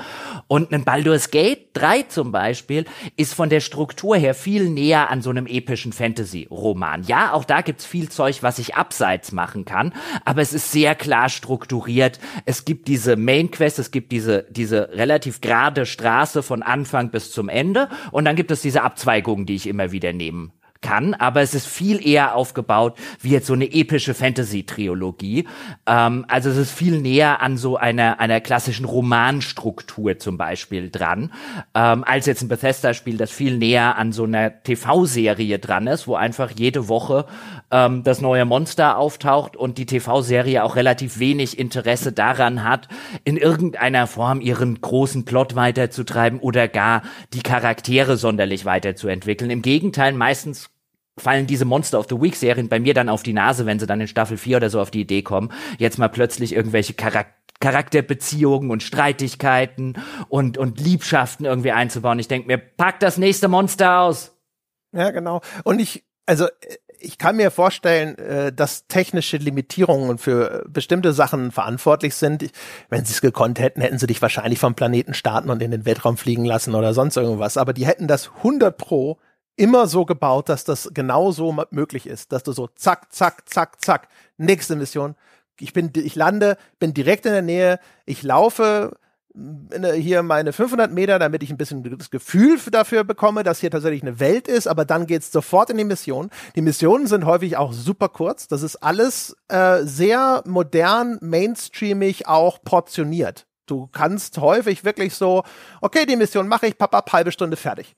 Und ein Baldur's Gate 3 zum Beispiel ist von der Struktur her viel näher an so einem epischen Fantasy-Roman. Ja, auch da gibt's viel Zeug, was ich abseits machen kann, aber es ist sehr klar strukturiert. Es gibt diese Main Quest, es gibt diese, diese relativ gerade Straße von Anfang bis zum Ende und dann gibt es diese Abzweigungen, die ich immer wieder nehmen kann, aber es ist viel eher aufgebaut wie jetzt so eine epische fantasy triologie Ähm, also es ist viel näher an so einer, einer klassischen Romanstruktur zum Beispiel dran, ähm, als jetzt ein Bethesda-Spiel, das viel näher an so einer TV-Serie dran ist, wo einfach jede Woche ähm, das neue Monster auftaucht und die TV-Serie auch relativ wenig Interesse daran hat, in irgendeiner Form ihren großen Plot weiterzutreiben oder gar die Charaktere sonderlich weiterzuentwickeln. Im Gegenteil, meistens fallen diese Monster of the Week Serien bei mir dann auf die Nase, wenn sie dann in Staffel 4 oder so auf die Idee kommen, jetzt mal plötzlich irgendwelche Charakter Charakterbeziehungen und Streitigkeiten und, und Liebschaften irgendwie einzubauen. Ich denke mir, pack das nächste Monster aus. Ja, genau. Und ich, also ich kann mir vorstellen, äh, dass technische Limitierungen für bestimmte Sachen verantwortlich sind. Wenn sie es gekonnt hätten, hätten sie dich wahrscheinlich vom Planeten starten und in den Weltraum fliegen lassen oder sonst irgendwas. Aber die hätten das 100 pro immer so gebaut, dass das genau so möglich ist, dass du so zack, zack, zack, zack, nächste Mission. Ich bin, ich lande, bin direkt in der Nähe, ich laufe äh, äh, hier meine 500 Meter, damit ich ein bisschen das Gefühl dafür bekomme, dass hier tatsächlich eine Welt ist, aber dann geht's sofort in die Mission. Die Missionen sind häufig auch super kurz. Das ist alles äh, sehr modern, mainstreamig auch portioniert. Du kannst häufig wirklich so, okay, die Mission mache ich, papap, halbe Stunde fertig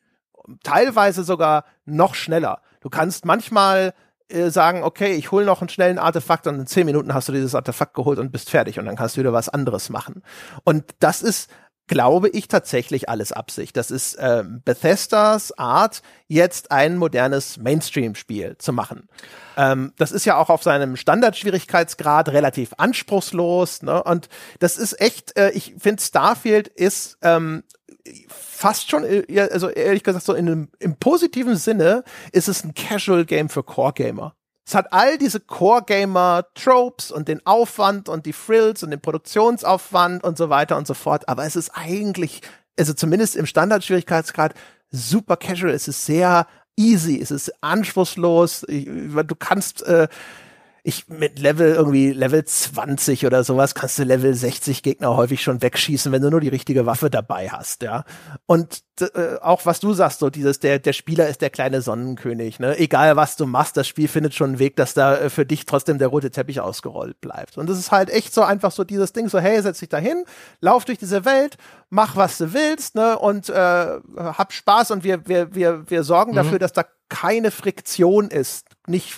teilweise sogar noch schneller. Du kannst manchmal äh, sagen, okay, ich hole noch einen schnellen Artefakt und in zehn Minuten hast du dieses Artefakt geholt und bist fertig und dann kannst du wieder was anderes machen. Und das ist, glaube ich, tatsächlich alles Absicht. Das ist äh, Bethesdas Art, jetzt ein modernes Mainstream-Spiel zu machen. Ähm, das ist ja auch auf seinem Standardschwierigkeitsgrad relativ anspruchslos. Ne? Und das ist echt, äh, ich finde, Starfield ist ähm, fast schon, äh, also ehrlich gesagt, so in einem, im positiven Sinne ist es ein Casual Game für Core Gamer. Es hat all diese Core-Gamer-Tropes und den Aufwand und die Frills und den Produktionsaufwand und so weiter und so fort. Aber es ist eigentlich, also zumindest im Standard Schwierigkeitsgrad, super casual. Es ist sehr easy, es ist anspruchslos. Du kannst äh, ich mit Level irgendwie Level 20 oder sowas kannst du Level 60 Gegner häufig schon wegschießen, wenn du nur die richtige Waffe dabei hast, ja. Und äh, auch was du sagst, so dieses der der Spieler ist der kleine Sonnenkönig, ne? Egal was du machst, das Spiel findet schon einen Weg, dass da äh, für dich trotzdem der rote Teppich ausgerollt bleibt. Und es ist halt echt so einfach so dieses Ding, so hey, setz dich da hin, lauf durch diese Welt, mach was du willst, ne? Und äh, hab Spaß und wir wir wir wir sorgen mhm. dafür, dass da keine Friktion ist nicht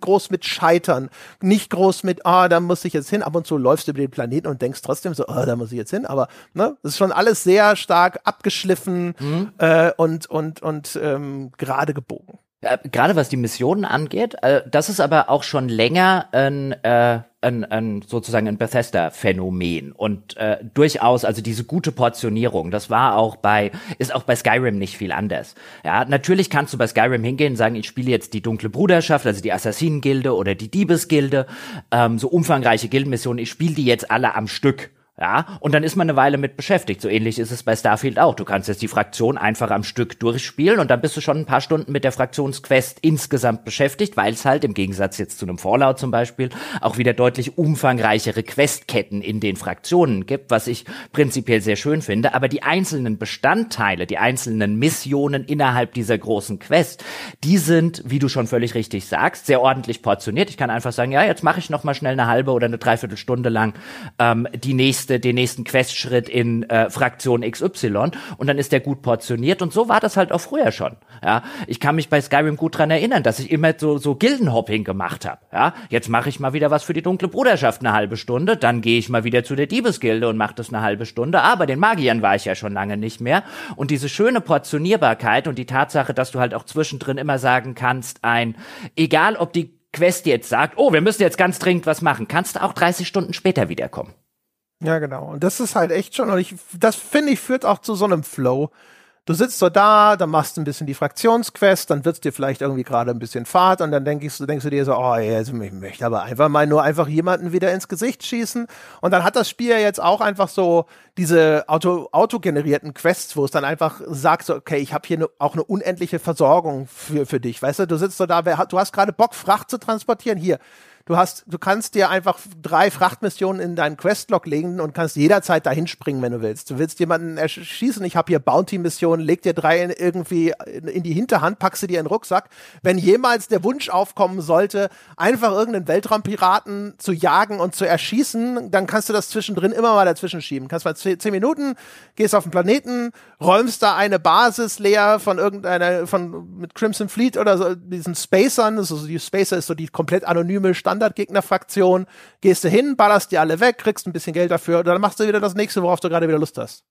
groß mit Scheitern, nicht groß mit, ah, da muss ich jetzt hin. Ab und zu läufst du über den Planeten und denkst trotzdem so, ah, da muss ich jetzt hin. Aber ne, das ist schon alles sehr stark abgeschliffen mhm. äh, und und und ähm, gerade gebogen. Äh, Gerade was die Missionen angeht, äh, das ist aber auch schon länger ein, äh, ein, ein sozusagen ein Bethesda-Phänomen und äh, durchaus also diese gute Portionierung. Das war auch bei ist auch bei Skyrim nicht viel anders. Ja, natürlich kannst du bei Skyrim hingehen und sagen, ich spiele jetzt die dunkle Bruderschaft, also die Assassinengilde oder die Diebesgilde, ähm, so umfangreiche Gildenmissionen. Ich spiele die jetzt alle am Stück ja, und dann ist man eine Weile mit beschäftigt. So ähnlich ist es bei Starfield auch. Du kannst jetzt die Fraktion einfach am Stück durchspielen und dann bist du schon ein paar Stunden mit der Fraktionsquest insgesamt beschäftigt, weil es halt im Gegensatz jetzt zu einem Fallout zum Beispiel auch wieder deutlich umfangreichere Questketten in den Fraktionen gibt, was ich prinzipiell sehr schön finde. Aber die einzelnen Bestandteile, die einzelnen Missionen innerhalb dieser großen Quest, die sind, wie du schon völlig richtig sagst, sehr ordentlich portioniert. Ich kann einfach sagen, ja, jetzt mache ich noch mal schnell eine halbe oder eine Dreiviertelstunde lang ähm, die nächste nächste, den nächsten Questschritt in äh, Fraktion XY und dann ist der gut portioniert und so war das halt auch früher schon. Ja, ich kann mich bei Skyrim gut dran erinnern, dass ich immer so so Gildenhopping gemacht habe. Ja, jetzt mache ich mal wieder was für die dunkle Bruderschaft eine halbe Stunde, dann gehe ich mal wieder zu der Diebesgilde und mache das eine halbe Stunde. Aber den Magiern war ich ja schon lange nicht mehr und diese schöne Portionierbarkeit und die Tatsache, dass du halt auch zwischendrin immer sagen kannst, ein egal ob die Quest jetzt sagt, oh, wir müssen jetzt ganz dringend was machen, kannst du auch 30 Stunden später wiederkommen. Ja, genau. Und das ist halt echt schon, und ich, das finde ich führt auch zu so einem Flow. Du sitzt so da, dann machst du ein bisschen die Fraktionsquest, dann wird's dir vielleicht irgendwie gerade ein bisschen fad und dann denkst du, denkst du dir so, oh, jetzt, ich möchte aber einfach mal nur einfach jemanden wieder ins Gesicht schießen. Und dann hat das Spiel ja jetzt auch einfach so diese auto, auto generierten Quests, wo es dann einfach sagt, so, okay, ich habe hier ne, auch eine unendliche Versorgung für, für dich. Weißt du, du sitzt so da, wer, du hast gerade Bock, Fracht zu transportieren, hier Du hast, du kannst dir einfach drei Frachtmissionen in deinen Questlog legen und kannst jederzeit dahin springen, wenn du willst. Du willst jemanden erschießen, ich habe hier Bounty-Missionen, leg dir drei in, irgendwie in die Hinterhand, pack sie dir in den Rucksack. Wenn jemals der Wunsch aufkommen sollte, einfach irgendeinen Weltraumpiraten zu jagen und zu erschießen, dann kannst du das zwischendrin immer mal dazwischen schieben. Kannst mal zehn Minuten, gehst auf den Planeten, räumst da eine Basis leer von irgendeiner, von mit Crimson Fleet oder so, diesen Spacern, also die Spacer ist so die komplett anonyme Stadt Standardgegnerfraktion, gehst du hin, ballerst die alle weg, kriegst ein bisschen Geld dafür und dann machst du wieder das nächste, worauf du gerade wieder Lust hast.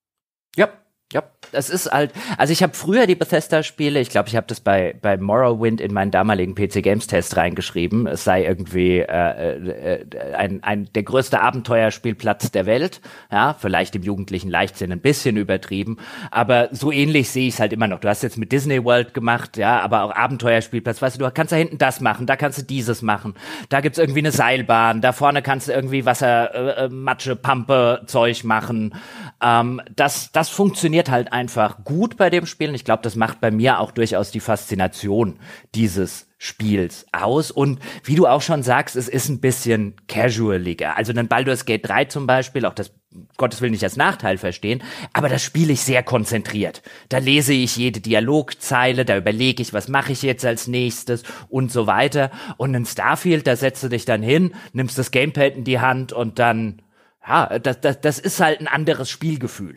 Ja, ja, das ist halt, also ich habe früher die Bethesda-Spiele, ich glaube, ich habe das bei, bei Morrowind in meinen damaligen PC Games Test reingeschrieben, es sei irgendwie äh, äh, ein, ein, der größte Abenteuerspielplatz der Welt, ja, vielleicht im jugendlichen Leichtsinn ein bisschen übertrieben, aber so ähnlich sehe ich es halt immer noch. Du hast jetzt mit Disney World gemacht, ja, aber auch Abenteuerspielplatz, weißt du, du kannst da hinten das machen, da kannst du dieses machen, da gibt's irgendwie eine Seilbahn, da vorne kannst du irgendwie Wasser, äh, äh Matsche, Pampe, Zeug machen, ähm, das, das funktioniert funktioniert halt einfach gut bei dem Spiel. Und ich glaube, das macht bei mir auch durchaus die Faszination dieses Spiels aus. Und wie du auch schon sagst, es ist ein bisschen casualiger. Also dann Baldur's Gate 3 zum Beispiel, auch das Gottes Willen nicht als Nachteil verstehen, aber das spiele ich sehr konzentriert. Da lese ich jede Dialogzeile, da überlege ich, was mache ich jetzt als nächstes und so weiter. Und in Starfield, da setzt du dich dann hin, nimmst das Gamepad in die Hand und dann, ja, das, das, das ist halt ein anderes Spielgefühl.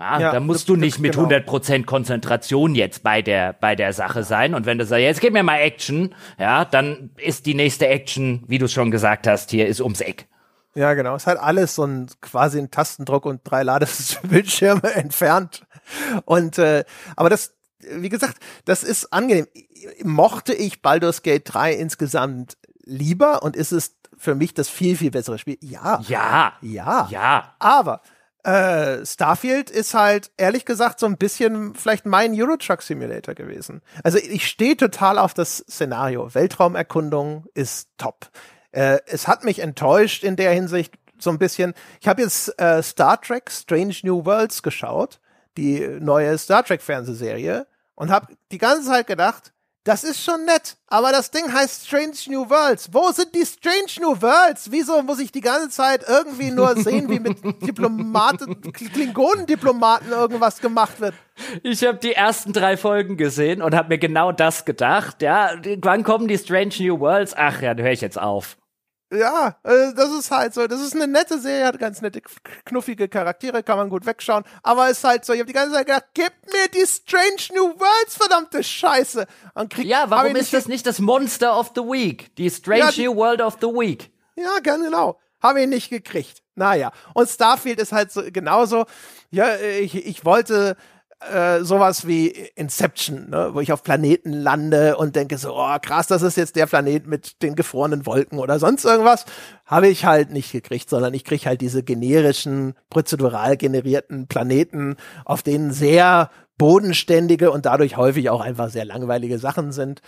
Ah, ja, da musst du nicht mit genau. 100% Konzentration jetzt bei der, bei der Sache sein. Und wenn du sagst, jetzt gib mir mal Action, ja, dann ist die nächste Action, wie du es schon gesagt hast, hier ist ums Eck. Ja, genau. Es hat alles so ein quasi ein Tastendruck und drei Ladebildschirme entfernt. Und äh, aber das, wie gesagt, das ist angenehm. Mochte ich Baldur's Gate 3 insgesamt lieber und ist es für mich das viel, viel bessere Spiel? Ja. Ja. Ja. Ja. Aber äh, Starfield ist halt ehrlich gesagt so ein bisschen vielleicht mein Eurotruck Simulator gewesen. Also ich stehe total auf das Szenario. Weltraumerkundung ist top. Äh, es hat mich enttäuscht in der Hinsicht so ein bisschen. Ich habe jetzt äh, Star Trek Strange New Worlds geschaut, die neue Star Trek Fernsehserie und habe die ganze Zeit gedacht, das ist schon nett, aber das Ding heißt Strange New Worlds. Wo sind die Strange New Worlds? Wieso muss ich die ganze Zeit irgendwie nur sehen, wie mit Diplomaten, Klingonendiplomaten irgendwas gemacht wird? Ich habe die ersten drei Folgen gesehen und habe mir genau das gedacht. Ja, wann kommen die Strange New Worlds? Ach ja, dann höre ich jetzt auf. Ja, äh, das ist halt so. Das ist eine nette Serie, hat ganz nette, knuffige Charaktere, kann man gut wegschauen. Aber ist halt so. Ich habe die ganze Zeit gedacht, gib mir die Strange New Worlds, verdammte Scheiße. Und krieg, ja, warum ist das nicht das Monster of the Week? Die Strange ja, New World of the Week. Ja, genau. Habe ich nicht gekriegt. Naja. Und Starfield ist halt so genauso. Ja, äh, ich, ich wollte äh, sowas wie Inception, ne? wo ich auf Planeten lande und denke so, oh krass, das ist jetzt der Planet mit den gefrorenen Wolken oder sonst irgendwas, habe ich halt nicht gekriegt, sondern ich kriege halt diese generischen, prozedural generierten Planeten, auf denen sehr bodenständige und dadurch häufig auch einfach sehr langweilige Sachen sind.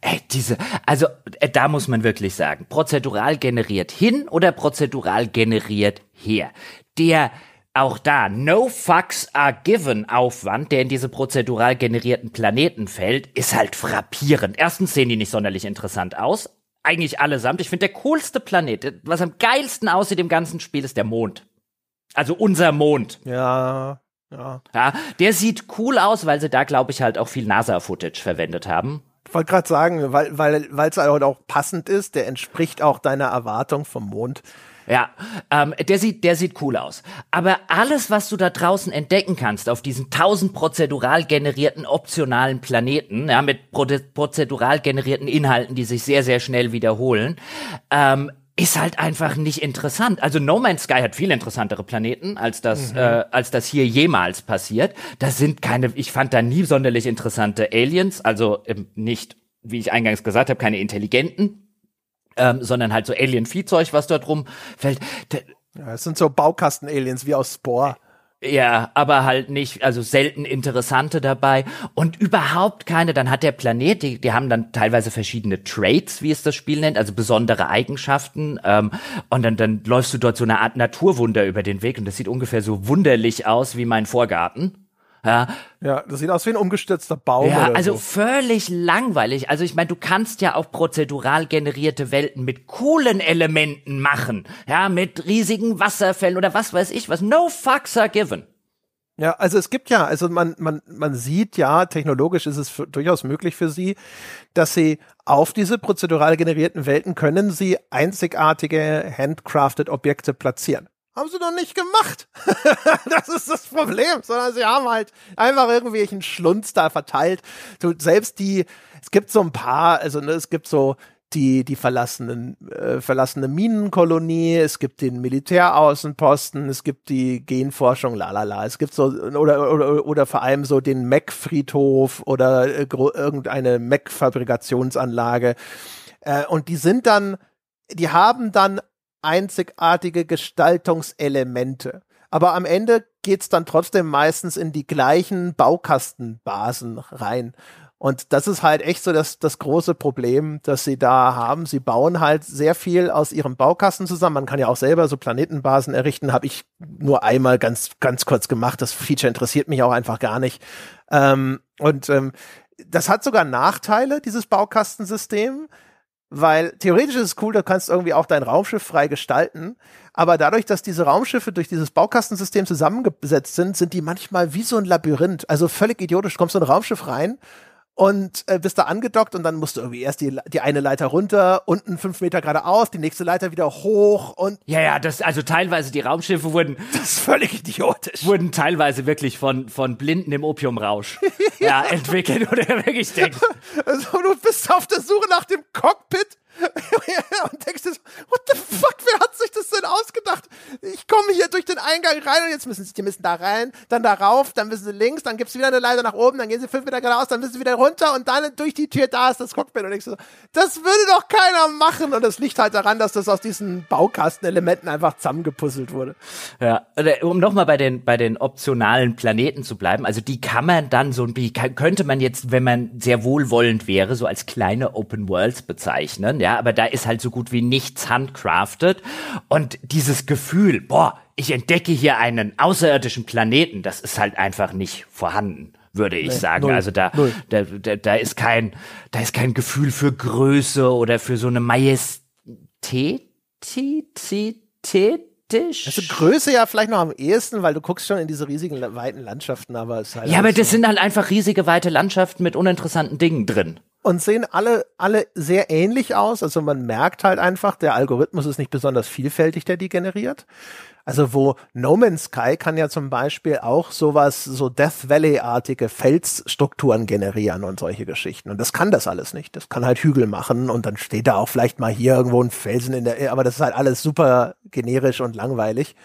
Ey, diese, also äh, da muss man wirklich sagen, prozedural generiert hin oder prozedural generiert her. Der auch da no fucks are given Aufwand, der in diese prozedural generierten Planeten fällt, ist halt frappierend. Erstens sehen die nicht sonderlich interessant aus. Eigentlich allesamt. Ich finde, der coolste Planet, was am geilsten aussieht im ganzen Spiel, ist der Mond. Also unser Mond. Ja, ja. ja der sieht cool aus, weil sie da, glaube ich, halt auch viel NASA-Footage verwendet haben. Ich wollte gerade sagen, weil es weil, halt auch passend ist, der entspricht auch deiner Erwartung vom Mond. Ja, ähm, der sieht, der sieht cool aus. Aber alles, was du da draußen entdecken kannst auf diesen tausend prozedural generierten optionalen Planeten, ja, mit prozedural generierten Inhalten, die sich sehr, sehr schnell wiederholen, ähm, ist halt einfach nicht interessant. Also No Man's Sky hat viel interessantere Planeten, als das, mhm. äh, als das hier jemals passiert. Das sind keine, ich fand da nie sonderlich interessante Aliens, also ähm, nicht, wie ich eingangs gesagt habe, keine intelligenten ähm, sondern halt so Alien-Viehzeug, was dort rumfällt. Ja, es sind so Baukasten-Aliens wie aus Spore. Ja, aber halt nicht, also selten interessante dabei und überhaupt keine. Dann hat der Planet, die, die haben dann teilweise verschiedene Traits, wie es das Spiel nennt, also besondere Eigenschaften. Ähm, und dann, dann läufst du dort so eine Art Naturwunder über den Weg und das sieht ungefähr so wunderlich aus wie mein Vorgarten. Ja. ja, das sieht aus wie ein umgestürzter Baum. Ja, also so. völlig langweilig. Also ich meine, du kannst ja auch prozedural generierte Welten mit coolen Elementen machen. Ja, mit riesigen Wasserfällen oder was weiß ich was. No fucks are given. Ja, also es gibt ja, also man, man, man sieht ja, technologisch ist es für, durchaus möglich für sie, dass sie auf diese prozedural generierten Welten können sie einzigartige handcrafted Objekte platzieren haben sie doch nicht gemacht. das ist das Problem, sondern sie haben halt einfach irgendwie einen Schlunz da verteilt. Du, selbst die, es gibt so ein paar, also ne, es gibt so die, die verlassenen, äh, verlassene Minenkolonie, es gibt den Militäraußenposten, es gibt die Genforschung, lalala, es gibt so, oder, oder, oder vor allem so den Mac-Friedhof oder äh, irgendeine Mac-Fabrikationsanlage. Äh, und die sind dann, die haben dann einzigartige Gestaltungselemente. Aber am Ende geht es dann trotzdem meistens in die gleichen Baukastenbasen rein. Und das ist halt echt so das, das große Problem, das sie da haben. Sie bauen halt sehr viel aus ihrem Baukasten zusammen. Man kann ja auch selber so Planetenbasen errichten. Habe ich nur einmal ganz, ganz kurz gemacht. Das Feature interessiert mich auch einfach gar nicht. Ähm, und ähm, das hat sogar Nachteile, dieses Baukastensystem, weil theoretisch ist es cool, du kannst irgendwie auch dein Raumschiff frei gestalten. Aber dadurch, dass diese Raumschiffe durch dieses Baukastensystem zusammengesetzt sind, sind die manchmal wie so ein Labyrinth. Also völlig idiotisch. Du kommst in ein Raumschiff rein und äh, bist da angedockt und dann musst du irgendwie erst die, die eine Leiter runter, unten fünf Meter geradeaus, die nächste Leiter wieder hoch und. Ja, ja, das, also teilweise die Raumschiffe wurden. Das ist völlig idiotisch. Wurden teilweise wirklich von, von Blinden im Opiumrausch ja. ja entwickelt oder wirklich denkt. Also du bist auf der Suche nach dem Cockpit und denkst dir so, what the fuck, wer hat sich das denn ausgedacht? Ich komme hier durch den Eingang rein und jetzt müssen sie, die müssen da rein, dann da rauf, dann müssen sie links, dann gibt es wieder eine Leiter nach oben, dann gehen sie fünf Meter geradeaus, dann müssen sie wieder runter und dann durch die Tür da ist das Cockpit und denkst du so, das würde doch keiner machen und das liegt halt daran, dass das aus diesen Baukastenelementen einfach zusammengepuzzelt wurde. Ja, um nochmal bei den, bei den optionalen Planeten zu bleiben, also die kann man dann so, die könnte man jetzt, wenn man sehr wohlwollend wäre, so als kleine Open Worlds bezeichnen, ja, aber da ist halt so gut wie nichts handcrafted. Und dieses Gefühl, boah, ich entdecke hier einen außerirdischen Planeten, das ist halt einfach nicht vorhanden würde ich nee, sagen. Null, also da, da, da, da ist kein, da ist kein Gefühl für Größe oder für so eine Majestät. Also Größe ja vielleicht noch am ehesten, weil du guckst schon in diese riesigen weiten Landschaften, aber es ist halt Ja, aber so. das sind halt einfach riesige weite Landschaften mit uninteressanten Dingen drin und sehen alle, alle sehr ähnlich aus. Also man merkt halt einfach, der Algorithmus ist nicht besonders vielfältig, der die generiert. Also wo No Man's Sky kann ja zum Beispiel auch sowas, so Death Valley-artige Felsstrukturen generieren und solche Geschichten. Und das kann das alles nicht. Das kann halt Hügel machen und dann steht da auch vielleicht mal hier irgendwo ein Felsen in der, aber das ist halt alles super generisch und langweilig.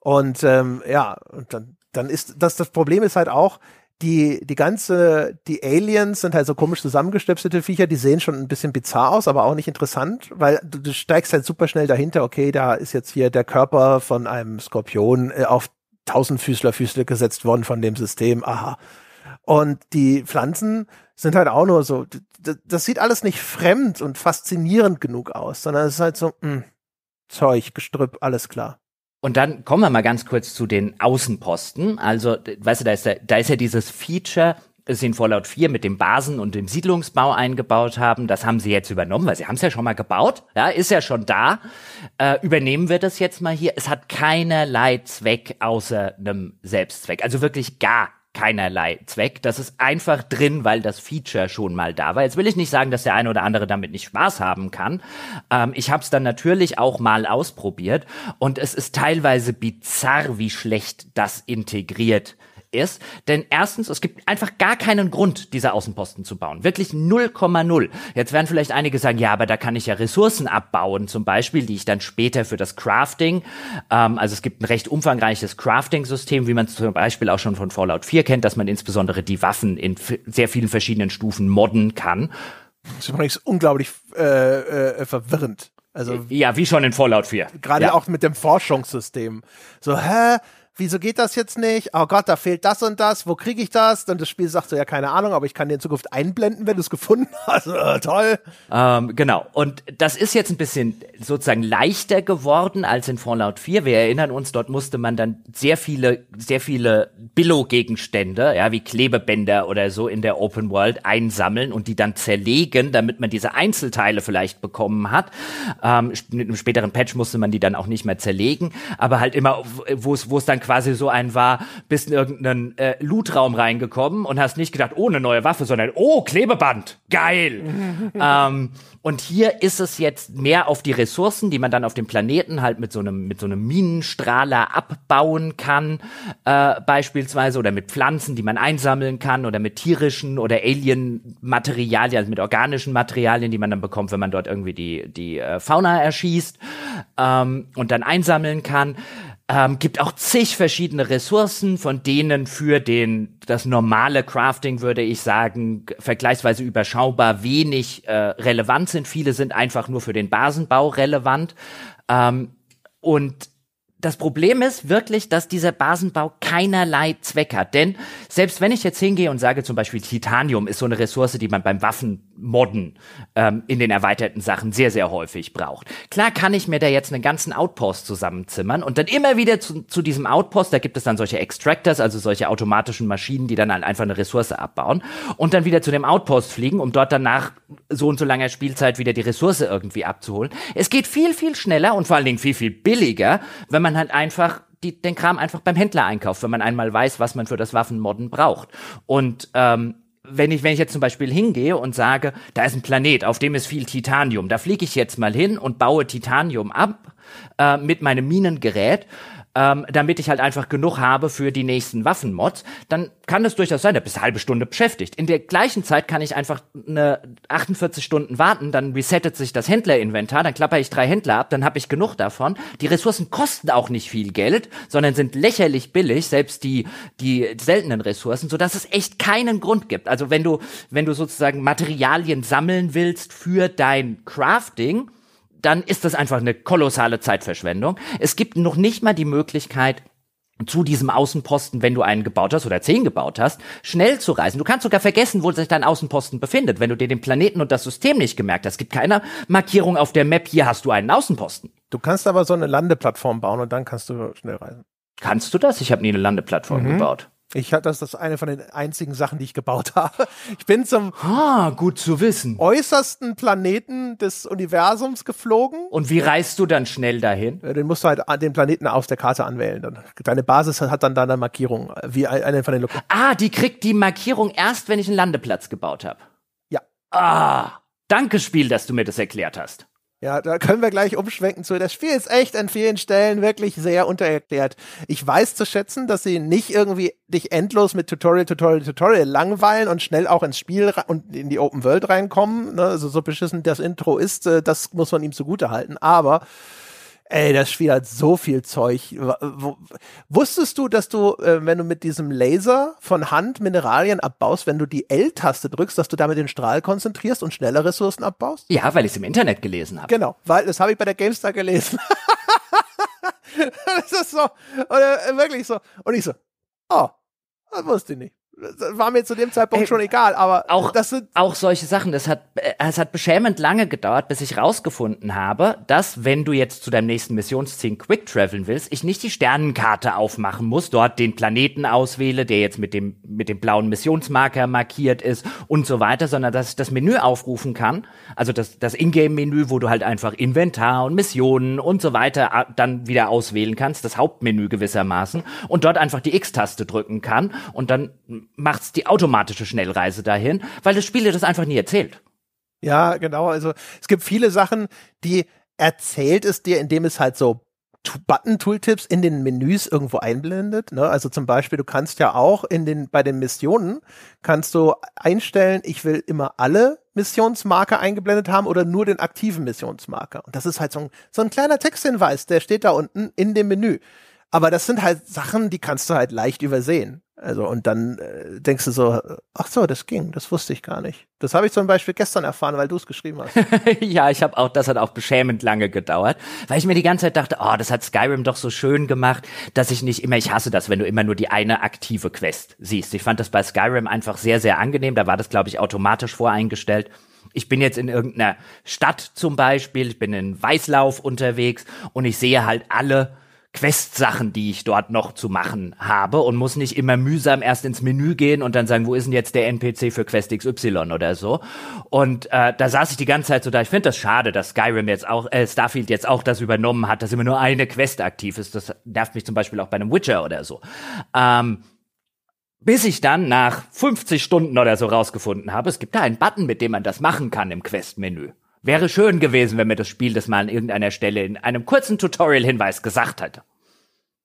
Und ähm, ja, und dann, dann ist das, das Problem ist halt auch, die, die ganze, die Aliens sind halt so komisch zusammengestöpselte Viecher, die sehen schon ein bisschen bizarr aus, aber auch nicht interessant, weil du, du steigst halt super schnell dahinter, okay, da ist jetzt hier der Körper von einem Skorpion äh, auf Tausendfüßlerfüßle gesetzt worden von dem System, aha. Und die Pflanzen sind halt auch nur so, das sieht alles nicht fremd und faszinierend genug aus, sondern es ist halt so, mh, hm, Zeug, Gestrüpp, alles klar. Und dann kommen wir mal ganz kurz zu den Außenposten. Also, weißt du, da ist ja, da ist ja dieses Feature, das sie in Fallout 4 mit dem Basen- und dem Siedlungsbau eingebaut haben. Das haben sie jetzt übernommen, weil sie haben es ja schon mal gebaut. Ja, ist ja schon da. Äh, übernehmen wir das jetzt mal hier. Es hat keinerlei Zweck außer einem Selbstzweck. Also wirklich gar keinerlei Zweck. Das ist einfach drin, weil das Feature schon mal da war. Jetzt will ich nicht sagen, dass der eine oder andere damit nicht Spaß haben kann. Ähm, ich habe es dann natürlich auch mal ausprobiert und es ist teilweise bizarr, wie schlecht das integriert ist. Denn erstens, es gibt einfach gar keinen Grund, diese Außenposten zu bauen. Wirklich 0,0. Jetzt werden vielleicht einige sagen, ja, aber da kann ich ja Ressourcen abbauen, zum Beispiel, die ich dann später für das Crafting, ähm, also es gibt ein recht umfangreiches Crafting-System, wie man es zum Beispiel auch schon von Fallout 4 kennt, dass man insbesondere die Waffen in sehr vielen verschiedenen Stufen modden kann. Das ist übrigens unglaublich äh, äh, verwirrend. Also, ja, wie schon in Fallout 4. Gerade ja. auch mit dem Forschungssystem. So, hä? wieso geht das jetzt nicht? Oh Gott, da fehlt das und das, wo kriege ich das? Dann das Spiel sagt so, ja, keine Ahnung, aber ich kann dir in Zukunft einblenden, wenn du es gefunden hast. Äh, toll. Ähm, genau, und das ist jetzt ein bisschen sozusagen leichter geworden als in Fallout 4. Wir erinnern uns, dort musste man dann sehr viele, sehr viele Billo-Gegenstände, ja, wie Klebebänder oder so in der Open World einsammeln und die dann zerlegen, damit man diese Einzelteile vielleicht bekommen hat. Ähm, mit einem späteren Patch musste man die dann auch nicht mehr zerlegen, aber halt immer, wo es, dann dann quasi so ein war, bist in irgendeinen äh, Lootraum reingekommen und hast nicht gedacht, oh, eine neue Waffe, sondern oh, Klebeband, geil. ähm, und hier ist es jetzt mehr auf die Ressourcen, die man dann auf dem Planeten halt mit so einem mit so einem Minenstrahler abbauen kann, äh, beispielsweise oder mit Pflanzen, die man einsammeln kann oder mit tierischen oder Alien-Materialien, also mit organischen Materialien, die man dann bekommt, wenn man dort irgendwie die die äh, Fauna erschießt ähm, und dann einsammeln kann. Ähm, gibt auch zig verschiedene Ressourcen, von denen für den das normale Crafting würde ich sagen vergleichsweise überschaubar wenig äh, relevant sind. Viele sind einfach nur für den Basenbau relevant. Ähm, und das Problem ist wirklich, dass dieser Basenbau keinerlei Zweck hat. Denn selbst wenn ich jetzt hingehe und sage zum Beispiel Titanium ist so eine Ressource, die man beim Waffen Modden ähm, in den erweiterten Sachen sehr, sehr häufig braucht. Klar kann ich mir da jetzt einen ganzen Outpost zusammenzimmern und dann immer wieder zu, zu diesem Outpost, da gibt es dann solche Extractors, also solche automatischen Maschinen, die dann halt einfach eine Ressource abbauen und dann wieder zu dem Outpost fliegen, um dort dann nach so und so langer Spielzeit wieder die Ressource irgendwie abzuholen. Es geht viel, viel schneller und vor allen Dingen viel, viel billiger, wenn man halt einfach die, den Kram einfach beim Händler einkauft, wenn man einmal weiß, was man für das Waffenmodden braucht. Und ähm, wenn ich, wenn ich jetzt zum Beispiel hingehe und sage, da ist ein Planet, auf dem ist viel Titanium, da fliege ich jetzt mal hin und baue Titanium ab äh, mit meinem Minengerät, ähm, damit ich halt einfach genug habe für die nächsten Waffenmods, dann kann es durchaus sein, da bist du halbe Stunde beschäftigt. In der gleichen Zeit kann ich einfach eine 48 Stunden warten, dann resettet sich das Händlerinventar, dann klapper ich drei Händler ab, dann habe ich genug davon. Die Ressourcen kosten auch nicht viel Geld, sondern sind lächerlich billig, selbst die die seltenen Ressourcen, so dass es echt keinen Grund gibt. Also wenn du wenn du sozusagen Materialien sammeln willst für dein Crafting, dann ist das einfach eine kolossale Zeitverschwendung. Es gibt noch nicht mal die Möglichkeit, zu diesem Außenposten, wenn du einen gebaut hast oder zehn gebaut hast, schnell zu reisen. Du kannst sogar vergessen, wo sich dein Außenposten befindet, wenn du dir den Planeten und das System nicht gemerkt hast. Es gibt keine Markierung auf der Map, hier hast du einen Außenposten. Du kannst aber so eine Landeplattform bauen und dann kannst du schnell reisen. Kannst du das? Ich habe nie eine Landeplattform mhm. gebaut. Ich hatte das, ist eine von den einzigen Sachen, die ich gebaut habe. Ich bin zum ah, gut zu wissen. äußersten Planeten des Universums geflogen. Und wie reist du dann schnell dahin? Den musst du halt den Planeten auf der Karte anwählen. Deine Basis hat dann da eine Markierung, äh, wie eine von den Lok Ah, die kriegt die Markierung erst, wenn ich einen Landeplatz gebaut habe. Ja. Ah, danke Spiel, dass du mir das erklärt hast. Ja, da können wir gleich umschwenken zu. Das Spiel ist echt an vielen Stellen wirklich sehr untererklärt. Ich weiß zu schätzen, dass sie nicht irgendwie dich endlos mit Tutorial, Tutorial, Tutorial langweilen und schnell auch ins Spiel und in die Open World reinkommen. Ne? Also so beschissen das Intro ist, äh, das muss man ihm zugute halten. Aber Ey, das Spiel hat so viel Zeug. Wusstest du, dass du, äh, wenn du mit diesem Laser von Hand Mineralien abbaust, wenn du die L-Taste drückst, dass du damit den Strahl konzentrierst und schneller Ressourcen abbaust? Ja, weil ich es im Internet gelesen habe. Genau, weil das habe ich bei der GameStar gelesen. das ist so, oder äh, wirklich so. Und ich so, oh, das wusste ich nicht das war mir zu dem Zeitpunkt Ey, schon egal, aber auch, das sind auch solche Sachen, das hat äh, es hat beschämend lange gedauert, bis ich rausgefunden habe, dass wenn du jetzt zu deinem nächsten Missionsziel quick traveln willst, ich nicht die Sternenkarte aufmachen muss, dort den Planeten auswähle, der jetzt mit dem mit dem blauen Missionsmarker markiert ist und so weiter, sondern dass ich das Menü aufrufen kann, also das das Ingame Menü, wo du halt einfach Inventar und Missionen und so weiter äh, dann wieder auswählen kannst, das Hauptmenü gewissermaßen und dort einfach die X-Taste drücken kann und dann macht's die automatische Schnellreise dahin, weil das Spiel dir das einfach nie erzählt. Ja, genau. Also es gibt viele Sachen, die erzählt es dir, indem es halt so Button-Tooltips in den Menüs irgendwo einblendet. Ne? Also zum Beispiel, du kannst ja auch in den, bei den Missionen kannst du einstellen, ich will immer alle Missionsmarker eingeblendet haben oder nur den aktiven Missionsmarker. Und das ist halt so ein, so ein kleiner Texthinweis, der steht da unten in dem Menü. Aber das sind halt Sachen, die kannst du halt leicht übersehen. Also, und dann äh, denkst du so, ach so, das ging, das wusste ich gar nicht. Das habe ich zum Beispiel gestern erfahren, weil du es geschrieben hast. ja, ich habe auch, das hat auch beschämend lange gedauert, weil ich mir die ganze Zeit dachte, oh, das hat Skyrim doch so schön gemacht, dass ich nicht immer, ich hasse das, wenn du immer nur die eine aktive Quest siehst. Ich fand das bei Skyrim einfach sehr, sehr angenehm. Da war das, glaube ich, automatisch voreingestellt ich bin jetzt in irgendeiner Stadt zum Beispiel, ich bin in Weißlauf unterwegs und ich sehe halt alle Quest-Sachen, die ich dort noch zu machen habe und muss nicht immer mühsam erst ins Menü gehen und dann sagen, wo ist denn jetzt der NPC für Quest XY oder so. Und äh, da saß ich die ganze Zeit so da. Ich finde das schade, dass Skyrim jetzt auch, äh, Starfield jetzt auch das übernommen hat, dass immer nur eine Quest aktiv ist. Das nervt mich zum Beispiel auch bei einem Witcher oder so. Ähm, bis ich dann nach 50 Stunden oder so rausgefunden habe, es gibt da einen Button, mit dem man das machen kann im Quest-Menü. Wäre schön gewesen, wenn mir das Spiel das mal an irgendeiner Stelle in einem kurzen Tutorial-Hinweis gesagt hätte.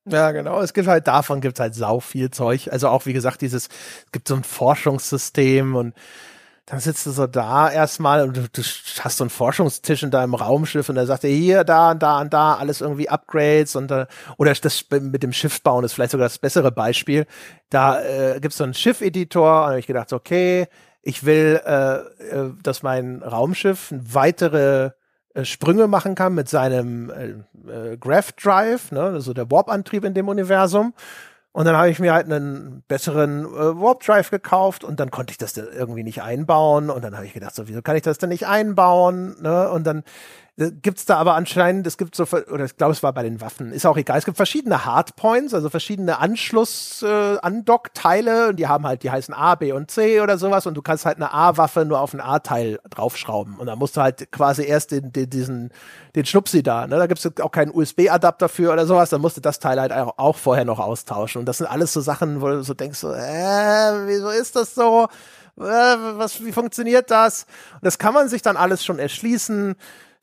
Ja, genau. Es gibt halt davon gibt es halt sau viel Zeug. Also auch wie gesagt, dieses es gibt so ein Forschungssystem und dann sitzt du so da erstmal und du, du hast so einen Forschungstisch in deinem Raumschiff und da sagt er hier, da und da und da, alles irgendwie Upgrades und da, äh, oder das mit dem Schiff bauen ist vielleicht sogar das bessere Beispiel. Da äh, gibt es so einen Schiff-Editor und habe ich gedacht, okay, ich will, äh, äh, dass mein Raumschiff weitere äh, Sprünge machen kann mit seinem äh, äh Graph Drive, ne, also der Warp-Antrieb in dem Universum. Und dann habe ich mir halt einen besseren äh, Warp Drive gekauft und dann konnte ich das da irgendwie nicht einbauen. Und dann habe ich gedacht, so, wieso kann ich das denn nicht einbauen? Ne? Und dann äh, gibt's da aber anscheinend, es gibt so, oder ich glaube, es war bei den Waffen, ist auch egal, es gibt verschiedene Hardpoints, also verschiedene Anschluss, äh, Andock-Teile und die haben halt, die heißen A, B und C oder sowas und du kannst halt eine A-Waffe nur auf ein A-Teil draufschrauben und dann musst du halt quasi erst den, den, diesen, den Schnupsi da, ne, da gibt's auch keinen USB-Adapter für oder sowas, dann musst du das Teil halt auch vorher noch austauschen und das sind alles so Sachen, wo du so denkst, so, äh, wieso ist das so? Äh, was, wie funktioniert das? Und das kann man sich dann alles schon erschließen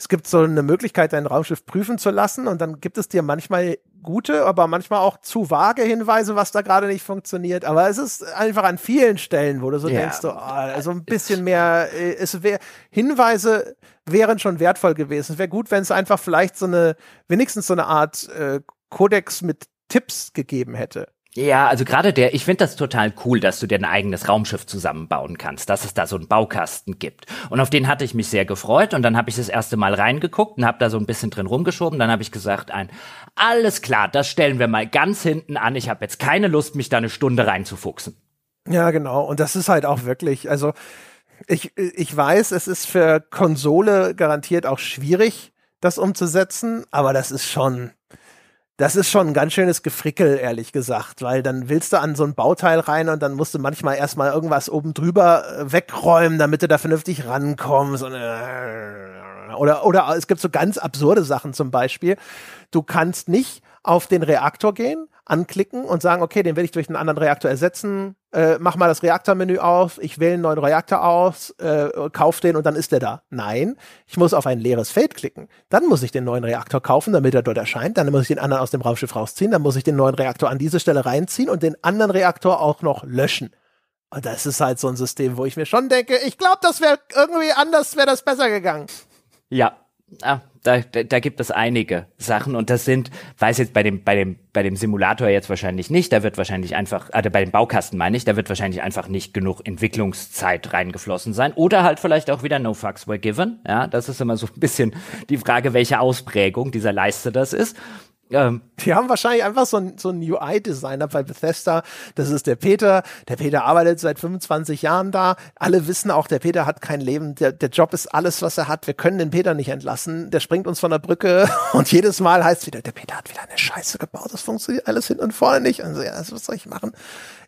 es gibt so eine Möglichkeit, dein Raumschiff prüfen zu lassen und dann gibt es dir manchmal gute, aber manchmal auch zu vage Hinweise, was da gerade nicht funktioniert. Aber es ist einfach an vielen Stellen, wo du so ja. denkst, so oh, also ein äh, bisschen mehr, äh, es wäre Hinweise wären schon wertvoll gewesen. Es wäre gut, wenn es einfach vielleicht so eine, wenigstens so eine Art äh, Kodex mit Tipps gegeben hätte. Ja, also gerade der, ich finde das total cool, dass du dir ein eigenes Raumschiff zusammenbauen kannst, dass es da so einen Baukasten gibt. Und auf den hatte ich mich sehr gefreut und dann habe ich das erste Mal reingeguckt und habe da so ein bisschen drin rumgeschoben. Dann habe ich gesagt, ein, alles klar, das stellen wir mal ganz hinten an. Ich habe jetzt keine Lust, mich da eine Stunde reinzufuchsen. Ja, genau. Und das ist halt auch wirklich, also ich, ich weiß, es ist für Konsole garantiert auch schwierig, das umzusetzen, aber das ist schon, das ist schon ein ganz schönes Gefrickel, ehrlich gesagt, weil dann willst du an so ein Bauteil rein und dann musst du manchmal erstmal irgendwas oben drüber äh, wegräumen, damit du da vernünftig rankommst. Äh, oder, oder es gibt so ganz absurde Sachen zum Beispiel. Du kannst nicht auf den Reaktor gehen anklicken und sagen, okay, den will ich durch einen anderen Reaktor ersetzen, äh, mach mal das Reaktormenü auf, ich wähle einen neuen Reaktor aus, äh, kauf den und dann ist der da. Nein, ich muss auf ein leeres Feld klicken. Dann muss ich den neuen Reaktor kaufen, damit er dort erscheint. Dann muss ich den anderen aus dem Raumschiff rausziehen. Dann muss ich den neuen Reaktor an diese Stelle reinziehen und den anderen Reaktor auch noch löschen. Und das ist halt so ein System, wo ich mir schon denke, ich glaube, das wäre irgendwie anders, wäre das besser gegangen. Ja, ah, da, da da gibt es einige Sachen und das sind, weiß jetzt bei dem, bei dem, bei dem Simulator jetzt wahrscheinlich nicht, da wird wahrscheinlich einfach, also bei dem Baukasten meine ich, da wird wahrscheinlich einfach nicht genug Entwicklungszeit reingeflossen sein oder halt vielleicht auch wieder No Fucks Were Given, ja, das ist immer so ein bisschen die Frage, welche Ausprägung dieser Leiste das ist ähm. die haben wahrscheinlich einfach so einen so UI-Designer bei Bethesda. Das ist der Peter. Der Peter arbeitet seit 25 Jahren da. Alle wissen auch, der Peter hat kein Leben. Der, der Job ist alles, was er hat. Wir können den Peter nicht entlassen. Der springt uns von der Brücke und jedes Mal heißt wieder, der Peter hat wieder eine Scheiße gebaut. Das funktioniert alles hin und vorne nicht. Und so, ja, was soll ich machen?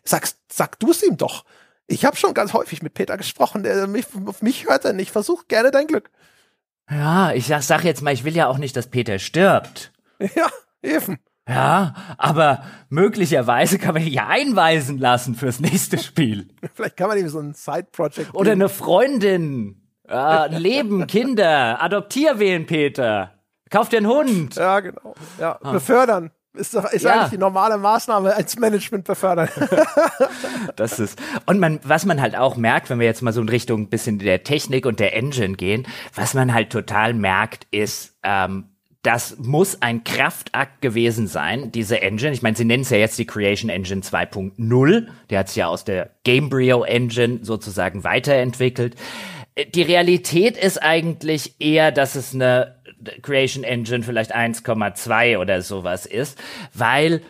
Sagst, sag du es ihm doch. Ich habe schon ganz häufig mit Peter gesprochen. Der, mich, auf mich hört er nicht. Versuch gerne dein Glück. Ja, ich sag, sag jetzt mal, ich will ja auch nicht, dass Peter stirbt. Ja. Eben. Ja, aber möglicherweise kann man ihn ja einweisen lassen fürs nächste Spiel. Vielleicht kann man ihm so ein Side-Project. Oder eine Freundin. Ah, Leben, Kinder. Adoptier wen, Peter. Kauf dir einen Hund. Ja, genau. Ja, ah. befördern. Ist, doch, ist ja. eigentlich die normale Maßnahme als Management befördern. das ist. Und man, was man halt auch merkt, wenn wir jetzt mal so in Richtung bisschen der Technik und der Engine gehen, was man halt total merkt, ist, ähm, das muss ein Kraftakt gewesen sein, diese Engine. Ich meine, sie nennen es ja jetzt die Creation Engine 2.0. Der hat sich ja aus der Gamebryo Engine sozusagen weiterentwickelt. Äh, die Realität ist eigentlich eher, dass es eine Creation Engine vielleicht 1,2 oder sowas ist, weil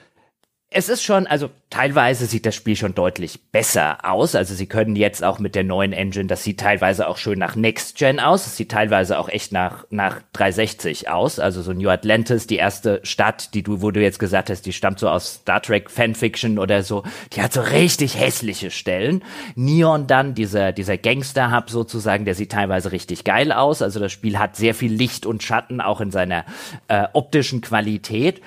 es ist schon, also teilweise sieht das Spiel schon deutlich besser aus. Also sie können jetzt auch mit der neuen Engine, das sieht teilweise auch schön nach Next Gen aus. Es sieht teilweise auch echt nach, nach 360 aus. Also so New Atlantis, die erste Stadt, die du, wo du jetzt gesagt hast, die stammt so aus Star Trek Fanfiction oder so. Die hat so richtig hässliche Stellen. Neon dann, dieser, dieser Gangster-Hub sozusagen, der sieht teilweise richtig geil aus. Also das Spiel hat sehr viel Licht und Schatten auch in seiner äh, optischen Qualität.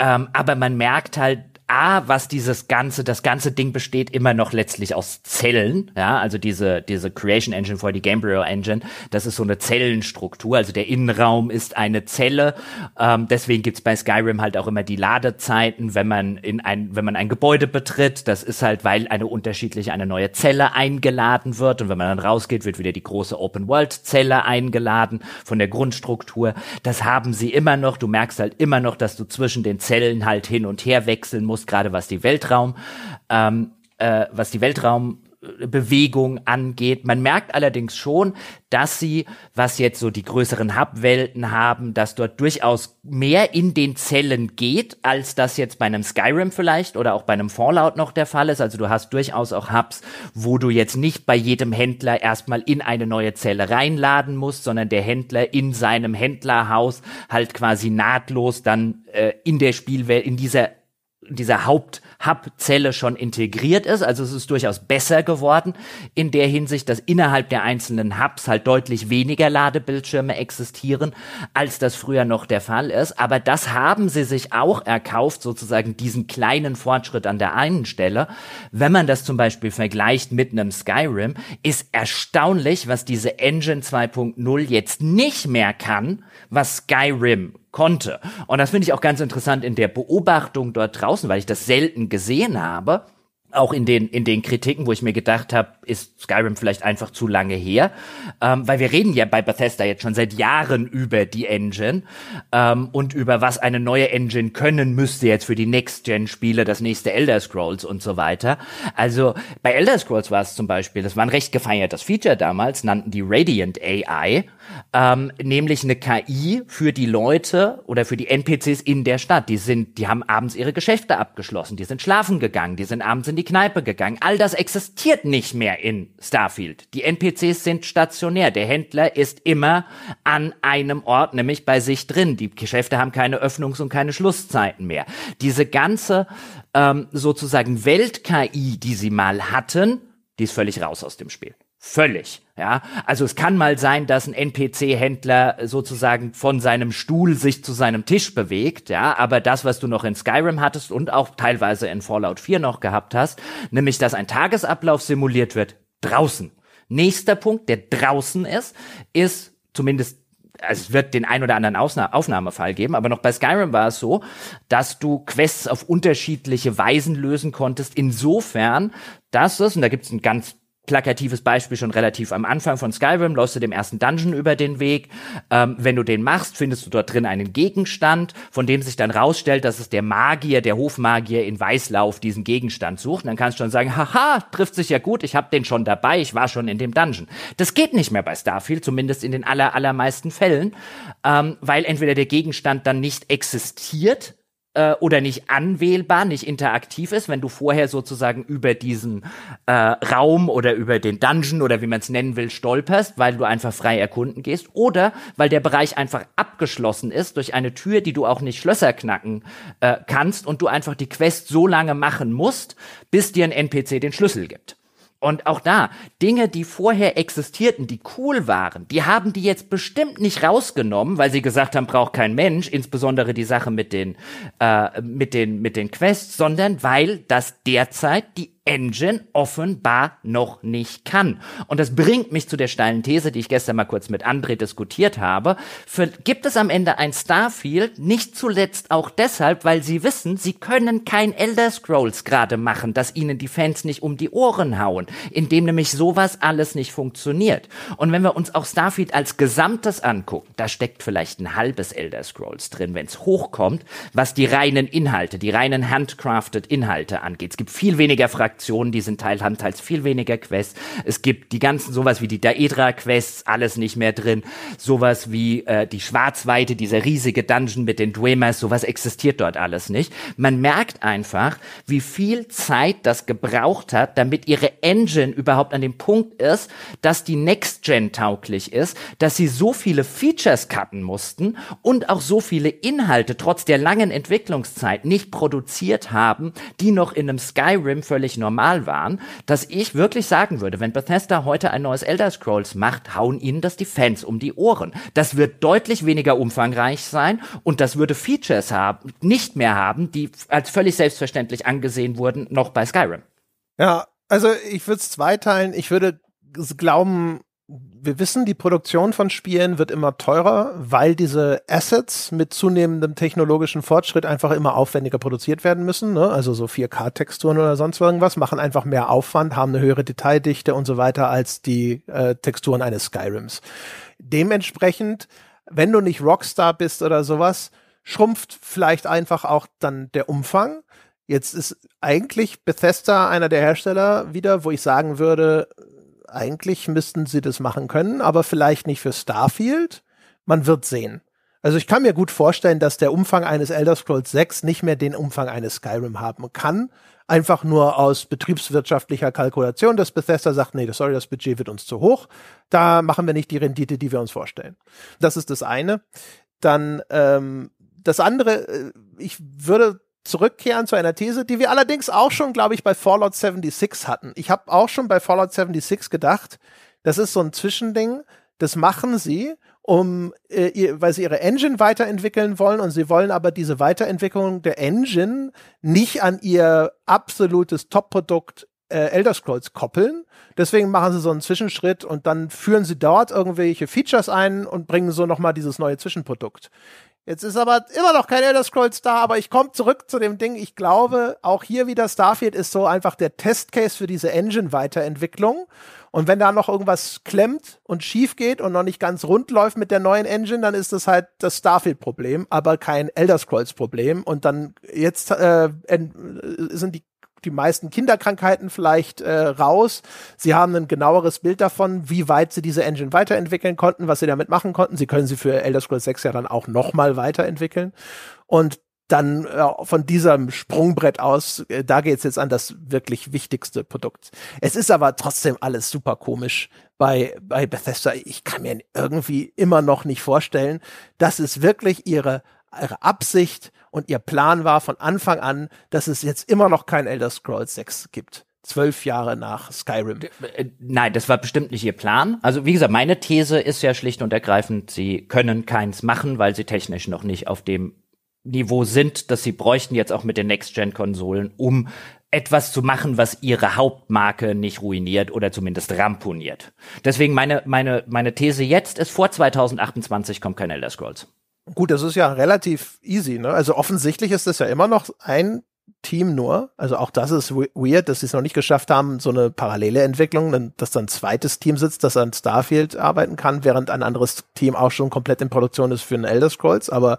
Ähm, aber man merkt halt, A, was dieses ganze, das ganze Ding besteht immer noch letztlich aus Zellen, ja, also diese, diese Creation Engine vor die Gamebryo Engine, das ist so eine Zellenstruktur, also der Innenraum ist eine Zelle, ähm, deswegen gibt's bei Skyrim halt auch immer die Ladezeiten, wenn man in ein, wenn man ein Gebäude betritt, das ist halt, weil eine unterschiedliche, eine neue Zelle eingeladen wird und wenn man dann rausgeht, wird wieder die große Open World Zelle eingeladen von der Grundstruktur, das haben sie immer noch, du merkst halt immer noch, dass du zwischen den Zellen halt hin und her wechseln musst, musst, gerade was die Weltraum, ähm, äh, was die Weltraum Bewegung angeht. Man merkt allerdings schon, dass sie, was jetzt so die größeren Hub-Welten haben, dass dort durchaus mehr in den Zellen geht, als das jetzt bei einem Skyrim vielleicht oder auch bei einem Fallout noch der Fall ist. Also du hast durchaus auch Hubs, wo du jetzt nicht bei jedem Händler erstmal in eine neue Zelle reinladen musst, sondern der Händler in seinem Händlerhaus halt quasi nahtlos dann äh, in der Spielwelt, in dieser dieser Haupt-Hub-Zelle schon integriert ist. Also es ist durchaus besser geworden in der Hinsicht, dass innerhalb der einzelnen Hubs halt deutlich weniger Ladebildschirme existieren, als das früher noch der Fall ist. Aber das haben sie sich auch erkauft, sozusagen diesen kleinen Fortschritt an der einen Stelle. Wenn man das zum Beispiel vergleicht mit einem Skyrim, ist erstaunlich, was diese Engine 2.0 jetzt nicht mehr kann, was Skyrim konnte. Und das finde ich auch ganz interessant in der Beobachtung dort draußen, weil ich das selten gesehen habe auch in den in den Kritiken, wo ich mir gedacht habe, ist Skyrim vielleicht einfach zu lange her, ähm, weil wir reden ja bei Bethesda jetzt schon seit Jahren über die Engine ähm, und über was eine neue Engine können müsste jetzt für die Next-Gen-Spiele, das nächste Elder Scrolls und so weiter. Also bei Elder Scrolls war es zum Beispiel, das war ein recht gefeiertes Feature damals, nannten die Radiant AI, ähm, nämlich eine KI für die Leute oder für die NPCs in der Stadt. Die sind, die haben abends ihre Geschäfte abgeschlossen, die sind schlafen gegangen, die sind abends in die Kneipe gegangen. All das existiert nicht mehr in Starfield. Die NPCs sind stationär. Der Händler ist immer an einem Ort, nämlich bei sich drin. Die Geschäfte haben keine Öffnungs- und keine Schlusszeiten mehr. Diese ganze ähm, sozusagen Welt-KI, die sie mal hatten, die ist völlig raus aus dem Spiel. Völlig. Ja, also es kann mal sein, dass ein NPC-Händler sozusagen von seinem Stuhl sich zu seinem Tisch bewegt, ja, aber das, was du noch in Skyrim hattest und auch teilweise in Fallout 4 noch gehabt hast, nämlich, dass ein Tagesablauf simuliert wird, draußen. Nächster Punkt, der draußen ist, ist zumindest also es wird den ein oder anderen Ausna Aufnahmefall geben, aber noch bei Skyrim war es so, dass du Quests auf unterschiedliche Weisen lösen konntest, insofern, dass es, und da gibt es ein ganz plakatives Beispiel schon relativ am Anfang von Skyrim, läufst du dem ersten Dungeon über den Weg. Ähm, wenn du den machst, findest du dort drin einen Gegenstand, von dem sich dann rausstellt, dass es der Magier, der Hofmagier in Weißlauf diesen Gegenstand sucht. Und dann kannst du schon sagen, haha, trifft sich ja gut, ich habe den schon dabei, ich war schon in dem Dungeon. Das geht nicht mehr bei Starfield, zumindest in den aller, allermeisten Fällen, ähm, weil entweder der Gegenstand dann nicht existiert, äh, oder nicht anwählbar, nicht interaktiv ist, wenn du vorher sozusagen über diesen äh, Raum oder über den Dungeon oder wie man es nennen will, stolperst, weil du einfach frei erkunden gehst oder weil der Bereich einfach abgeschlossen ist durch eine Tür, die du auch nicht Schlösser knacken äh, kannst und du einfach die Quest so lange machen musst, bis dir ein NPC den Schlüssel gibt. Und auch da, Dinge, die vorher existierten, die cool waren, die haben die jetzt bestimmt nicht rausgenommen, weil sie gesagt haben, braucht kein Mensch, insbesondere die Sache mit den, äh, mit den, mit den Quests, sondern weil das derzeit die Engine offenbar noch nicht kann. Und das bringt mich zu der steilen These, die ich gestern mal kurz mit André diskutiert habe. Für, gibt es am Ende ein Starfield? Nicht zuletzt auch deshalb, weil sie wissen, sie können kein Elder Scrolls gerade machen, dass ihnen die Fans nicht um die Ohren hauen, indem nämlich sowas alles nicht funktioniert. Und wenn wir uns auch Starfield als Gesamtes angucken, da steckt vielleicht ein halbes Elder Scrolls drin, wenn es hochkommt, was die reinen Inhalte, die reinen handcrafted Inhalte angeht. Es gibt viel weniger Fraktionen Fraktionen, die sind teil, haben teils viel weniger Quests. Es gibt die ganzen sowas wie die Daedra-Quests, alles nicht mehr drin. Sowas wie äh, die Schwarzweite, dieser riesige Dungeon mit den Dwemers, sowas existiert dort alles nicht. Man merkt einfach, wie viel Zeit das gebraucht hat, damit ihre Engine überhaupt an dem Punkt ist, dass die Next-Gen tauglich ist, dass sie so viele Features cutten mussten und auch so viele Inhalte trotz der langen Entwicklungszeit nicht produziert haben, die noch in einem Skyrim völlig normal normal waren, dass ich wirklich sagen würde, wenn Bethesda heute ein neues Elder Scrolls macht, hauen ihnen das die Fans um die Ohren. Das wird deutlich weniger umfangreich sein und das würde Features haben, nicht mehr haben, die als völlig selbstverständlich angesehen wurden, noch bei Skyrim. Ja, also ich würde es zweiteilen. Ich würde glauben, wir wissen, die Produktion von Spielen wird immer teurer, weil diese Assets mit zunehmendem technologischen Fortschritt einfach immer aufwendiger produziert werden müssen. Ne? Also so 4K-Texturen oder sonst irgendwas machen einfach mehr Aufwand, haben eine höhere Detaildichte und so weiter als die äh, Texturen eines Skyrims. Dementsprechend, wenn du nicht Rockstar bist oder sowas, schrumpft vielleicht einfach auch dann der Umfang. Jetzt ist eigentlich Bethesda einer der Hersteller wieder, wo ich sagen würde, eigentlich müssten sie das machen können, aber vielleicht nicht für Starfield. Man wird sehen. Also ich kann mir gut vorstellen, dass der Umfang eines Elder Scrolls 6 nicht mehr den Umfang eines Skyrim haben kann. Einfach nur aus betriebswirtschaftlicher Kalkulation, dass Bethesda sagt, nee, sorry, das Budget wird uns zu hoch. Da machen wir nicht die Rendite, die wir uns vorstellen. Das ist das eine. Dann ähm, das andere, äh, ich würde zurückkehren zu einer These, die wir allerdings auch schon, glaube ich, bei Fallout 76 hatten. Ich habe auch schon bei Fallout 76 gedacht, das ist so ein Zwischending, das machen sie, um, äh, ihr, weil sie ihre Engine weiterentwickeln wollen und sie wollen aber diese Weiterentwicklung der Engine nicht an ihr absolutes Top-Produkt äh, Elder Scrolls koppeln. Deswegen machen sie so einen Zwischenschritt und dann führen sie dort irgendwelche Features ein und bringen so nochmal dieses neue Zwischenprodukt. Jetzt ist aber immer noch kein Elder Scrolls da, aber ich komme zurück zu dem Ding. Ich glaube, auch hier wieder Starfield ist so einfach der Testcase für diese Engine-Weiterentwicklung. Und wenn da noch irgendwas klemmt und schief geht und noch nicht ganz rund läuft mit der neuen Engine, dann ist das halt das Starfield-Problem, aber kein Elder Scrolls-Problem. Und dann jetzt äh, äh sind die die meisten Kinderkrankheiten vielleicht äh, raus. Sie haben ein genaueres Bild davon, wie weit sie diese Engine weiterentwickeln konnten, was sie damit machen konnten. Sie können sie für Elder Scrolls 6 ja dann auch nochmal weiterentwickeln. Und dann äh, von diesem Sprungbrett aus, äh, da es jetzt an das wirklich wichtigste Produkt. Es ist aber trotzdem alles super komisch bei, bei Bethesda. Ich kann mir irgendwie immer noch nicht vorstellen, dass es wirklich ihre, ihre Absicht und ihr Plan war von Anfang an, dass es jetzt immer noch kein Elder Scrolls 6 gibt zwölf Jahre nach Skyrim. Äh, nein, das war bestimmt nicht ihr Plan. Also wie gesagt, meine These ist ja schlicht und ergreifend, sie können keins machen, weil sie technisch noch nicht auf dem Niveau sind, dass sie bräuchten jetzt auch mit den Next-Gen-Konsolen, um etwas zu machen, was ihre Hauptmarke nicht ruiniert oder zumindest ramponiert. Deswegen meine, meine, meine These jetzt ist, vor 2028 kommt kein Elder Scrolls. Gut, das ist ja relativ easy, ne? Also offensichtlich ist das ja immer noch ein Team nur. Also auch das ist weird, dass sie es noch nicht geschafft haben, so eine parallele Entwicklung, dass dann ein zweites Team sitzt, das an Starfield arbeiten kann, während ein anderes Team auch schon komplett in Produktion ist für einen Elder Scrolls. Aber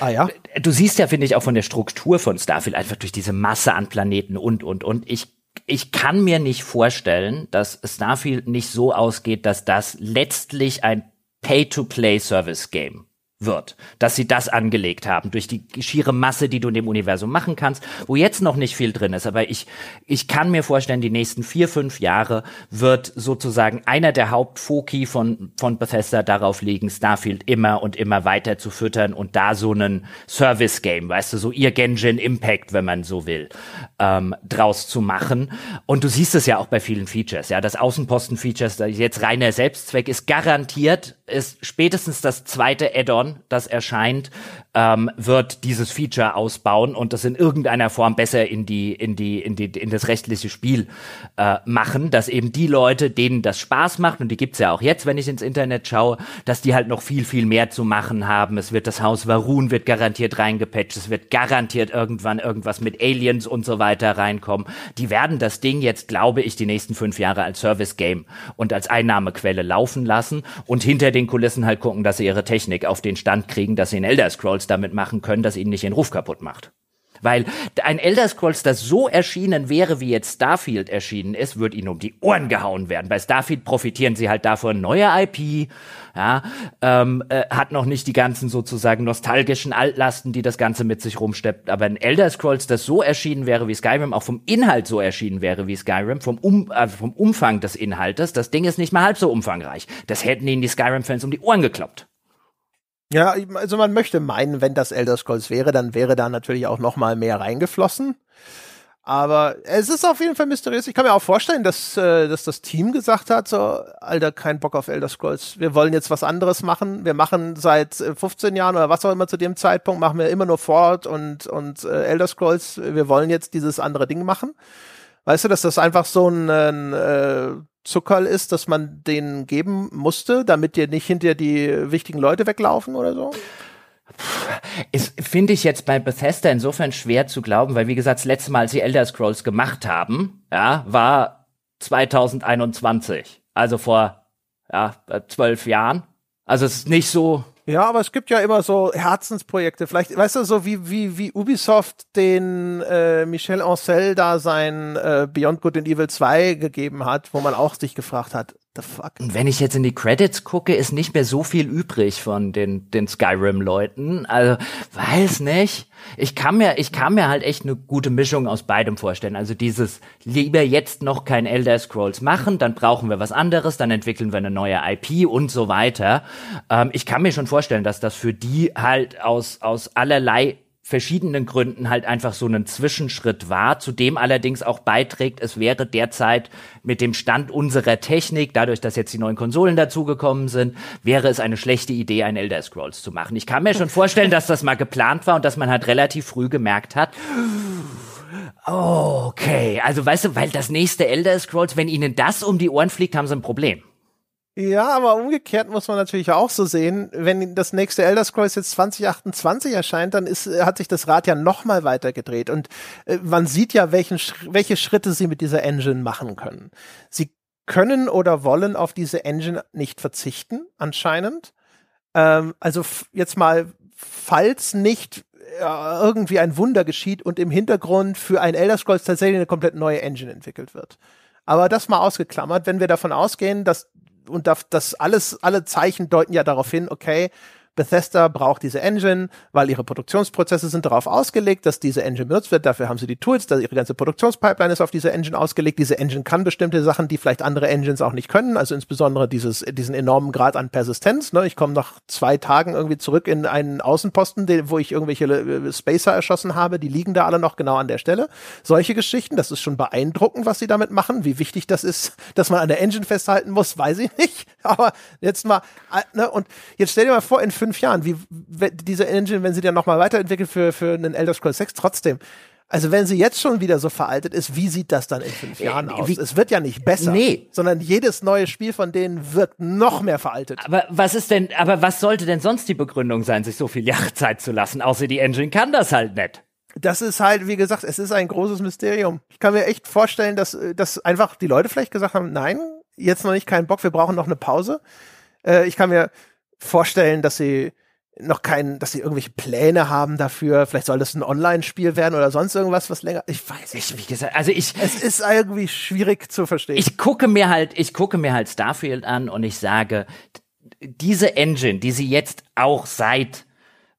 ah ja. Du siehst ja, finde ich, auch von der Struktur von Starfield einfach durch diese Masse an Planeten und und und. Ich ich kann mir nicht vorstellen, dass Starfield nicht so ausgeht, dass das letztlich ein Pay-to-Play-Service-Game wird, dass sie das angelegt haben durch die schiere Masse, die du in dem Universum machen kannst, wo jetzt noch nicht viel drin ist, aber ich ich kann mir vorstellen, die nächsten vier fünf Jahre wird sozusagen einer der Hauptfoki von von Bethesda darauf liegen, Starfield immer und immer weiter zu füttern und da so einen Service Game, weißt du, so ihr Genjin Impact, wenn man so will, ähm, draus zu machen. Und du siehst es ja auch bei vielen Features, ja, das Außenposten Features, das jetzt reiner Selbstzweck ist garantiert ist spätestens das zweite Add-on, das erscheint, ähm, wird dieses Feature ausbauen und das in irgendeiner Form besser in die in die in die in das rechtliche Spiel äh, machen, dass eben die Leute, denen das Spaß macht und die gibt's ja auch jetzt, wenn ich ins Internet schaue, dass die halt noch viel viel mehr zu machen haben. Es wird das Haus Varun wird garantiert reingepatcht, es wird garantiert irgendwann irgendwas mit Aliens und so weiter reinkommen. Die werden das Ding jetzt, glaube ich, die nächsten fünf Jahre als Service Game und als Einnahmequelle laufen lassen und hinter den Kulissen halt gucken, dass sie ihre Technik auf den Stand kriegen, dass sie in Elder Scrolls damit machen können, dass ihnen nicht den Ruf kaputt macht. Weil ein Elder Scrolls, das so erschienen wäre, wie jetzt Starfield erschienen ist, wird ihnen um die Ohren gehauen werden. Bei Starfield profitieren sie halt davon, neue IP, ja, ähm, äh, hat noch nicht die ganzen sozusagen nostalgischen Altlasten, die das Ganze mit sich rumsteppt. Aber ein Elder Scrolls, das so erschienen wäre wie Skyrim, auch vom Inhalt so erschienen wäre wie Skyrim, vom, um, äh, vom Umfang des Inhaltes, das Ding ist nicht mal halb so umfangreich. Das hätten ihnen die Skyrim-Fans um die Ohren gekloppt. Ja, also man möchte meinen, wenn das Elder Scrolls wäre, dann wäre da natürlich auch noch mal mehr reingeflossen. Aber es ist auf jeden Fall mysteriös. Ich kann mir auch vorstellen, dass, äh, dass das Team gesagt hat, so, Alter, kein Bock auf Elder Scrolls. Wir wollen jetzt was anderes machen. Wir machen seit 15 äh, Jahren oder was auch immer zu dem Zeitpunkt, machen wir immer nur Fort und, und äh, Elder Scrolls. Wir wollen jetzt dieses andere Ding machen. Weißt du, dass das einfach so ein äh, Zuckerl ist, dass man den geben musste, damit dir nicht hinter die wichtigen Leute weglaufen oder so? Ist, finde ich jetzt bei Bethesda insofern schwer zu glauben, weil wie gesagt, das letzte Mal, als sie Elder Scrolls gemacht haben, ja, war 2021. Also vor, ja, zwölf Jahren. Also es ist nicht so, ja, aber es gibt ja immer so Herzensprojekte. Vielleicht, weißt du, so wie, wie, wie Ubisoft den äh, Michel Ancel da sein äh, Beyond Good and Evil 2 gegeben hat, wo man auch sich gefragt hat, the fuck? Und wenn ich jetzt in die Credits gucke, ist nicht mehr so viel übrig von den, den Skyrim-Leuten. Also, weiß nicht. Ich kann mir, ich kann mir halt echt eine gute Mischung aus beidem vorstellen. Also dieses, lieber jetzt noch kein Elder Scrolls machen, dann brauchen wir was anderes, dann entwickeln wir eine neue IP und so weiter. Ähm, ich kann mir schon vorstellen, dass das für die halt aus, aus allerlei verschiedenen Gründen halt einfach so einen Zwischenschritt war, zu dem allerdings auch beiträgt, es wäre derzeit mit dem Stand unserer Technik, dadurch, dass jetzt die neuen Konsolen dazugekommen sind, wäre es eine schlechte Idee, ein Elder Scrolls zu machen. Ich kann mir schon vorstellen, dass das mal geplant war und dass man halt relativ früh gemerkt hat, okay, also weißt du, weil das nächste Elder Scrolls, wenn ihnen das um die Ohren fliegt, haben sie ein Problem. Ja, aber umgekehrt muss man natürlich auch so sehen, wenn das nächste Elder Scrolls jetzt 2028 erscheint, dann ist, hat sich das Rad ja nochmal weiter gedreht und äh, man sieht ja, welchen, welche Schritte sie mit dieser Engine machen können. Sie können oder wollen auf diese Engine nicht verzichten, anscheinend. Ähm, also jetzt mal, falls nicht äh, irgendwie ein Wunder geschieht und im Hintergrund für ein Elder Scrolls tatsächlich eine komplett neue Engine entwickelt wird. Aber das mal ausgeklammert, wenn wir davon ausgehen, dass und das alles, alle Zeichen deuten ja darauf hin, okay, Bethesda braucht diese Engine, weil ihre Produktionsprozesse sind darauf ausgelegt, dass diese Engine benutzt wird. Dafür haben sie die Tools, dass ihre ganze Produktionspipeline ist auf diese Engine ausgelegt. Diese Engine kann bestimmte Sachen, die vielleicht andere Engines auch nicht können. Also insbesondere dieses, diesen enormen Grad an Persistenz. Ne? Ich komme nach zwei Tagen irgendwie zurück in einen Außenposten, den, wo ich irgendwelche äh, Spacer erschossen habe. Die liegen da alle noch genau an der Stelle. Solche Geschichten, das ist schon beeindruckend, was sie damit machen. Wie wichtig das ist, dass man an der Engine festhalten muss, weiß ich nicht. Aber jetzt mal, äh, ne? und jetzt stell dir mal vor, in fünf fünf Jahren, wie diese Engine, wenn sie dann nochmal weiterentwickelt für, für einen Elder Scrolls 6, trotzdem. Also wenn sie jetzt schon wieder so veraltet ist, wie sieht das dann in fünf äh, Jahren aus? Wie, es wird ja nicht besser, nee. sondern jedes neue Spiel von denen wird noch mehr veraltet. Aber was ist denn, aber was sollte denn sonst die Begründung sein, sich so viel Jahre zu lassen? Außer die Engine kann das halt nicht. Das ist halt, wie gesagt, es ist ein großes Mysterium. Ich kann mir echt vorstellen, dass, äh, dass einfach die Leute vielleicht gesagt haben, nein, jetzt noch nicht keinen Bock, wir brauchen noch eine Pause. Äh, ich kann mir vorstellen, dass sie noch keinen, dass sie irgendwelche Pläne haben dafür. Vielleicht soll das ein Online-Spiel werden oder sonst irgendwas, was länger. Ich weiß nicht. wie gesagt, also ich. Es ist irgendwie schwierig zu verstehen. Ich gucke mir halt, ich gucke mir halt Starfield an und ich sage, diese Engine, die sie jetzt auch seit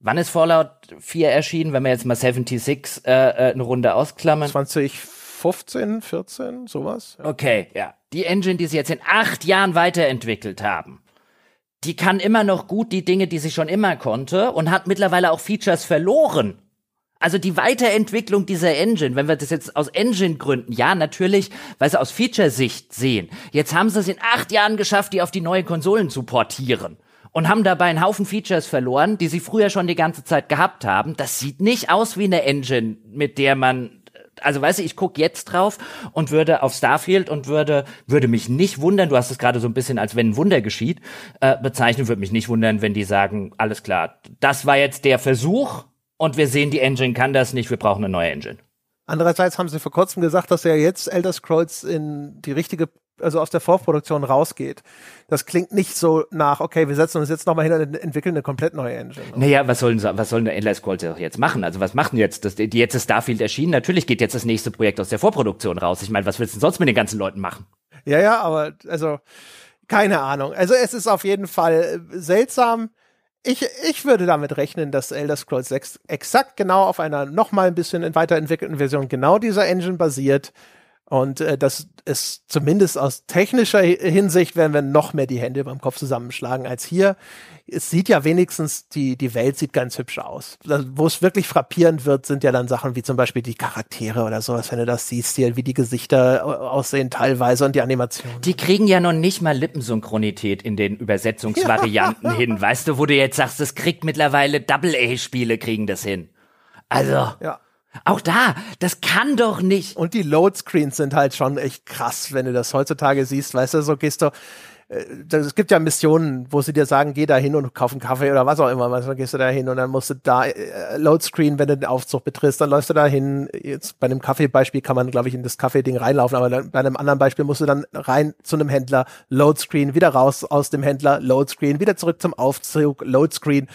Wann ist Fallout 4 erschienen, wenn wir jetzt mal 76 äh, äh, eine Runde ausklammern? 2015, 14, sowas. Ja. Okay, ja. Die Engine, die sie jetzt in acht Jahren weiterentwickelt haben, die kann immer noch gut die Dinge, die sie schon immer konnte und hat mittlerweile auch Features verloren. Also die Weiterentwicklung dieser Engine, wenn wir das jetzt aus Engine-Gründen, ja, natürlich, weil sie aus Feature-Sicht sehen. Jetzt haben sie es in acht Jahren geschafft, die auf die neuen Konsolen zu portieren und haben dabei einen Haufen Features verloren, die sie früher schon die ganze Zeit gehabt haben. Das sieht nicht aus wie eine Engine, mit der man also weißt du, ich gucke jetzt drauf und würde auf Starfield und würde, würde mich nicht wundern, du hast es gerade so ein bisschen als wenn ein Wunder geschieht, äh, bezeichnen, würde mich nicht wundern, wenn die sagen, alles klar, das war jetzt der Versuch und wir sehen, die Engine kann das nicht, wir brauchen eine neue Engine. Andererseits haben sie vor kurzem gesagt, dass ja jetzt Elder Scrolls in die richtige also aus der Vorproduktion rausgeht. Das klingt nicht so nach, okay, wir setzen uns jetzt nochmal hin und entwickeln eine komplett neue Engine. Oder? Naja, was sollen, was sollen der Endless Calls jetzt machen? Also was machen jetzt? Das, jetzt ist Starfield erschienen, natürlich geht jetzt das nächste Projekt aus der Vorproduktion raus. Ich meine, was willst du denn sonst mit den ganzen Leuten machen? Ja, ja, aber also keine Ahnung. Also es ist auf jeden Fall äh, seltsam. Ich, ich würde damit rechnen, dass Elder Scrolls 6 exakt genau auf einer nochmal ein bisschen weiterentwickelten Version genau dieser Engine basiert und äh, das ist zumindest aus technischer Hinsicht, werden wir noch mehr die Hände beim Kopf zusammenschlagen als hier. Es sieht ja wenigstens, die, die Welt sieht ganz hübsch aus. Wo es wirklich frappierend wird, sind ja dann Sachen wie zum Beispiel die Charaktere oder sowas, wenn du das siehst hier, wie die Gesichter äh, aussehen teilweise und die Animation. Die kriegen ja noch nicht mal Lippensynchronität in den Übersetzungsvarianten ja. hin. Weißt du, wo du jetzt sagst, das kriegt mittlerweile Double-A-Spiele kriegen das hin. Also. Ja. Auch da, das kann doch nicht. Und die Loadscreens sind halt schon echt krass, wenn du das heutzutage siehst, weißt du, so gehst du es äh, gibt ja Missionen, wo sie dir sagen, geh da hin und kauf einen Kaffee oder was auch immer. Manchmal gehst du da hin und dann musst du da äh, Loadscreen, wenn du den Aufzug betrittst, dann läufst du da hin. Jetzt bei einem Kaffeebeispiel kann man, glaube ich, in das Kaffee-Ding reinlaufen, aber dann, bei einem anderen Beispiel musst du dann rein zu einem Händler, Loadscreen, wieder raus aus dem Händler, Loadscreen, wieder zurück zum Aufzug, Loadscreen.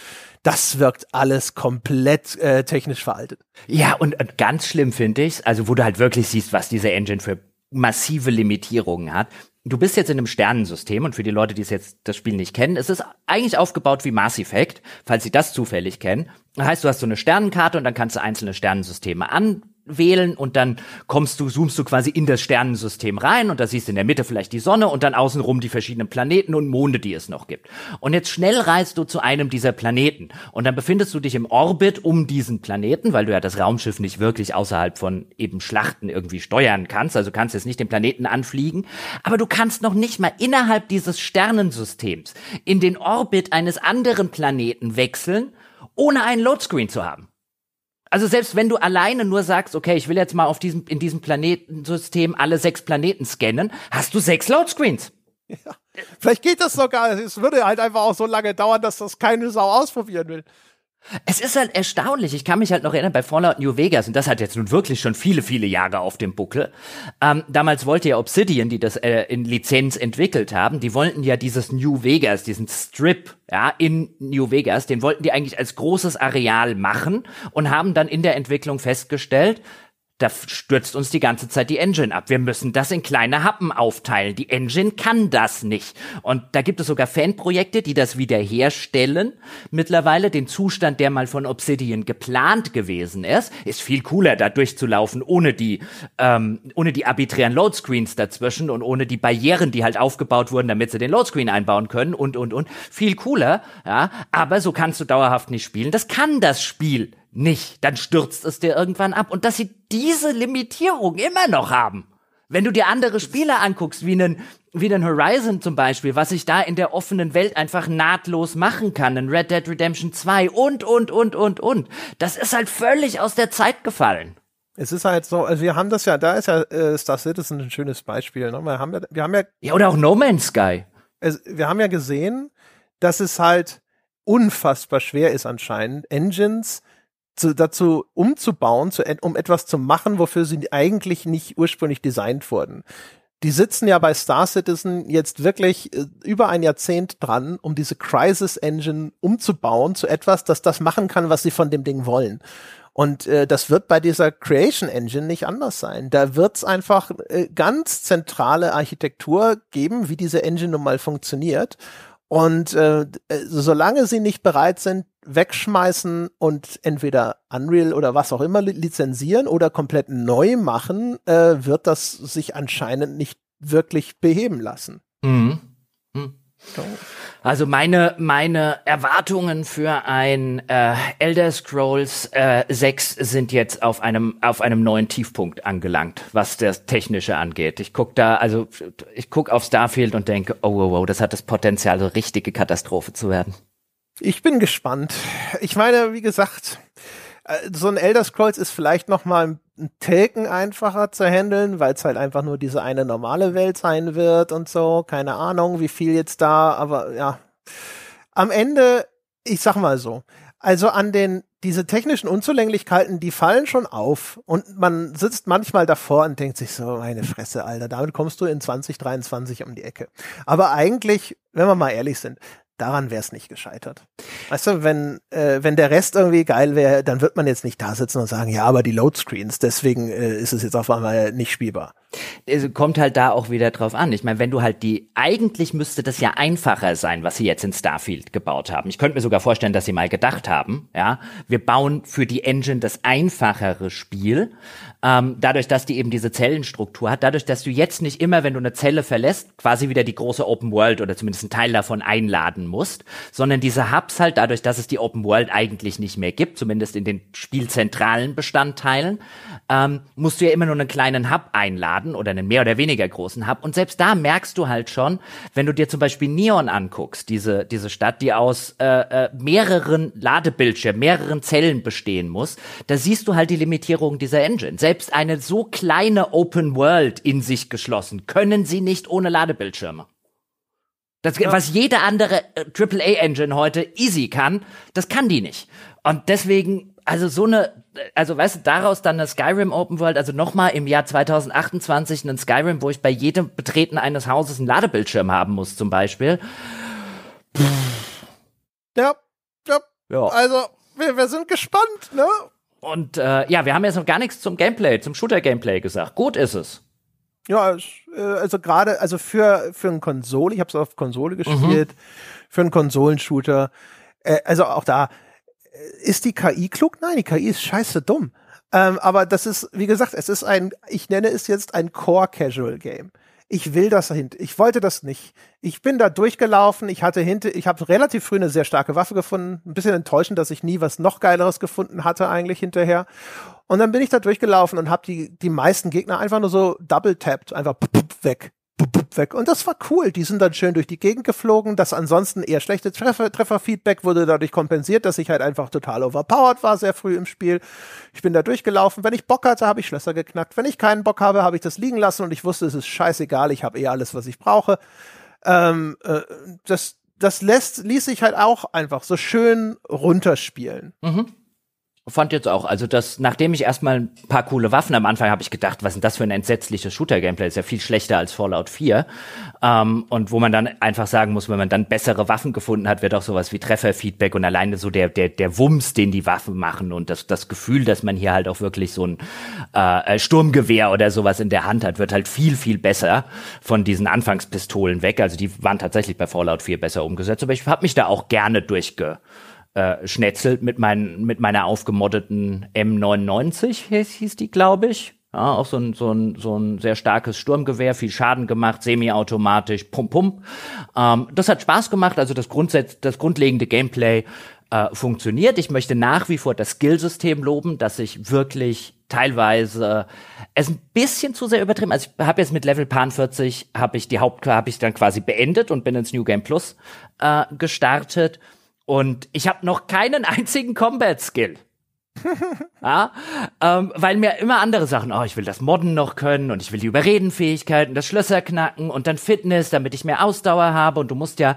Das wirkt alles komplett äh, technisch veraltet. Ja, und, und ganz schlimm finde ich's, also wo du halt wirklich siehst, was diese Engine für massive Limitierungen hat du bist jetzt in einem Sternensystem und für die Leute, die es jetzt das Spiel nicht kennen, es ist eigentlich aufgebaut wie Mass Effect, falls sie das zufällig kennen. Das heißt, du hast so eine Sternenkarte und dann kannst du einzelne Sternensysteme an wählen und dann kommst du, zoomst du quasi in das Sternensystem rein und da siehst du in der Mitte vielleicht die Sonne und dann außenrum die verschiedenen Planeten und Monde, die es noch gibt. Und jetzt schnell reist du zu einem dieser Planeten und dann befindest du dich im Orbit um diesen Planeten, weil du ja das Raumschiff nicht wirklich außerhalb von eben Schlachten irgendwie steuern kannst, also kannst jetzt nicht den Planeten anfliegen, aber du kannst noch nicht mal innerhalb dieses Sternensystems in den Orbit eines anderen Planeten wechseln, ohne einen Loadscreen zu haben. Also selbst wenn du alleine nur sagst, okay, ich will jetzt mal auf diesem, in diesem Planetensystem alle sechs Planeten scannen, hast du sechs Loudscreens. Ja. Vielleicht geht das sogar. Es würde halt einfach auch so lange dauern, dass das keine Sau ausprobieren will. Es ist halt erstaunlich. Ich kann mich halt noch erinnern bei Fallout New Vegas, und das hat jetzt nun wirklich schon viele, viele Jahre auf dem Buckel. Ähm, damals wollte ja Obsidian, die das äh, in Lizenz entwickelt haben, die wollten ja dieses New Vegas, diesen Strip, ja, in New Vegas, den wollten die eigentlich als großes Areal machen und haben dann in der Entwicklung festgestellt, da stürzt uns die ganze Zeit die Engine ab. Wir müssen das in kleine Happen aufteilen. Die Engine kann das nicht. Und da gibt es sogar Fanprojekte, die das wiederherstellen. Mittlerweile den Zustand, der mal von Obsidian geplant gewesen ist, ist viel cooler, da durchzulaufen, ohne die, ähm, ohne die arbiträren Loadscreens dazwischen und ohne die Barrieren, die halt aufgebaut wurden, damit sie den Loadscreen einbauen können und, und, und. Viel cooler, ja. Aber so kannst du dauerhaft nicht spielen. Das kann das Spiel nicht, dann stürzt es dir irgendwann ab. Und dass sie diese Limitierung immer noch haben. Wenn du dir andere Spiele anguckst, wie einen, wie einen Horizon zum Beispiel, was ich da in der offenen Welt einfach nahtlos machen kann, in Red Dead Redemption 2 und, und, und, und, und. Das ist halt völlig aus der Zeit gefallen. Es ist halt so, also wir haben das ja, da ist ja äh, Star Citizen ein schönes Beispiel. Ne? Wir, haben ja, wir haben ja. Ja, oder auch No Man's Sky. Es, wir haben ja gesehen, dass es halt unfassbar schwer ist anscheinend, Engines zu, dazu umzubauen, zu, um etwas zu machen, wofür sie eigentlich nicht ursprünglich designt wurden. Die sitzen ja bei Star Citizen jetzt wirklich äh, über ein Jahrzehnt dran, um diese Crisis Engine umzubauen zu etwas, das das machen kann, was sie von dem Ding wollen. Und äh, das wird bei dieser Creation Engine nicht anders sein. Da wird's einfach äh, ganz zentrale Architektur geben, wie diese Engine nun mal funktioniert. Und äh, äh solange sie nicht bereit sind, wegschmeißen und entweder Unreal oder was auch immer lizenzieren oder komplett neu machen, äh, wird das sich anscheinend nicht wirklich beheben lassen. Mhm. Mhm. So. Also meine, meine Erwartungen für ein äh, Elder Scrolls äh, 6 sind jetzt auf einem, auf einem neuen Tiefpunkt angelangt, was das Technische angeht. Ich guck da, also ich guck auf Starfield und denke, oh, wow, oh, wow, oh, das hat das Potenzial, so richtige Katastrophe zu werden. Ich bin gespannt. Ich meine, wie gesagt, äh, so ein Elder Scrolls ist vielleicht noch mal ein Taken einfacher zu handeln, weil es halt einfach nur diese eine normale Welt sein wird und so. Keine Ahnung, wie viel jetzt da, aber ja. Am Ende, ich sag mal so, also an den diese technischen Unzulänglichkeiten, die fallen schon auf und man sitzt manchmal davor und denkt sich so, meine Fresse, Alter, damit kommst du in 2023 um die Ecke. Aber eigentlich, wenn wir mal ehrlich sind, Daran wäre es nicht gescheitert. Weißt du, wenn, äh, wenn der Rest irgendwie geil wäre, dann wird man jetzt nicht da sitzen und sagen, ja, aber die Loadscreens, deswegen äh, ist es jetzt auf einmal nicht spielbar. Es kommt halt da auch wieder drauf an. Ich meine, wenn du halt die, eigentlich müsste das ja einfacher sein, was sie jetzt in Starfield gebaut haben. Ich könnte mir sogar vorstellen, dass sie mal gedacht haben, ja, wir bauen für die Engine das einfachere Spiel, ähm, dadurch, dass die eben diese Zellenstruktur hat, dadurch, dass du jetzt nicht immer, wenn du eine Zelle verlässt, quasi wieder die große Open World oder zumindest einen Teil davon einladen musst, sondern diese Hubs halt dadurch, dass es die Open World eigentlich nicht mehr gibt, zumindest in den spielzentralen Bestandteilen, ähm, musst du ja immer nur einen kleinen Hub einladen Laden oder einen mehr oder weniger großen Hub. Und selbst da merkst du halt schon, wenn du dir zum Beispiel Neon anguckst, diese, diese Stadt, die aus äh, äh, mehreren Ladebildschirmen, mehreren Zellen bestehen muss, da siehst du halt die Limitierung dieser Engine. Selbst eine so kleine Open World in sich geschlossen, können sie nicht ohne Ladebildschirme. Das, ja. Was jede andere äh, AAA-Engine heute easy kann, das kann die nicht. Und deswegen, also so eine also weißt du, daraus dann eine Skyrim Open World, also nochmal im Jahr 2028 einen Skyrim, wo ich bei jedem Betreten eines Hauses einen Ladebildschirm haben muss, zum Beispiel. Ja, ja. ja. Also, wir, wir sind gespannt, ne? Und äh, ja, wir haben jetzt noch gar nichts zum Gameplay, zum Shooter-Gameplay gesagt. Gut ist es. Ja, äh, also gerade, also für, für eine Konsole, ich habe es auf Konsole mhm. gespielt, mhm. für einen Konsolenshooter, äh, also auch da, ist die KI klug? Nein, die KI ist scheiße dumm. Ähm, aber das ist, wie gesagt, es ist ein, ich nenne es jetzt ein Core-Casual-Game. Ich will das hin. Ich wollte das nicht. Ich bin da durchgelaufen. Ich hatte hinter, ich habe relativ früh eine sehr starke Waffe gefunden. Ein bisschen enttäuschend, dass ich nie was noch geileres gefunden hatte eigentlich hinterher. Und dann bin ich da durchgelaufen und habe die die meisten Gegner einfach nur so double tapped, einfach weg weg. Und das war cool. Die sind dann schön durch die Gegend geflogen. Das ansonsten eher schlechte Treffer, Trefferfeedback wurde dadurch kompensiert, dass ich halt einfach total overpowered war sehr früh im Spiel. Ich bin da durchgelaufen. Wenn ich Bock hatte, habe ich Schlösser geknackt. Wenn ich keinen Bock habe, habe ich das liegen lassen und ich wusste, es ist scheißegal. Ich habe eh alles, was ich brauche. Ähm, äh, das, das lässt, ließ sich halt auch einfach so schön runterspielen. Mhm fand jetzt auch, also das, nachdem ich erstmal ein paar coole Waffen am Anfang habe ich gedacht, was ist denn das für ein entsetzliches Shooter-Gameplay? Ist ja viel schlechter als Fallout 4. Ähm, und wo man dann einfach sagen muss, wenn man dann bessere Waffen gefunden hat, wird auch sowas wie Trefferfeedback und alleine so der, der, der Wumms, den die Waffen machen und das, das Gefühl, dass man hier halt auch wirklich so ein äh, äh Sturmgewehr oder sowas in der Hand hat, wird halt viel, viel besser von diesen Anfangspistolen weg. Also die waren tatsächlich bei Fallout 4 besser umgesetzt, aber ich habe mich da auch gerne durchge äh, schnetzelt mit, mein, mit meiner aufgemoddeten M99, hieß, hieß die, glaube ich. Ja, auch so ein, so, ein, so ein sehr starkes Sturmgewehr, viel Schaden gemacht, semi-automatisch, pum pum. Ähm, das hat Spaß gemacht, also das, Grundsatz, das grundlegende Gameplay äh, funktioniert. Ich möchte nach wie vor das Skillsystem loben, dass ich wirklich teilweise es ein bisschen zu sehr übertrieben. Also ich habe jetzt mit Level 40 habe ich die Haupt habe ich dann quasi beendet und bin ins New Game Plus äh, gestartet und ich habe noch keinen einzigen Combat Skill ja, ähm, weil mir immer andere Sachen, oh, ich will das Modden noch können und ich will die Überredenfähigkeiten, das Schlösser knacken und dann Fitness, damit ich mehr Ausdauer habe und du musst ja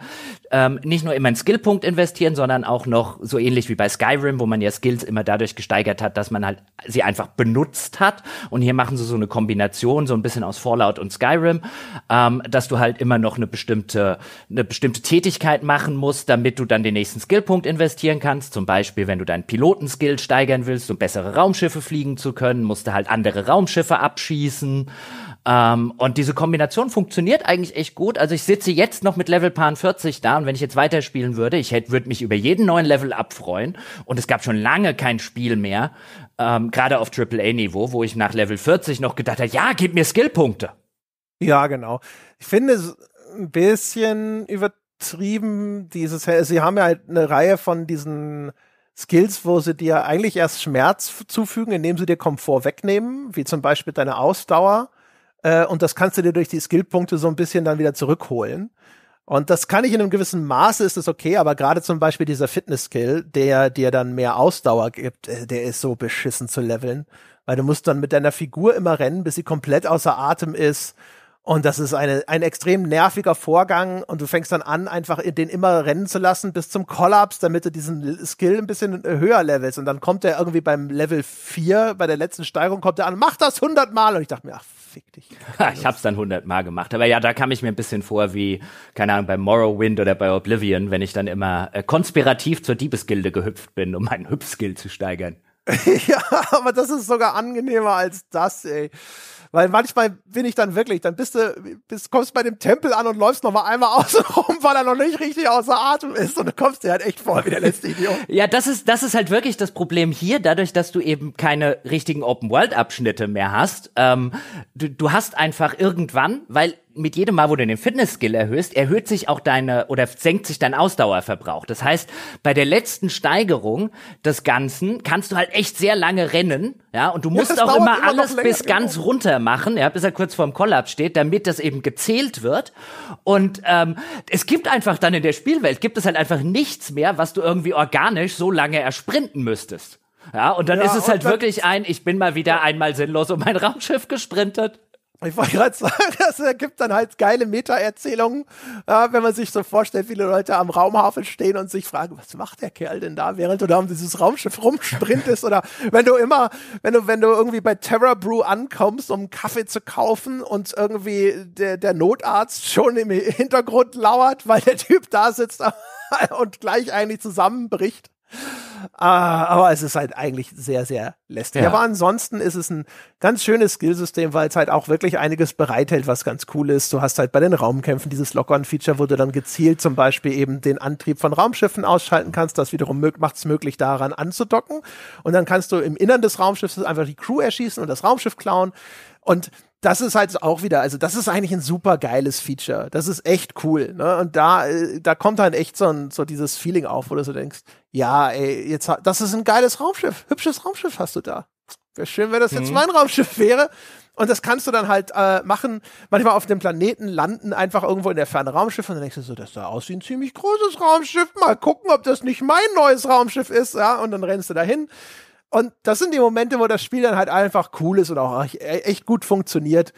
ähm, nicht nur immer einen Skillpunkt investieren, sondern auch noch so ähnlich wie bei Skyrim, wo man ja Skills immer dadurch gesteigert hat, dass man halt sie einfach benutzt hat und hier machen sie so eine Kombination, so ein bisschen aus Fallout und Skyrim, ähm, dass du halt immer noch eine bestimmte, eine bestimmte Tätigkeit machen musst, damit du dann den nächsten Skillpunkt investieren kannst, zum Beispiel wenn du deinen Pilotenskill steigerst steigern willst, um bessere Raumschiffe fliegen zu können, musst du halt andere Raumschiffe abschießen. Ähm, und diese Kombination funktioniert eigentlich echt gut. Also ich sitze jetzt noch mit Level 40 da und wenn ich jetzt weiterspielen würde, ich hätte, würde mich über jeden neuen Level abfreuen. Und es gab schon lange kein Spiel mehr, ähm, gerade auf AAA-Niveau, wo ich nach Level 40 noch gedacht habe, ja, gib mir Skillpunkte. Ja, genau. Ich finde es ein bisschen übertrieben, dieses, sie haben ja halt eine Reihe von diesen Skills, wo sie dir eigentlich erst Schmerz zufügen, indem sie dir Komfort wegnehmen, wie zum Beispiel deine Ausdauer. Äh, und das kannst du dir durch die Skillpunkte so ein bisschen dann wieder zurückholen. Und das kann ich in einem gewissen Maße, ist das okay, aber gerade zum Beispiel dieser Fitness-Skill, der dir dann mehr Ausdauer gibt, äh, der ist so beschissen zu leveln, weil du musst dann mit deiner Figur immer rennen, bis sie komplett außer Atem ist und das ist eine, ein extrem nerviger Vorgang und du fängst dann an, einfach den immer rennen zu lassen bis zum Kollaps, damit du diesen Skill ein bisschen äh, höher levelst. Und dann kommt er irgendwie beim Level 4, bei der letzten Steigerung, kommt er an, mach das 100 Mal. Und ich dachte mir, ach, fick dich. ich hab's dann 100 Mal gemacht. Aber ja, da kam ich mir ein bisschen vor wie, keine Ahnung, bei Morrowind oder bei Oblivion, wenn ich dann immer äh, konspirativ zur Diebesgilde gehüpft bin, um meinen Hüpfskill zu steigern. ja, aber das ist sogar angenehmer als das, ey. Weil manchmal bin ich dann wirklich, dann bist du, bist, kommst bei dem Tempel an und läufst noch mal einmal außen rum, weil er noch nicht richtig außer Atem ist und du kommst dir halt echt vor wie der letzte Idiot. Ja, das ist, das ist halt wirklich das Problem hier, dadurch, dass du eben keine richtigen Open-World-Abschnitte mehr hast. Ähm, du, du hast einfach irgendwann, weil mit jedem Mal, wo du den Fitness-Skill erhöhst, erhöht sich auch deine oder senkt sich dein Ausdauerverbrauch. Das heißt, bei der letzten Steigerung des Ganzen kannst du halt echt sehr lange rennen, ja, und du musst ja, auch immer, immer alles bis ganz genau. runter machen, ja, bis er kurz vorm Kollaps steht, damit das eben gezählt wird. Und ähm, es gibt einfach dann in der Spielwelt gibt es halt einfach nichts mehr, was du irgendwie organisch so lange ersprinten müsstest. Ja, und dann ja, ist es halt wirklich ein, ich bin mal wieder einmal sinnlos um mein Raumschiff gesprintet. Ich wollte gerade sagen, das ergibt dann halt geile Meta-Erzählungen, äh, wenn man sich so vorstellt, viele Leute am Raumhafen stehen und sich fragen, was macht der Kerl denn da, während du da um dieses Raumschiff rumsprintest oder wenn du immer, wenn du, wenn du irgendwie bei Terra Brew ankommst, um Kaffee zu kaufen und irgendwie der, der Notarzt schon im Hintergrund lauert, weil der Typ da sitzt und gleich eigentlich zusammenbricht. Ah, aber es ist halt eigentlich sehr, sehr lästig. Ja. Aber ansonsten ist es ein ganz schönes Skillsystem, weil es halt auch wirklich einiges bereithält, was ganz cool ist. Du hast halt bei den Raumkämpfen dieses Lock-on-Feature, wo du dann gezielt zum Beispiel eben den Antrieb von Raumschiffen ausschalten kannst. Das wiederum macht es möglich, daran anzudocken. Und dann kannst du im Innern des Raumschiffs einfach die Crew erschießen und das Raumschiff klauen. Und das ist halt auch wieder, also das ist eigentlich ein super geiles Feature. Das ist echt cool. Ne? Und da, äh, da kommt dann echt so, ein, so dieses Feeling auf, wo du so denkst, ja, ey, jetzt das ist ein geiles Raumschiff, hübsches Raumschiff hast du da. Wäre schön, wenn das jetzt mhm. mein Raumschiff wäre. Und das kannst du dann halt äh, machen, manchmal auf dem Planeten landen, einfach irgendwo in der Ferne Raumschiff und dann denkst du so, das sah aus wie ein ziemlich großes Raumschiff. Mal gucken, ob das nicht mein neues Raumschiff ist, ja, und dann rennst du dahin und das sind die Momente, wo das Spiel dann halt einfach cool ist und auch echt gut funktioniert.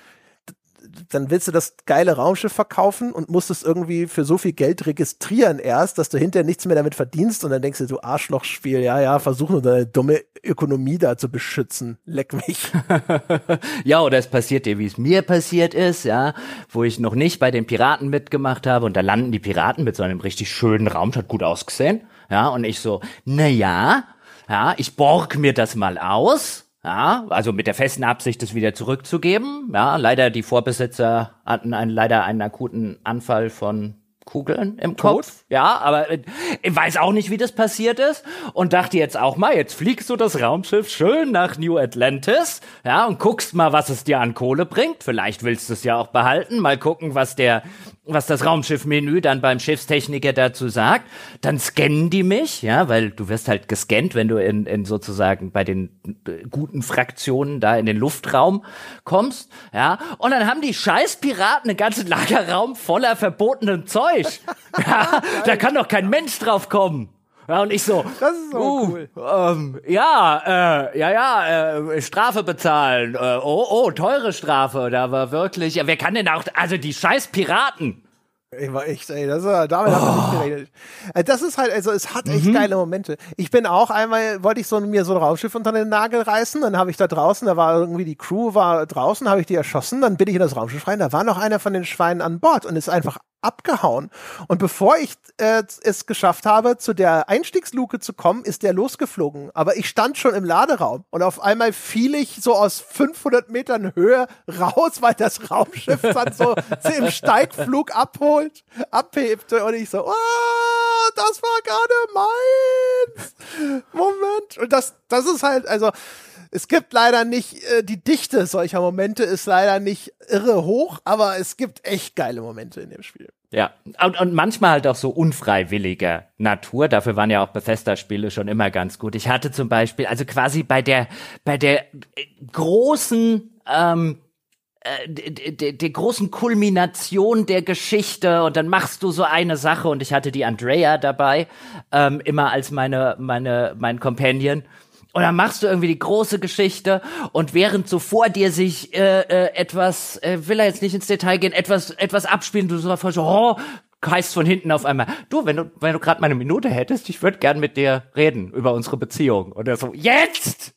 Dann willst du das geile Raumschiff verkaufen und musst es irgendwie für so viel Geld registrieren erst, dass du hinterher nichts mehr damit verdienst und dann denkst du, du Arschlochspiel, ja, ja, versuch nur deine dumme Ökonomie da zu beschützen. Leck mich. ja, oder es passiert dir, wie es mir passiert ist, ja, wo ich noch nicht bei den Piraten mitgemacht habe und da landen die Piraten mit so einem richtig schönen Raumschiff, gut ausgesehen, ja, und ich so, na ja, ja, ich borg mir das mal aus. Ja, also mit der festen Absicht, es wieder zurückzugeben. Ja, leider die Vorbesitzer hatten einen, leider einen akuten Anfall von Kugeln im Tod? Kopf. Ja, aber äh, ich weiß auch nicht, wie das passiert ist und dachte jetzt auch mal, jetzt fliegst du das Raumschiff schön nach New Atlantis, ja, und guckst mal, was es dir an Kohle bringt. Vielleicht willst du es ja auch behalten, mal gucken, was der was das Raumschiffmenü dann beim Schiffstechniker dazu sagt, dann scannen die mich, ja, weil du wirst halt gescannt, wenn du in, in sozusagen bei den äh, guten Fraktionen da in den Luftraum kommst, ja, und dann haben die Scheißpiraten einen ganzen Lagerraum voller verbotenem Zeug. ja, da kann doch kein Mensch drauf kommen. Ja, und ich so, das ist so uh, cool. Ähm, ja, äh, ja, ja, äh, Strafe bezahlen. Äh, oh, oh, teure Strafe. Da war wirklich, ja, wer kann denn auch, also die scheiß Piraten. Ich war echt, ey, das war, damit oh. hat man nicht gerechnet. Äh, das ist halt, also es hat echt mhm. geile Momente. Ich bin auch einmal, wollte ich so mir so ein Raumschiff unter den Nagel reißen, dann habe ich da draußen, da war irgendwie die Crew war draußen, habe ich die erschossen, dann bin ich in das Raumschiff rein, da war noch einer von den Schweinen an Bord und ist einfach abgehauen. Und bevor ich äh, es geschafft habe, zu der Einstiegsluke zu kommen, ist der losgeflogen. Aber ich stand schon im Laderaum und auf einmal fiel ich so aus 500 Metern Höhe raus, weil das Raumschiff dann so im Steigflug abholt, abhebte und ich so, oh, das war gerade meins. Moment. Und das, das ist halt, also, es gibt leider nicht, äh, die Dichte solcher Momente ist leider nicht irre hoch, aber es gibt echt geile Momente in dem Spiel. Ja, und, und manchmal halt auch so unfreiwilliger Natur. Dafür waren ja auch Bethesda-Spiele schon immer ganz gut. Ich hatte zum Beispiel, also quasi bei der, bei der äh, großen, ähm, der, äh, der großen Kulmination der Geschichte und dann machst du so eine Sache und ich hatte die Andrea dabei ähm, immer als meine meine mein Companion und dann machst du irgendwie die große Geschichte und während so vor dir sich äh, äh, etwas, äh, will er jetzt nicht ins Detail gehen, etwas etwas abspielen, du so voll so, oh, heißt von hinten auf einmal, du, wenn du, wenn du gerade mal eine Minute hättest, ich würde gern mit dir reden über unsere Beziehung. Oder so, jetzt!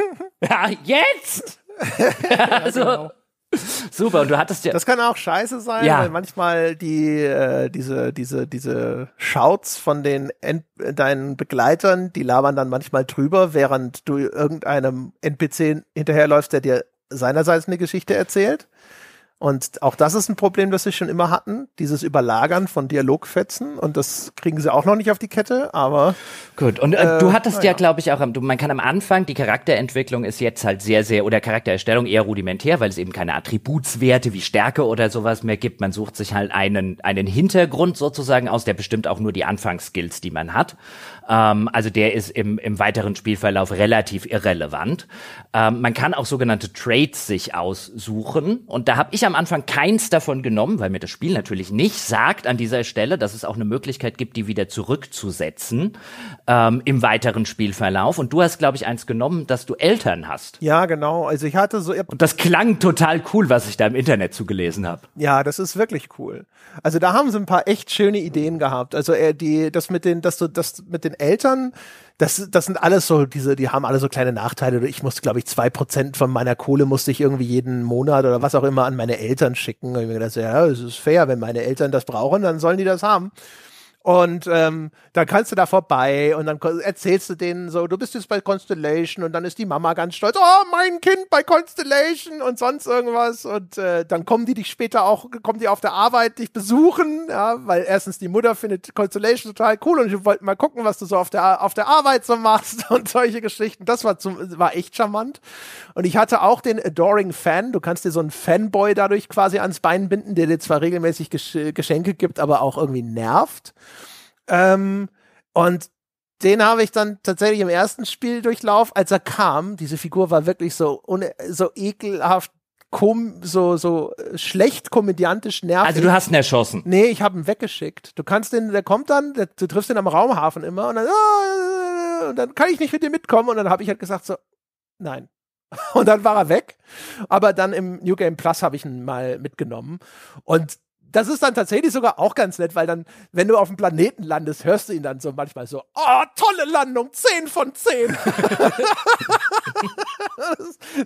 ja, jetzt! ja, also, genau. Super, und du hattest ja. Das kann auch scheiße sein, ja. weil manchmal die, äh, diese, diese, diese Shouts von den End deinen Begleitern, die labern dann manchmal drüber, während du irgendeinem NPC hinterherläufst, der dir seinerseits eine Geschichte erzählt. Und auch das ist ein Problem, das sie schon immer hatten, dieses Überlagern von Dialogfetzen. Und das kriegen sie auch noch nicht auf die Kette, aber. Gut, und äh, du äh, hattest ja, ja glaube ich, auch, du, man kann am Anfang, die Charakterentwicklung ist jetzt halt sehr, sehr, oder Charaktererstellung eher rudimentär, weil es eben keine Attributswerte wie Stärke oder sowas mehr gibt. Man sucht sich halt einen, einen Hintergrund sozusagen aus, der bestimmt auch nur die Anfangsskills, die man hat. Ähm, also der ist im, im weiteren Spielverlauf relativ irrelevant. Ähm, man kann auch sogenannte Trades sich aussuchen. Und da habe ich am Anfang keins davon genommen, weil mir das Spiel natürlich nicht sagt an dieser Stelle, dass es auch eine Möglichkeit gibt, die wieder zurückzusetzen ähm, im weiteren Spielverlauf. Und du hast, glaube ich, eins genommen, dass du Eltern hast. Ja, genau. Also ich hatte so. Und das klang total cool, was ich da im Internet zugelesen habe. Ja, das ist wirklich cool. Also da haben sie ein paar echt schöne Ideen gehabt. Also äh, die, das mit den, dass du das mit den ihren Eltern. Das, das sind alles so diese, die haben alle so kleine Nachteile. Ich musste, glaube ich, zwei Prozent von meiner Kohle musste ich irgendwie jeden Monat oder was auch immer an meine Eltern schicken. Und ich mir gedacht, ja, es ist fair, wenn meine Eltern das brauchen, dann sollen die das haben. Und ähm, dann kannst du da vorbei und dann erzählst du denen so, du bist jetzt bei Constellation und dann ist die Mama ganz stolz, oh, mein Kind bei Constellation und sonst irgendwas. Und äh, dann kommen die dich später auch, kommen die auf der Arbeit dich besuchen, ja, weil erstens die Mutter findet Constellation total cool und ich wollte mal gucken, was du so auf der, auf der Arbeit so machst und solche Geschichten. Das war, zum, war echt charmant. Und ich hatte auch den Adoring Fan, du kannst dir so einen Fanboy dadurch quasi ans Bein binden, der dir zwar regelmäßig Gesch Geschenke gibt, aber auch irgendwie nervt. Ähm, und den habe ich dann tatsächlich im ersten Spieldurchlauf, als er kam, diese Figur war wirklich so, so ekelhaft kom so, so äh, schlecht komödiantisch nervig. Also du hast ihn erschossen. Nee, ich habe ihn weggeschickt. Du kannst den, der kommt dann, der, du triffst ihn am Raumhafen immer und dann, ah, und dann kann ich nicht mit dir mitkommen. Und dann habe ich halt gesagt so, nein. Und dann war er weg. Aber dann im New Game Plus habe ich ihn mal mitgenommen. Und das ist dann tatsächlich sogar auch ganz nett, weil dann, wenn du auf dem Planeten landest, hörst du ihn dann so manchmal so, oh, tolle Landung, 10 von 10.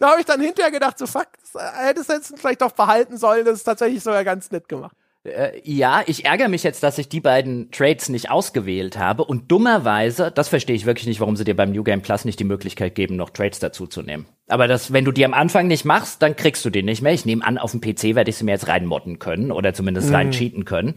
da habe ich dann hinterher gedacht, so fuck, das äh, hättest du jetzt vielleicht doch behalten sollen, das ist tatsächlich sogar ganz nett gemacht. Äh, ja, ich ärgere mich jetzt, dass ich die beiden Trades nicht ausgewählt habe. Und dummerweise, das verstehe ich wirklich nicht, warum sie dir beim New Game Plus nicht die Möglichkeit geben, noch Trades dazuzunehmen. Aber das, wenn du die am Anfang nicht machst, dann kriegst du den nicht mehr. Ich nehme an, auf dem PC werde ich sie mir jetzt reinmodden können oder zumindest mhm. rein können.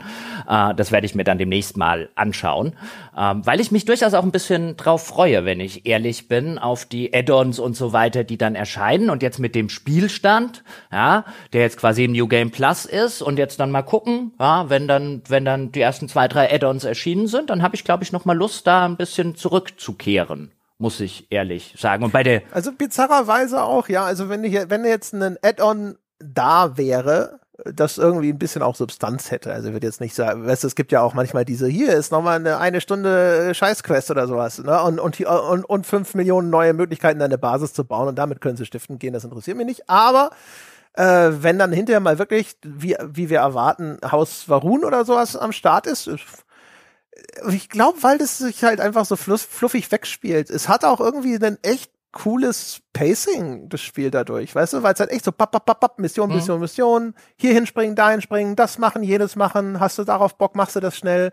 Äh, das werde ich mir dann demnächst mal anschauen. Ähm, weil ich mich durchaus auch ein bisschen drauf freue, wenn ich ehrlich bin, auf die Add-ons und so weiter, die dann erscheinen. Und jetzt mit dem Spielstand, ja, der jetzt quasi im New Game Plus ist und jetzt dann mal gucken, ja, wenn dann, wenn dann die ersten zwei, drei Add-ons erschienen sind, dann habe ich, glaube ich, noch mal Lust, da ein bisschen zurückzukehren muss ich ehrlich sagen. Und bei der also bizarrerweise auch, ja. Also wenn ich, wenn jetzt ein Add-on da wäre, das irgendwie ein bisschen auch Substanz hätte. Also ich würde jetzt nicht sagen, weißt, du, es gibt ja auch manchmal diese, hier ist nochmal eine, eine Stunde Scheißquest oder sowas, ne? Und, und, hier, und, und fünf Millionen neue Möglichkeiten, deine Basis zu bauen und damit können sie stiften gehen, das interessiert mich nicht. Aber äh, wenn dann hinterher mal wirklich, wie, wie wir erwarten, Haus Varun oder sowas am Start ist, ich glaube, weil das sich halt einfach so fluffig wegspielt. Es hat auch irgendwie einen echt cooles Pacing, das Spiel dadurch, weißt du, weil es halt echt so papp, papp, papp, papp, Mission, mhm. Mission, Mission, hier hinspringen, da hinspringen, das machen, jedes machen, hast du darauf Bock, machst du das schnell,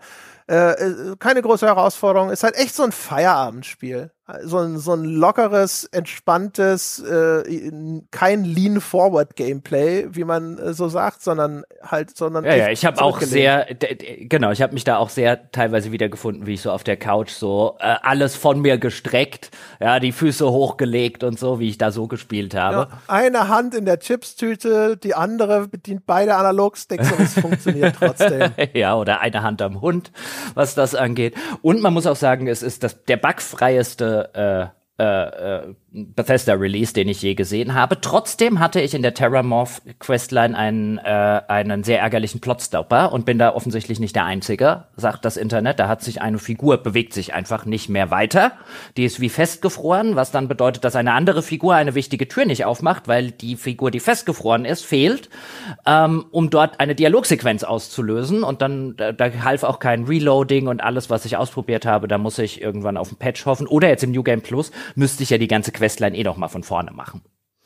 äh, äh keine große Herausforderung, ist halt echt so ein Feierabendspiel so ein, so ein lockeres, entspanntes, äh, kein Lean Forward Gameplay, wie man äh, so sagt, sondern halt, sondern ja, ja ich habe auch sehr, genau, ich habe mich da auch sehr teilweise wiedergefunden, wie ich so auf der Couch so äh, alles von mir gestreckt, ja, die Füße hochgelegt und so, wie ich da so gespielt habe. Ja, eine Hand in der Chipstüte, die andere bedient beide Analogsticks und es funktioniert trotzdem. Ja, oder eine Hand am Hund, was das angeht. Und man muss auch sagen, es ist das der bugfreieste Uh. Uh. Uh. uh Bethesda-Release, den ich je gesehen habe. Trotzdem hatte ich in der Terramorph-Questline einen, äh, einen sehr ärgerlichen Plotstopper und bin da offensichtlich nicht der Einzige, sagt das Internet. Da hat sich eine Figur, bewegt sich einfach nicht mehr weiter. Die ist wie festgefroren, was dann bedeutet, dass eine andere Figur eine wichtige Tür nicht aufmacht, weil die Figur, die festgefroren ist, fehlt, ähm, um dort eine Dialogsequenz auszulösen. Und dann, da, da half auch kein Reloading und alles, was ich ausprobiert habe, da muss ich irgendwann auf ein Patch hoffen. Oder jetzt im New Game Plus müsste ich ja die ganze Questline eh noch mal von vorne machen.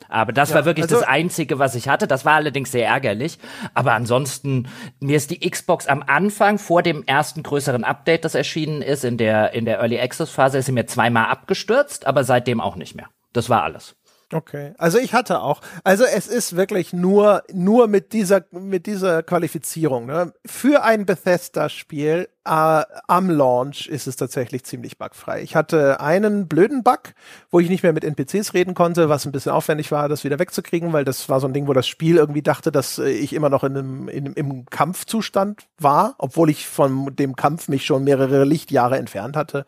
Aber das ja, war wirklich also das Einzige, was ich hatte. Das war allerdings sehr ärgerlich. Aber ansonsten, mir ist die Xbox am Anfang vor dem ersten größeren Update, das erschienen ist, in der, in der Early Access Phase, ist sie mir zweimal abgestürzt, aber seitdem auch nicht mehr. Das war alles. Okay, also ich hatte auch. Also es ist wirklich nur nur mit dieser mit dieser Qualifizierung ne? für ein Bethesda-Spiel äh, am Launch ist es tatsächlich ziemlich bugfrei. Ich hatte einen blöden Bug, wo ich nicht mehr mit NPCs reden konnte, was ein bisschen aufwendig war, das wieder wegzukriegen, weil das war so ein Ding, wo das Spiel irgendwie dachte, dass äh, ich immer noch in einem, in, einem, im Kampfzustand war, obwohl ich von dem Kampf mich schon mehrere Lichtjahre entfernt hatte.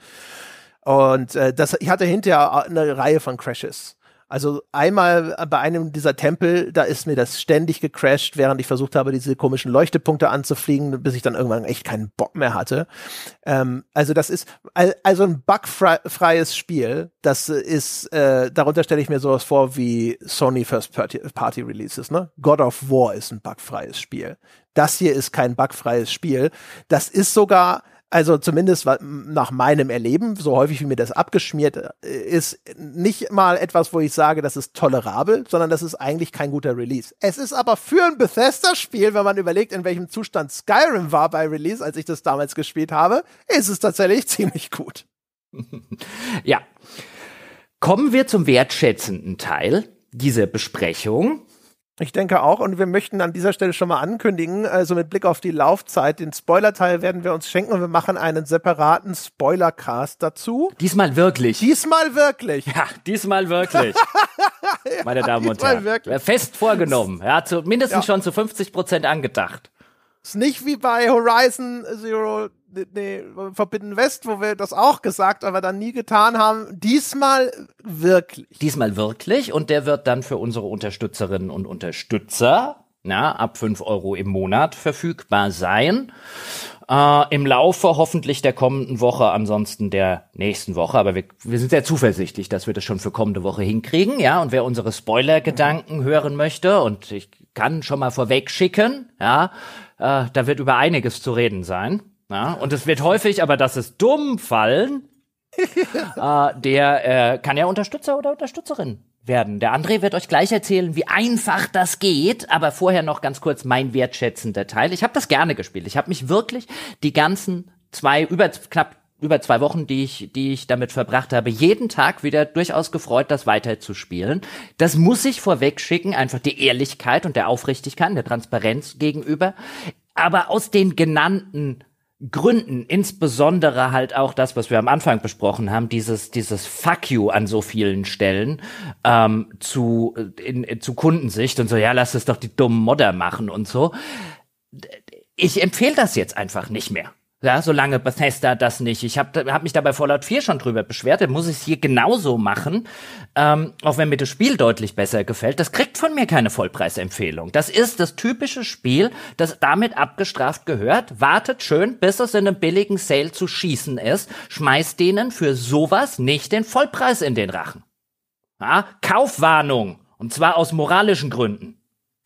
Und äh, das, ich hatte hinterher eine Reihe von Crashes also einmal äh, bei einem dieser Tempel, da ist mir das ständig gecrashed, während ich versucht habe, diese komischen Leuchtepunkte anzufliegen, bis ich dann irgendwann echt keinen Bock mehr hatte. Ähm, also das ist also ein bugfreies Spiel. Das äh, ist äh, darunter stelle ich mir sowas vor wie Sony First Party, Party Releases. Ne? God of War ist ein bugfreies Spiel. Das hier ist kein bugfreies Spiel. Das ist sogar also zumindest nach meinem Erleben, so häufig wie mir das abgeschmiert äh, ist, nicht mal etwas, wo ich sage, das ist tolerabel, sondern das ist eigentlich kein guter Release. Es ist aber für ein Bethesda-Spiel, wenn man überlegt, in welchem Zustand Skyrim war bei Release, als ich das damals gespielt habe, ist es tatsächlich ziemlich gut. ja. Kommen wir zum wertschätzenden Teil dieser Besprechung. Ich denke auch, und wir möchten an dieser Stelle schon mal ankündigen, also mit Blick auf die Laufzeit, den Spoiler-Teil werden wir uns schenken und wir machen einen separaten Spoiler-Cast dazu. Diesmal wirklich. Diesmal wirklich. Ja, diesmal wirklich. ja, Meine Damen und Herren. Wirklich. Fest vorgenommen. Ja, zu, mindestens ja. schon zu 50 Prozent angedacht. Ist nicht wie bei Horizon Zero nee, Forbidden West, wo wir das auch gesagt, aber dann nie getan haben. Diesmal wirklich. Diesmal wirklich und der wird dann für unsere Unterstützerinnen und Unterstützer na, ab fünf Euro im Monat verfügbar sein. Äh, Im Laufe hoffentlich der kommenden Woche, ansonsten der nächsten Woche. Aber wir, wir sind sehr zuversichtlich, dass wir das schon für kommende Woche hinkriegen. Ja, und wer unsere Spoiler-Gedanken hören möchte, und ich kann schon mal vorweg schicken, ja, äh, da wird über einiges zu reden sein. Na? Und es wird häufig, aber das ist dumm fallen. äh, der äh, kann ja Unterstützer oder Unterstützerin werden. Der André wird euch gleich erzählen, wie einfach das geht, aber vorher noch ganz kurz mein wertschätzender Teil. Ich habe das gerne gespielt. Ich habe mich wirklich die ganzen zwei über knapp über zwei Wochen, die ich, die ich damit verbracht habe, jeden Tag wieder durchaus gefreut, das weiterzuspielen. Das muss ich vorweg schicken, einfach die Ehrlichkeit und der Aufrichtigkeit, der Transparenz gegenüber. Aber aus den genannten Gründen, insbesondere halt auch das, was wir am Anfang besprochen haben, dieses, dieses Fuck you an so vielen Stellen ähm, zu, äh, in, äh, zu Kundensicht und so, ja, lass es doch die dummen Modder machen und so. Ich empfehle das jetzt einfach nicht mehr. Ja, solange Bethesda das nicht. Ich habe hab mich dabei Fallout 4 schon drüber beschwert, dann muss ich es hier genauso machen, ähm, auch wenn mir das Spiel deutlich besser gefällt. Das kriegt von mir keine Vollpreisempfehlung. Das ist das typische Spiel, das damit abgestraft gehört. Wartet schön, bis es in einem billigen Sale zu schießen ist. Schmeißt denen für sowas nicht den Vollpreis in den Rachen. Ja, Kaufwarnung. Und zwar aus moralischen Gründen.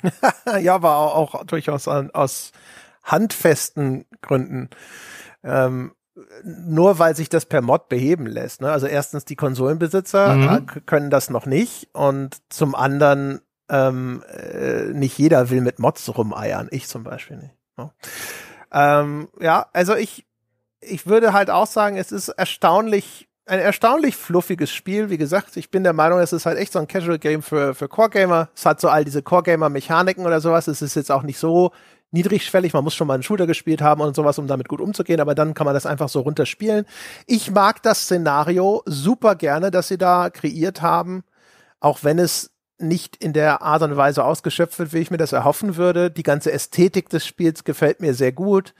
ja, aber auch, auch durchaus aus handfesten Gründen ähm, nur weil sich das per Mod beheben lässt. Ne? Also erstens die Konsolenbesitzer mhm. Äh, können das noch nicht und zum anderen ähm, äh, nicht jeder will mit Mods rumeiern. Ich zum Beispiel nicht. Ne? Ähm, ja, also ich ich würde halt auch sagen, es ist erstaunlich ein erstaunlich fluffiges Spiel. Wie gesagt, ich bin der Meinung, es ist halt echt so ein Casual Game für, für Core Gamer. Es hat so all diese Core Gamer Mechaniken oder sowas. Es ist jetzt auch nicht so niedrigschwellig. Man muss schon mal einen Shooter gespielt haben und sowas, um damit gut umzugehen. Aber dann kann man das einfach so runterspielen. Ich mag das Szenario super gerne, das sie da kreiert haben. Auch wenn es nicht in der Art und Weise ausgeschöpft wird, wie ich mir das erhoffen würde. Die ganze Ästhetik des Spiels gefällt mir sehr gut.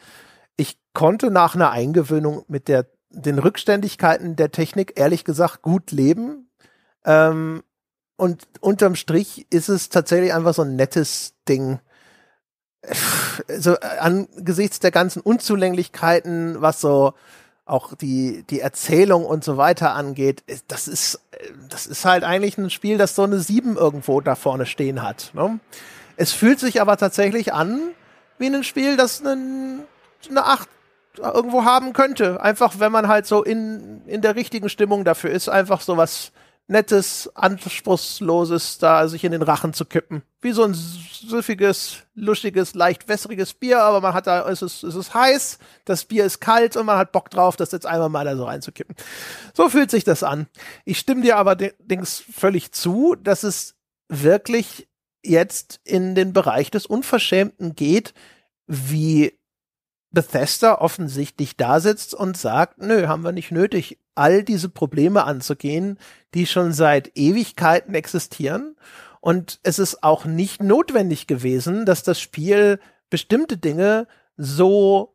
Ich konnte nach einer Eingewöhnung mit der, den Rückständigkeiten der Technik ehrlich gesagt gut leben. Ähm, und unterm Strich ist es tatsächlich einfach so ein nettes Ding, äh, so äh, angesichts der ganzen Unzulänglichkeiten, was so auch die, die Erzählung und so weiter angeht, das ist, äh, das ist halt eigentlich ein Spiel, das so eine 7 irgendwo da vorne stehen hat. Ne? Es fühlt sich aber tatsächlich an wie ein Spiel, das einen, eine 8 irgendwo haben könnte. Einfach, wenn man halt so in, in der richtigen Stimmung dafür ist, einfach sowas was nettes, anspruchsloses da sich in den Rachen zu kippen. Wie so ein süffiges, luschiges, leicht wässriges Bier, aber man hat da, es ist, es ist heiß, das Bier ist kalt und man hat Bock drauf, das jetzt einmal mal da so reinzukippen. So fühlt sich das an. Ich stimme dir aber allerdings völlig zu, dass es wirklich jetzt in den Bereich des Unverschämten geht, wie Bethesda offensichtlich da sitzt und sagt, nö, haben wir nicht nötig, all diese Probleme anzugehen, die schon seit Ewigkeiten existieren. Und es ist auch nicht notwendig gewesen, dass das Spiel bestimmte Dinge so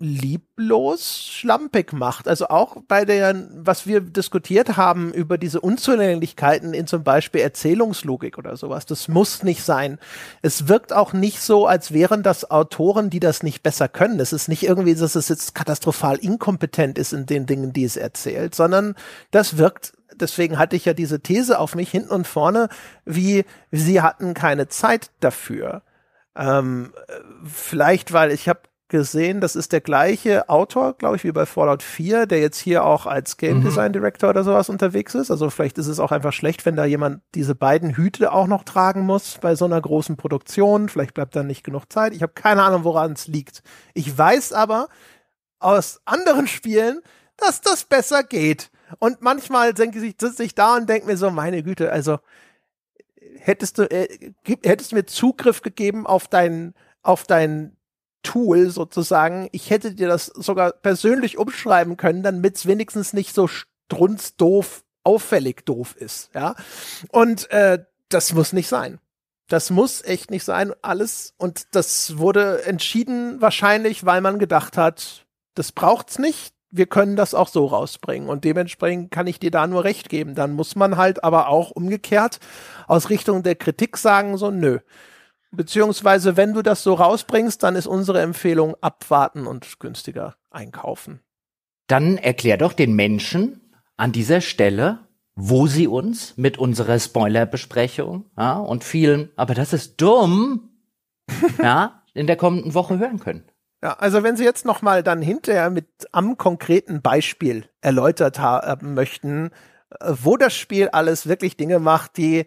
lieblos schlampig macht. Also auch bei der, was wir diskutiert haben über diese Unzulänglichkeiten in zum Beispiel Erzählungslogik oder sowas, das muss nicht sein. Es wirkt auch nicht so, als wären das Autoren, die das nicht besser können. Es ist nicht irgendwie, dass es jetzt katastrophal inkompetent ist in den Dingen, die es erzählt, sondern das wirkt deswegen hatte ich ja diese These auf mich hinten und vorne, wie sie hatten keine Zeit dafür. Ähm, vielleicht, weil ich habe gesehen, das ist der gleiche Autor, glaube ich, wie bei Fallout 4, der jetzt hier auch als Game mhm. Design Director oder sowas unterwegs ist. Also vielleicht ist es auch einfach schlecht, wenn da jemand diese beiden Hüte auch noch tragen muss bei so einer großen Produktion. Vielleicht bleibt da nicht genug Zeit. Ich habe keine Ahnung, woran es liegt. Ich weiß aber aus anderen Spielen, dass das besser geht. Und manchmal denke ich, sitze ich da und denke mir so, meine Güte, also äh, hättest du, äh, hättest du mir Zugriff gegeben auf deinen auf deinen Tool sozusagen. Ich hätte dir das sogar persönlich umschreiben können, damit es wenigstens nicht so strunzdoof, auffällig doof ist. Ja, und äh, das muss nicht sein. Das muss echt nicht sein, alles. Und das wurde entschieden wahrscheinlich, weil man gedacht hat, das braucht's nicht. Wir können das auch so rausbringen. Und dementsprechend kann ich dir da nur recht geben. Dann muss man halt aber auch umgekehrt aus Richtung der Kritik sagen, so, nö Beziehungsweise, wenn du das so rausbringst, dann ist unsere Empfehlung abwarten und günstiger einkaufen. Dann erklär doch den Menschen an dieser Stelle, wo sie uns mit unserer Spoilerbesprechung ja, und vielen, aber das ist dumm, ja, in der kommenden Woche hören können. Ja, also wenn Sie jetzt nochmal dann hinterher mit am konkreten Beispiel erläutert haben äh, möchten, äh, wo das Spiel alles wirklich Dinge macht, die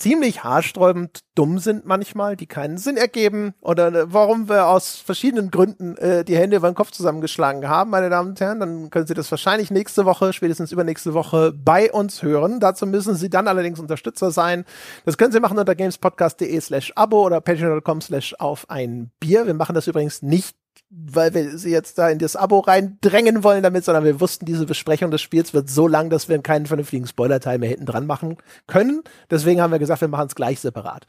ziemlich haarsträubend dumm sind manchmal, die keinen Sinn ergeben oder äh, warum wir aus verschiedenen Gründen äh, die Hände über den Kopf zusammengeschlagen haben, meine Damen und Herren, dann können Sie das wahrscheinlich nächste Woche, spätestens übernächste Woche bei uns hören. Dazu müssen Sie dann allerdings Unterstützer sein. Das können Sie machen unter gamespodcast.de slash abo oder patreon.com slash auf ein Bier. Wir machen das übrigens nicht weil wir sie jetzt da in das Abo reindrängen wollen damit, sondern wir wussten, diese Besprechung des Spiels wird so lang, dass wir keinen vernünftigen Spoiler-Teil mehr hinten dran machen können. Deswegen haben wir gesagt, wir machen es gleich separat.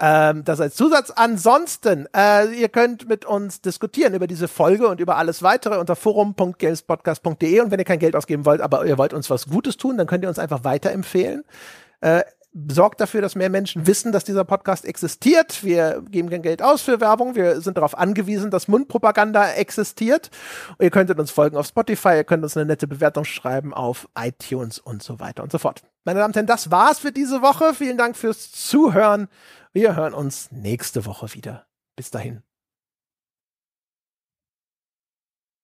Ähm, das als Zusatz. Ansonsten, äh, ihr könnt mit uns diskutieren über diese Folge und über alles weitere unter forum.gamespodcast.de und wenn ihr kein Geld ausgeben wollt, aber ihr wollt uns was Gutes tun, dann könnt ihr uns einfach weiterempfehlen. Äh, sorgt dafür, dass mehr Menschen wissen, dass dieser Podcast existiert. Wir geben kein Geld aus für Werbung. Wir sind darauf angewiesen, dass Mundpropaganda existiert. Und ihr könntet uns folgen auf Spotify, ihr könnt uns eine nette Bewertung schreiben auf iTunes und so weiter und so fort. Meine Damen und Herren, das war's für diese Woche. Vielen Dank fürs Zuhören. Wir hören uns nächste Woche wieder. Bis dahin.